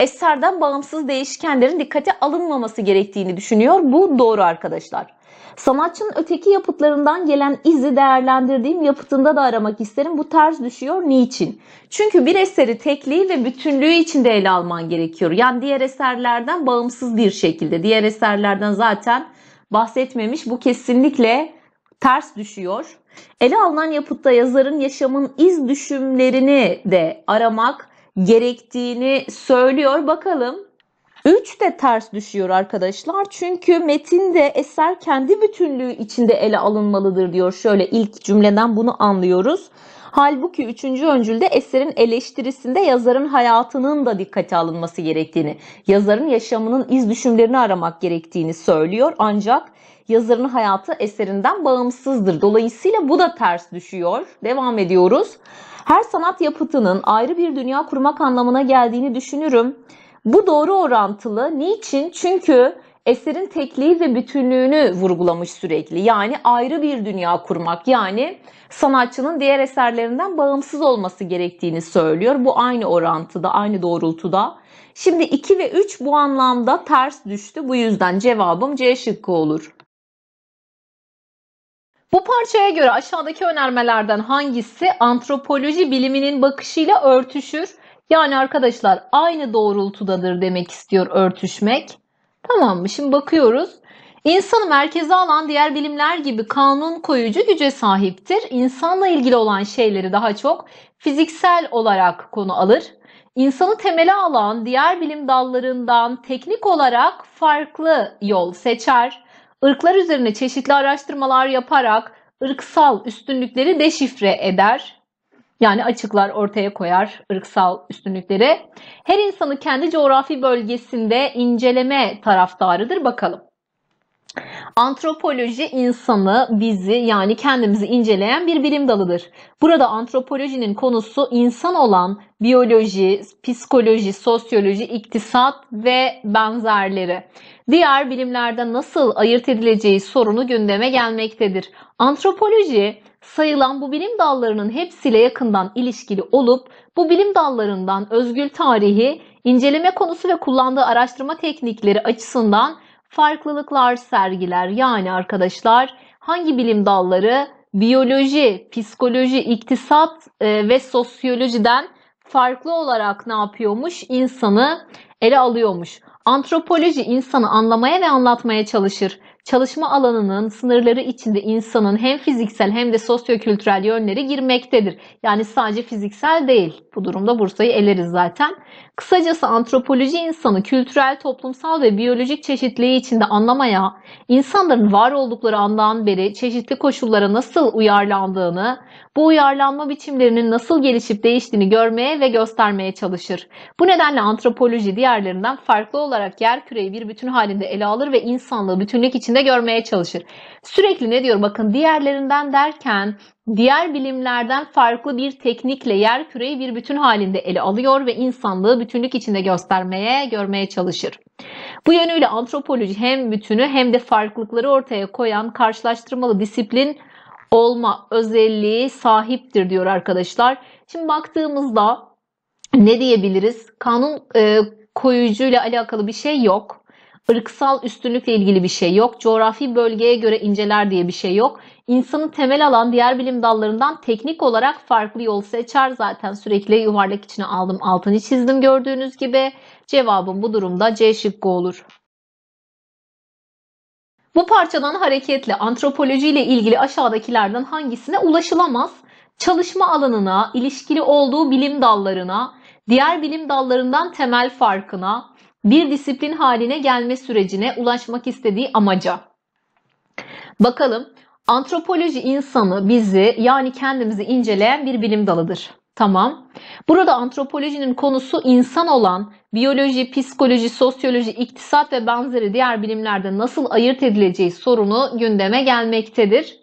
eserden bağımsız değişkenlerin dikkate alınmaması gerektiğini düşünüyor. Bu doğru arkadaşlar. Sanatçının öteki yapıtlarından gelen izi değerlendirdiğim yapıtında da aramak isterim. Bu ters düşüyor. Niçin? Çünkü bir eseri tekliği ve bütünlüğü içinde ele alman gerekiyor. Yani diğer eserlerden bağımsız bir şekilde. Diğer eserlerden zaten bahsetmemiş. Bu kesinlikle ters düşüyor. Ele alınan yapıtta yazarın yaşamın iz düşümlerini de aramak gerektiğini söylüyor. Bakalım 3 de ters düşüyor arkadaşlar. Çünkü metinde eser kendi bütünlüğü içinde ele alınmalıdır diyor. Şöyle ilk cümleden bunu anlıyoruz. Halbuki 3. öncülde eserin eleştirisinde yazarın hayatının da dikkate alınması gerektiğini, yazarın yaşamının iz düşümlerini aramak gerektiğini söylüyor. Ancak yazarın hayatı eserinden bağımsızdır. Dolayısıyla bu da ters düşüyor. Devam ediyoruz. Her sanat yapıtının ayrı bir dünya kurmak anlamına geldiğini düşünürüm. Bu doğru orantılı. Niçin? Çünkü eserin tekliği ve bütünlüğünü vurgulamış sürekli. Yani ayrı bir dünya kurmak. Yani sanatçının diğer eserlerinden bağımsız olması gerektiğini söylüyor. Bu aynı orantıda, aynı doğrultuda. Şimdi 2 ve 3 bu anlamda ters düştü. Bu yüzden cevabım C şıkkı olur. Bu parçaya göre aşağıdaki önermelerden hangisi antropoloji biliminin bakışıyla örtüşür? Yani arkadaşlar aynı doğrultudadır demek istiyor örtüşmek. Tamam mı? Şimdi bakıyoruz. İnsanı merkeze alan diğer bilimler gibi kanun koyucu güce sahiptir. İnsanla ilgili olan şeyleri daha çok fiziksel olarak konu alır. İnsanı temele alan diğer bilim dallarından teknik olarak farklı yol seçer. Irklar üzerine çeşitli araştırmalar yaparak ırksal üstünlükleri deşifre eder. Yani açıklar ortaya koyar ırksal üstünlükleri. Her insanı kendi coğrafi bölgesinde inceleme taraftarıdır bakalım. Antropoloji insanı, bizi yani kendimizi inceleyen bir bilim dalıdır. Burada antropolojinin konusu insan olan biyoloji, psikoloji, sosyoloji, iktisat ve benzerleri. Diğer bilimlerde nasıl ayırt edileceği sorunu gündeme gelmektedir. Antropoloji sayılan bu bilim dallarının hepsiyle yakından ilişkili olup bu bilim dallarından özgül tarihi inceleme konusu ve kullandığı araştırma teknikleri açısından farklılıklar sergiler. Yani arkadaşlar hangi bilim dalları biyoloji, psikoloji, iktisat e, ve sosyolojiden farklı olarak ne yapıyormuş? İnsanı ele alıyormuş. Antropoloji insanı anlamaya ve anlatmaya çalışır çalışma alanının sınırları içinde insanın hem fiziksel hem de sosyokültürel yönleri girmektedir. Yani sadece fiziksel değil. Bu durumda Bursa'yı eleriz zaten. Kısacası antropoloji insanı kültürel, toplumsal ve biyolojik çeşitliliği içinde anlamaya, insanların var oldukları andan beri çeşitli koşullara nasıl uyarlandığını, bu uyarlanma biçimlerinin nasıl gelişip değiştiğini görmeye ve göstermeye çalışır. Bu nedenle antropoloji diğerlerinden farklı olarak yer küreyi bir bütün halinde ele alır ve insanlığı bütünlük içinde içinde görmeye çalışır. Sürekli ne diyor bakın diğerlerinden derken diğer bilimlerden farklı bir teknikle yer küreyi bir bütün halinde ele alıyor ve insanlığı bütünlük içinde göstermeye, görmeye çalışır. Bu yönüyle antropoloji hem bütünü hem de farklılıkları ortaya koyan karşılaştırmalı disiplin olma özelliği sahiptir diyor arkadaşlar. Şimdi baktığımızda ne diyebiliriz? Kanun e, koyucuyla alakalı bir şey yok ırksal üstünlükle ilgili bir şey yok. Coğrafi bölgeye göre inceler diye bir şey yok. İnsanı temel alan diğer bilim dallarından teknik olarak farklı yol seçer. Zaten sürekli yuvarlak içine aldım altını çizdim gördüğünüz gibi. Cevabım bu durumda C şıkkı olur. Bu parçadan hareketle antropoloji ile ilgili aşağıdakilerden hangisine ulaşılamaz? Çalışma alanına, ilişkili olduğu bilim dallarına, diğer bilim dallarından temel farkına, bir disiplin haline gelme sürecine ulaşmak istediği amaca. Bakalım antropoloji insanı bizi yani kendimizi inceleyen bir bilim dalıdır. Tamam. Burada antropolojinin konusu insan olan biyoloji, psikoloji, sosyoloji, iktisat ve benzeri diğer bilimlerde nasıl ayırt edileceği sorunu gündeme gelmektedir.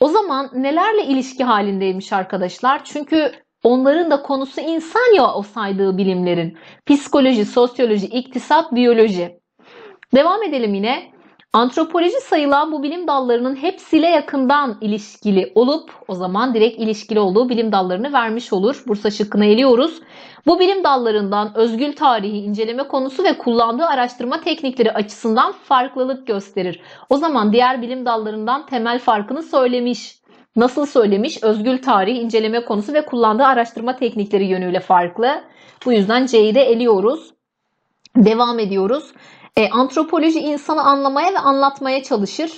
O zaman nelerle ilişki halindeymiş arkadaşlar? Çünkü Onların da konusu insan ya o saydığı bilimlerin. Psikoloji, sosyoloji, iktisat, biyoloji. Devam edelim yine. Antropoloji sayılan bu bilim dallarının hepsiyle yakından ilişkili olup o zaman direkt ilişkili olduğu bilim dallarını vermiş olur. Bursa şıkkına eliyoruz. Bu bilim dallarından özgül tarihi inceleme konusu ve kullandığı araştırma teknikleri açısından farklılık gösterir. O zaman diğer bilim dallarından temel farkını söylemiş. Nasıl söylemiş? Özgül tarih, inceleme konusu ve kullandığı araştırma teknikleri yönüyle farklı. Bu yüzden C'yi de eliyoruz. Devam ediyoruz. E, antropoloji insanı anlamaya ve anlatmaya çalışır.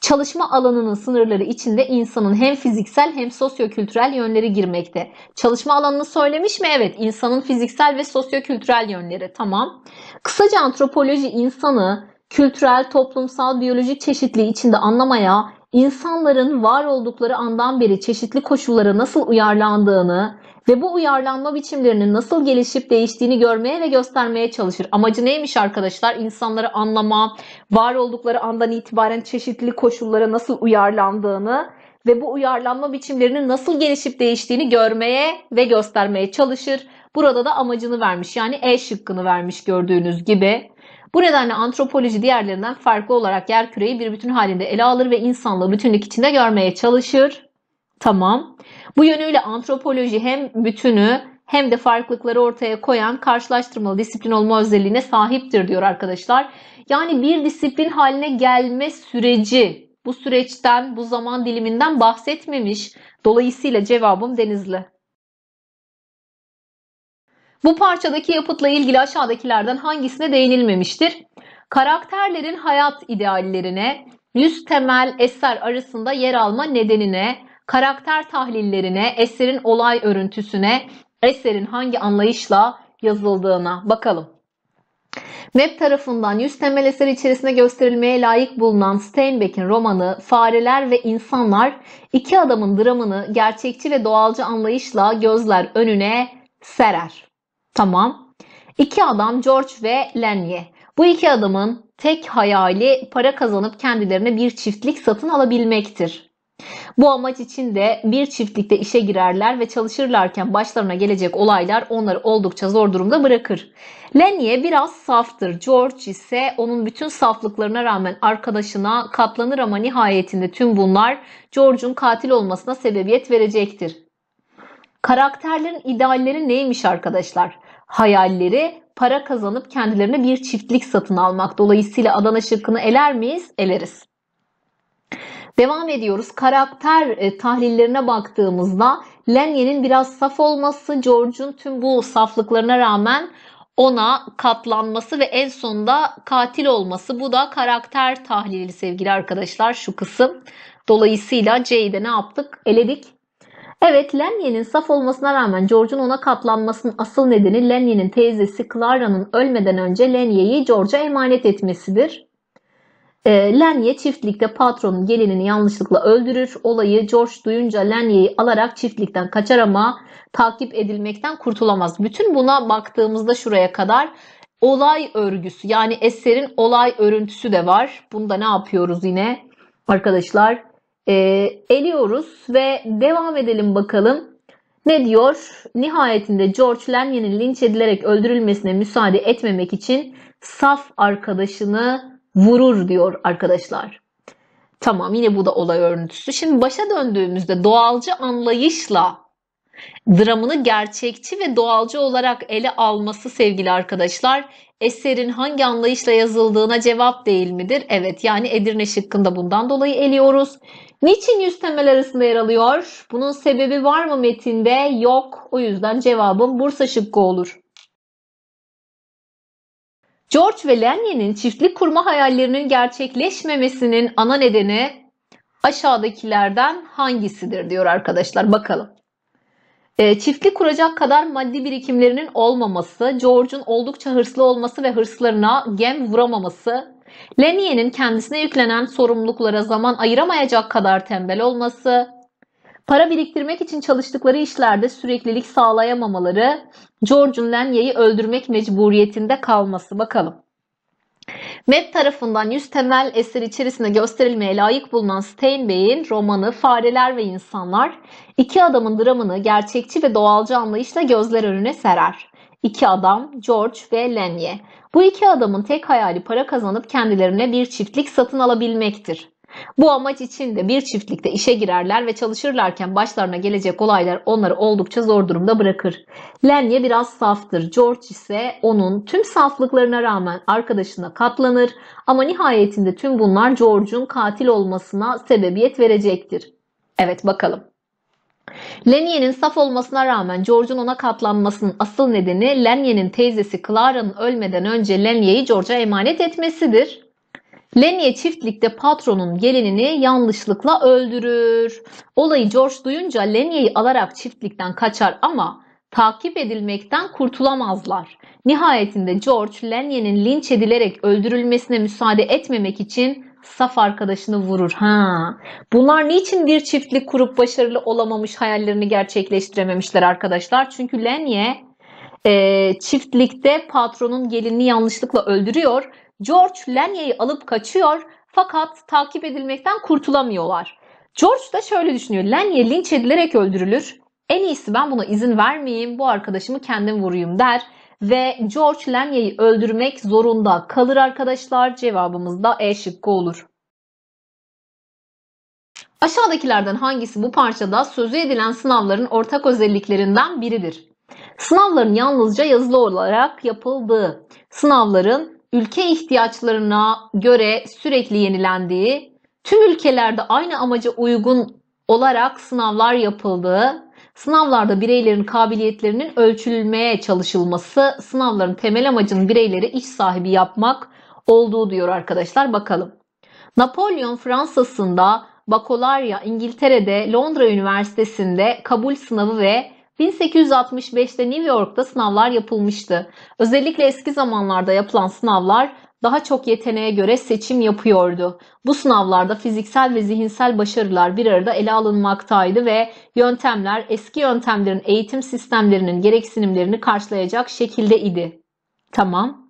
Çalışma alanının sınırları içinde insanın hem fiziksel hem sosyokültürel yönleri girmekte. Çalışma alanını söylemiş mi? Evet, İnsanın fiziksel ve sosyokültürel yönleri. Tamam. Kısaca antropoloji insanı kültürel, toplumsal, biyolojik çeşitliği içinde anlamaya, insanların var oldukları andan beri çeşitli koşullara nasıl uyarlandığını ve bu uyarlanma biçimlerinin nasıl gelişip değiştiğini görmeye ve göstermeye çalışır. Amacı neymiş arkadaşlar? İnsanları anlama, var oldukları andan itibaren çeşitli koşullara nasıl uyarlandığını ve bu uyarlanma biçimlerinin nasıl gelişip değiştiğini görmeye ve göstermeye çalışır. Burada da amacını vermiş yani E şıkkını vermiş gördüğünüz gibi. Bu nedenle antropoloji diğerlerinden farklı olarak yer küreyi bir bütün halinde ele alır ve insanlığı bütünlük içinde görmeye çalışır. Tamam. Bu yönüyle antropoloji hem bütünü hem de farklılıkları ortaya koyan karşılaştırmalı disiplin olma özelliğine sahiptir diyor arkadaşlar. Yani bir disiplin haline gelme süreci bu süreçten, bu zaman diliminden bahsetmemiş. Dolayısıyla cevabım Denizli. Bu parçadaki yapıtla ilgili aşağıdakilerden hangisine değinilmemiştir? Karakterlerin hayat ideallerine, 100 temel eser arasında yer alma nedenine, karakter tahlillerine, eserin olay örüntüsüne, eserin hangi anlayışla yazıldığına bakalım. MEP tarafından 100 temel eser içerisinde gösterilmeye layık bulunan Steinbeck'in romanı Fareler ve İnsanlar iki adamın dramını gerçekçi ve doğalcı anlayışla gözler önüne serer. Tamam. İki adam George ve Lenye. Bu iki adamın tek hayali para kazanıp kendilerine bir çiftlik satın alabilmektir. Bu amaç için de bir çiftlikte işe girerler ve çalışırlarken başlarına gelecek olaylar onları oldukça zor durumda bırakır. Lenye biraz saftır. George ise onun bütün saflıklarına rağmen arkadaşına katlanır ama nihayetinde tüm bunlar George'un katil olmasına sebebiyet verecektir. Karakterlerin idealleri neymiş arkadaşlar? hayalleri para kazanıp kendilerine bir çiftlik satın almak. Dolayısıyla Adana şıkkını eler miyiz? Eleriz. Devam ediyoruz. Karakter e, tahlillerine baktığımızda Lenye'nin biraz saf olması, George'un tüm bu saflıklarına rağmen ona katlanması ve en sonunda katil olması. Bu da karakter tahlili sevgili arkadaşlar şu kısım. Dolayısıyla C'yi de ne yaptık? Eledik. Evet Lenye'nin saf olmasına rağmen George'un ona katlanmasının asıl nedeni Lenye'nin teyzesi Clara'nın ölmeden önce Lenye'yi George'a emanet etmesidir. E, ee, Lenye çiftlikte patronun gelinini yanlışlıkla öldürür. Olayı George duyunca Lenye'yi alarak çiftlikten kaçar ama takip edilmekten kurtulamaz. Bütün buna baktığımızda şuraya kadar olay örgüsü yani eserin olay örüntüsü de var. Bunda ne yapıyoruz yine arkadaşlar? e, eliyoruz ve devam edelim bakalım. Ne diyor? Nihayetinde George Lemye'nin linç edilerek öldürülmesine müsaade etmemek için saf arkadaşını vurur diyor arkadaşlar. Tamam yine bu da olay örüntüsü. Şimdi başa döndüğümüzde doğalcı anlayışla dramını gerçekçi ve doğalcı olarak ele alması sevgili arkadaşlar eserin hangi anlayışla yazıldığına cevap değil midir? Evet yani Edirne şıkkında bundan dolayı eliyoruz. Niçin yüz temel arasında yer alıyor? Bunun sebebi var mı metinde? Yok. O yüzden cevabım Bursa şıkkı olur. George ve Lenye'nin çiftlik kurma hayallerinin gerçekleşmemesinin ana nedeni aşağıdakilerden hangisidir diyor arkadaşlar. Bakalım. E, çiftlik kuracak kadar maddi birikimlerinin olmaması, George'un oldukça hırslı olması ve hırslarına gem vuramaması Lenier'in kendisine yüklenen sorumluluklara zaman ayıramayacak kadar tembel olması, para biriktirmek için çalıştıkları işlerde süreklilik sağlayamamaları, George'un Lenier'i öldürmek mecburiyetinde kalması bakalım. MEP tarafından 100 temel eser içerisinde gösterilmeye layık bulunan Steinbeck'in romanı Fareler ve İnsanlar, iki adamın dramını gerçekçi ve doğalcı anlayışla gözler önüne serer. İki adam, George ve Lenye. Bu iki adamın tek hayali para kazanıp kendilerine bir çiftlik satın alabilmektir. Bu amaç için de bir çiftlikte işe girerler ve çalışırlarken başlarına gelecek olaylar onları oldukça zor durumda bırakır. Lenye biraz saftır, George ise onun tüm saflıklarına rağmen arkadaşına katlanır ama nihayetinde tüm bunlar George'un katil olmasına sebebiyet verecektir. Evet bakalım. Lenye'nin saf olmasına rağmen George'un ona katlanmasının asıl nedeni Lenye'nin teyzesi Clara'nın ölmeden önce Lenye'yi George'a emanet etmesidir. Lenye çiftlikte patronun gelinini yanlışlıkla öldürür. Olayı George duyunca Lenye'yi alarak çiftlikten kaçar ama takip edilmekten kurtulamazlar. Nihayetinde George Lenye'nin linç edilerek öldürülmesine müsaade etmemek için saf arkadaşını vurur. Ha. Bunlar niçin bir çiftlik kurup başarılı olamamış, hayallerini gerçekleştirememişler arkadaşlar? Çünkü Lenye e, çiftlikte patronun gelini yanlışlıkla öldürüyor. George Lenye'yi alıp kaçıyor fakat takip edilmekten kurtulamıyorlar. George da şöyle düşünüyor. Lenye linç edilerek öldürülür. En iyisi ben buna izin vermeyeyim, bu arkadaşımı kendim vurayım der ve George Lanya'yı öldürmek zorunda kalır arkadaşlar. Cevabımız da E şıkkı olur. Aşağıdakilerden hangisi bu parçada sözü edilen sınavların ortak özelliklerinden biridir? Sınavların yalnızca yazılı olarak yapıldığı, sınavların ülke ihtiyaçlarına göre sürekli yenilendiği, tüm ülkelerde aynı amaca uygun olarak sınavlar yapıldığı, Sınavlarda bireylerin kabiliyetlerinin ölçülmeye çalışılması, sınavların temel amacının bireyleri iş sahibi yapmak olduğu diyor arkadaşlar. Bakalım. Napolyon Fransa'sında, Bakolarya İngiltere'de, Londra Üniversitesi'nde kabul sınavı ve 1865'te New York'ta sınavlar yapılmıştı. Özellikle eski zamanlarda yapılan sınavlar daha çok yeteneğe göre seçim yapıyordu. Bu sınavlarda fiziksel ve zihinsel başarılar bir arada ele alınmaktaydı ve yöntemler eski yöntemlerin eğitim sistemlerinin gereksinimlerini karşılayacak şekilde idi. Tamam.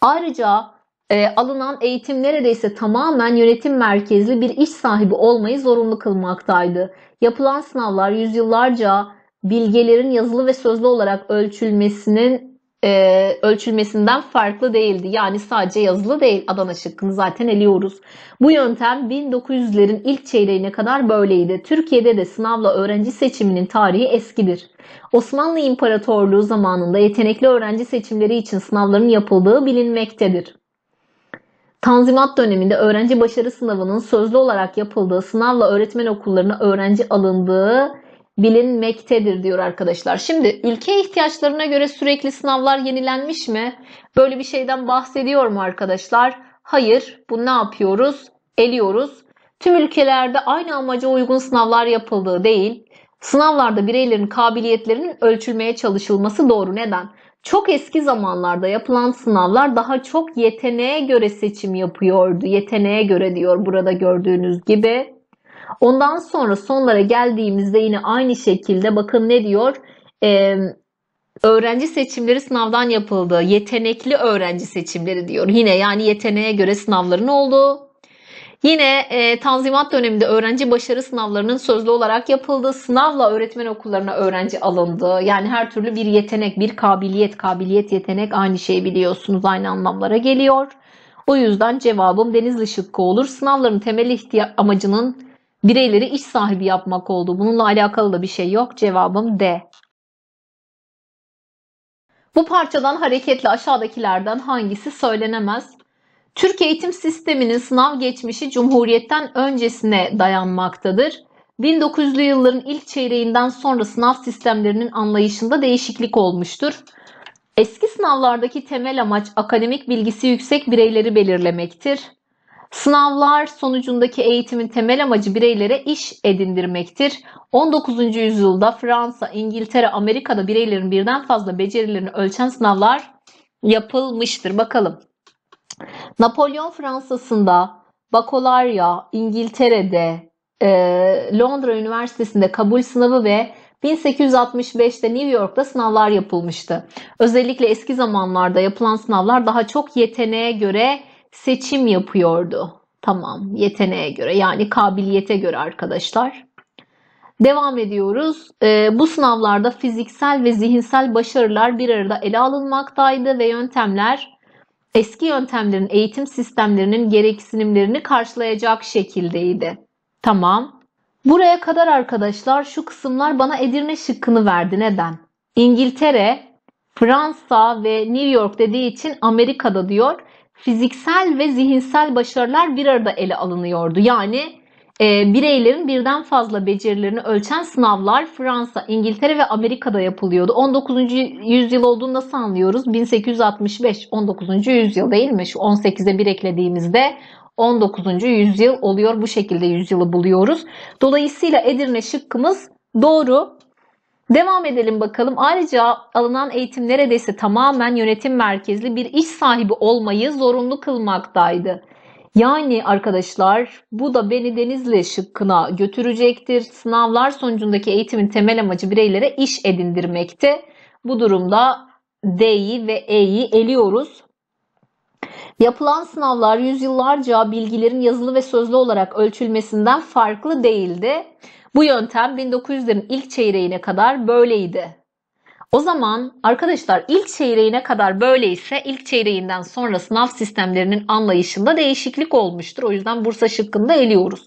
Ayrıca e, alınan eğitim neredeyse tamamen yönetim merkezli bir iş sahibi olmayı zorunlu kılmaktaydı. Yapılan sınavlar yüzyıllarca bilgelerin yazılı ve sözlü olarak ölçülmesinin e, ölçülmesinden farklı değildi. Yani sadece yazılı değil Adana şıkkını zaten eliyoruz. Bu yöntem 1900'lerin ilk çeyreğine kadar böyleydi. Türkiye'de de sınavla öğrenci seçiminin tarihi eskidir. Osmanlı İmparatorluğu zamanında yetenekli öğrenci seçimleri için sınavların yapıldığı bilinmektedir. Tanzimat döneminde öğrenci başarı sınavının sözlü olarak yapıldığı sınavla öğretmen okullarına öğrenci alındığı bilinmektedir diyor arkadaşlar. Şimdi ülke ihtiyaçlarına göre sürekli sınavlar yenilenmiş mi? Böyle bir şeyden bahsediyor mu arkadaşlar? Hayır. Bu ne yapıyoruz? Eliyoruz. Tüm ülkelerde aynı amaca uygun sınavlar yapıldığı değil. Sınavlarda bireylerin kabiliyetlerinin ölçülmeye çalışılması doğru. Neden? Çok eski zamanlarda yapılan sınavlar daha çok yeteneğe göre seçim yapıyordu. Yeteneğe göre diyor burada gördüğünüz gibi. Ondan sonra sonlara geldiğimizde yine aynı şekilde bakın ne diyor? Ee, öğrenci seçimleri sınavdan yapıldı. Yetenekli öğrenci seçimleri diyor. Yine yani yeteneğe göre sınavların olduğu. Yine e, Tanzimat döneminde öğrenci başarı sınavlarının sözlü olarak yapıldığı, sınavla öğretmen okullarına öğrenci alındı. Yani her türlü bir yetenek, bir kabiliyet, kabiliyet, yetenek aynı şey biliyorsunuz aynı anlamlara geliyor. O yüzden cevabım Denizli Şıkkı olur. Sınavların temel ihtiya- amacının bireyleri iş sahibi yapmak oldu. Bununla alakalı da bir şey yok. Cevabım D. Bu parçadan hareketle aşağıdakilerden hangisi söylenemez? Türk eğitim sisteminin sınav geçmişi Cumhuriyet'ten öncesine dayanmaktadır. 1900'lü yılların ilk çeyreğinden sonra sınav sistemlerinin anlayışında değişiklik olmuştur. Eski sınavlardaki temel amaç akademik bilgisi yüksek bireyleri belirlemektir. Sınavlar sonucundaki eğitimin temel amacı bireylere iş edindirmektir. 19. yüzyılda Fransa, İngiltere, Amerika'da bireylerin birden fazla becerilerini ölçen sınavlar yapılmıştır. Bakalım. Napolyon Fransa'sında, Bakolarya, İngiltere'de, e, Londra Üniversitesi'nde kabul sınavı ve 1865'te New York'ta sınavlar yapılmıştı. Özellikle eski zamanlarda yapılan sınavlar daha çok yeteneğe göre seçim yapıyordu. Tamam yeteneğe göre yani kabiliyete göre arkadaşlar. Devam ediyoruz. E, bu sınavlarda fiziksel ve zihinsel başarılar bir arada ele alınmaktaydı ve yöntemler eski yöntemlerin eğitim sistemlerinin gereksinimlerini karşılayacak şekildeydi. Tamam. Buraya kadar arkadaşlar şu kısımlar bana Edirne şıkkını verdi. Neden? İngiltere, Fransa ve New York dediği için Amerika'da diyor fiziksel ve zihinsel başarılar bir arada ele alınıyordu. Yani e, bireylerin birden fazla becerilerini ölçen sınavlar Fransa, İngiltere ve Amerika'da yapılıyordu. 19. yüzyıl olduğunu nasıl anlıyoruz? 1865, 19. yüzyıl değil mi? Şu 18'e bir eklediğimizde 19. yüzyıl oluyor. Bu şekilde yüzyılı buluyoruz. Dolayısıyla Edirne şıkkımız doğru. Devam edelim bakalım. Ayrıca alınan eğitim neredeyse tamamen yönetim merkezli bir iş sahibi olmayı zorunlu kılmaktaydı. Yani arkadaşlar bu da beni Denizli şıkkına götürecektir. Sınavlar sonucundaki eğitimin temel amacı bireylere iş edindirmekte. Bu durumda D'yi ve E'yi eliyoruz. Yapılan sınavlar yüzyıllarca bilgilerin yazılı ve sözlü olarak ölçülmesinden farklı değildi. Bu yöntem 1900'lerin ilk çeyreğine kadar böyleydi. O zaman arkadaşlar ilk çeyreğine kadar böyleyse ilk çeyreğinden sonra sınav sistemlerinin anlayışında değişiklik olmuştur. O yüzden Bursa şıkkını eliyoruz.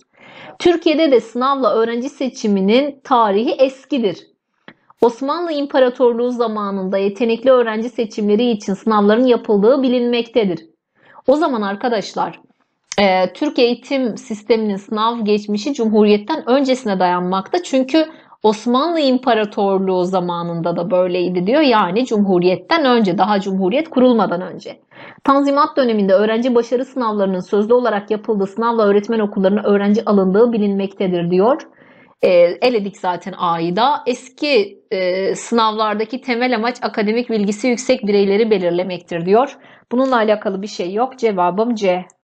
Türkiye'de de sınavla öğrenci seçiminin tarihi eskidir. Osmanlı İmparatorluğu zamanında yetenekli öğrenci seçimleri için sınavların yapıldığı bilinmektedir. O zaman arkadaşlar e, Türk eğitim sisteminin sınav geçmişi Cumhuriyet'ten öncesine dayanmakta. Çünkü Osmanlı İmparatorluğu zamanında da böyleydi diyor. Yani Cumhuriyet'ten önce, daha Cumhuriyet kurulmadan önce. Tanzimat döneminde öğrenci başarı sınavlarının sözlü olarak yapıldığı sınavla öğretmen okullarına öğrenci alındığı bilinmektedir diyor. E, eledik zaten AİDA. Eski e, sınavlardaki temel amaç akademik bilgisi yüksek bireyleri belirlemektir diyor. Bununla alakalı bir şey yok. Cevabım C.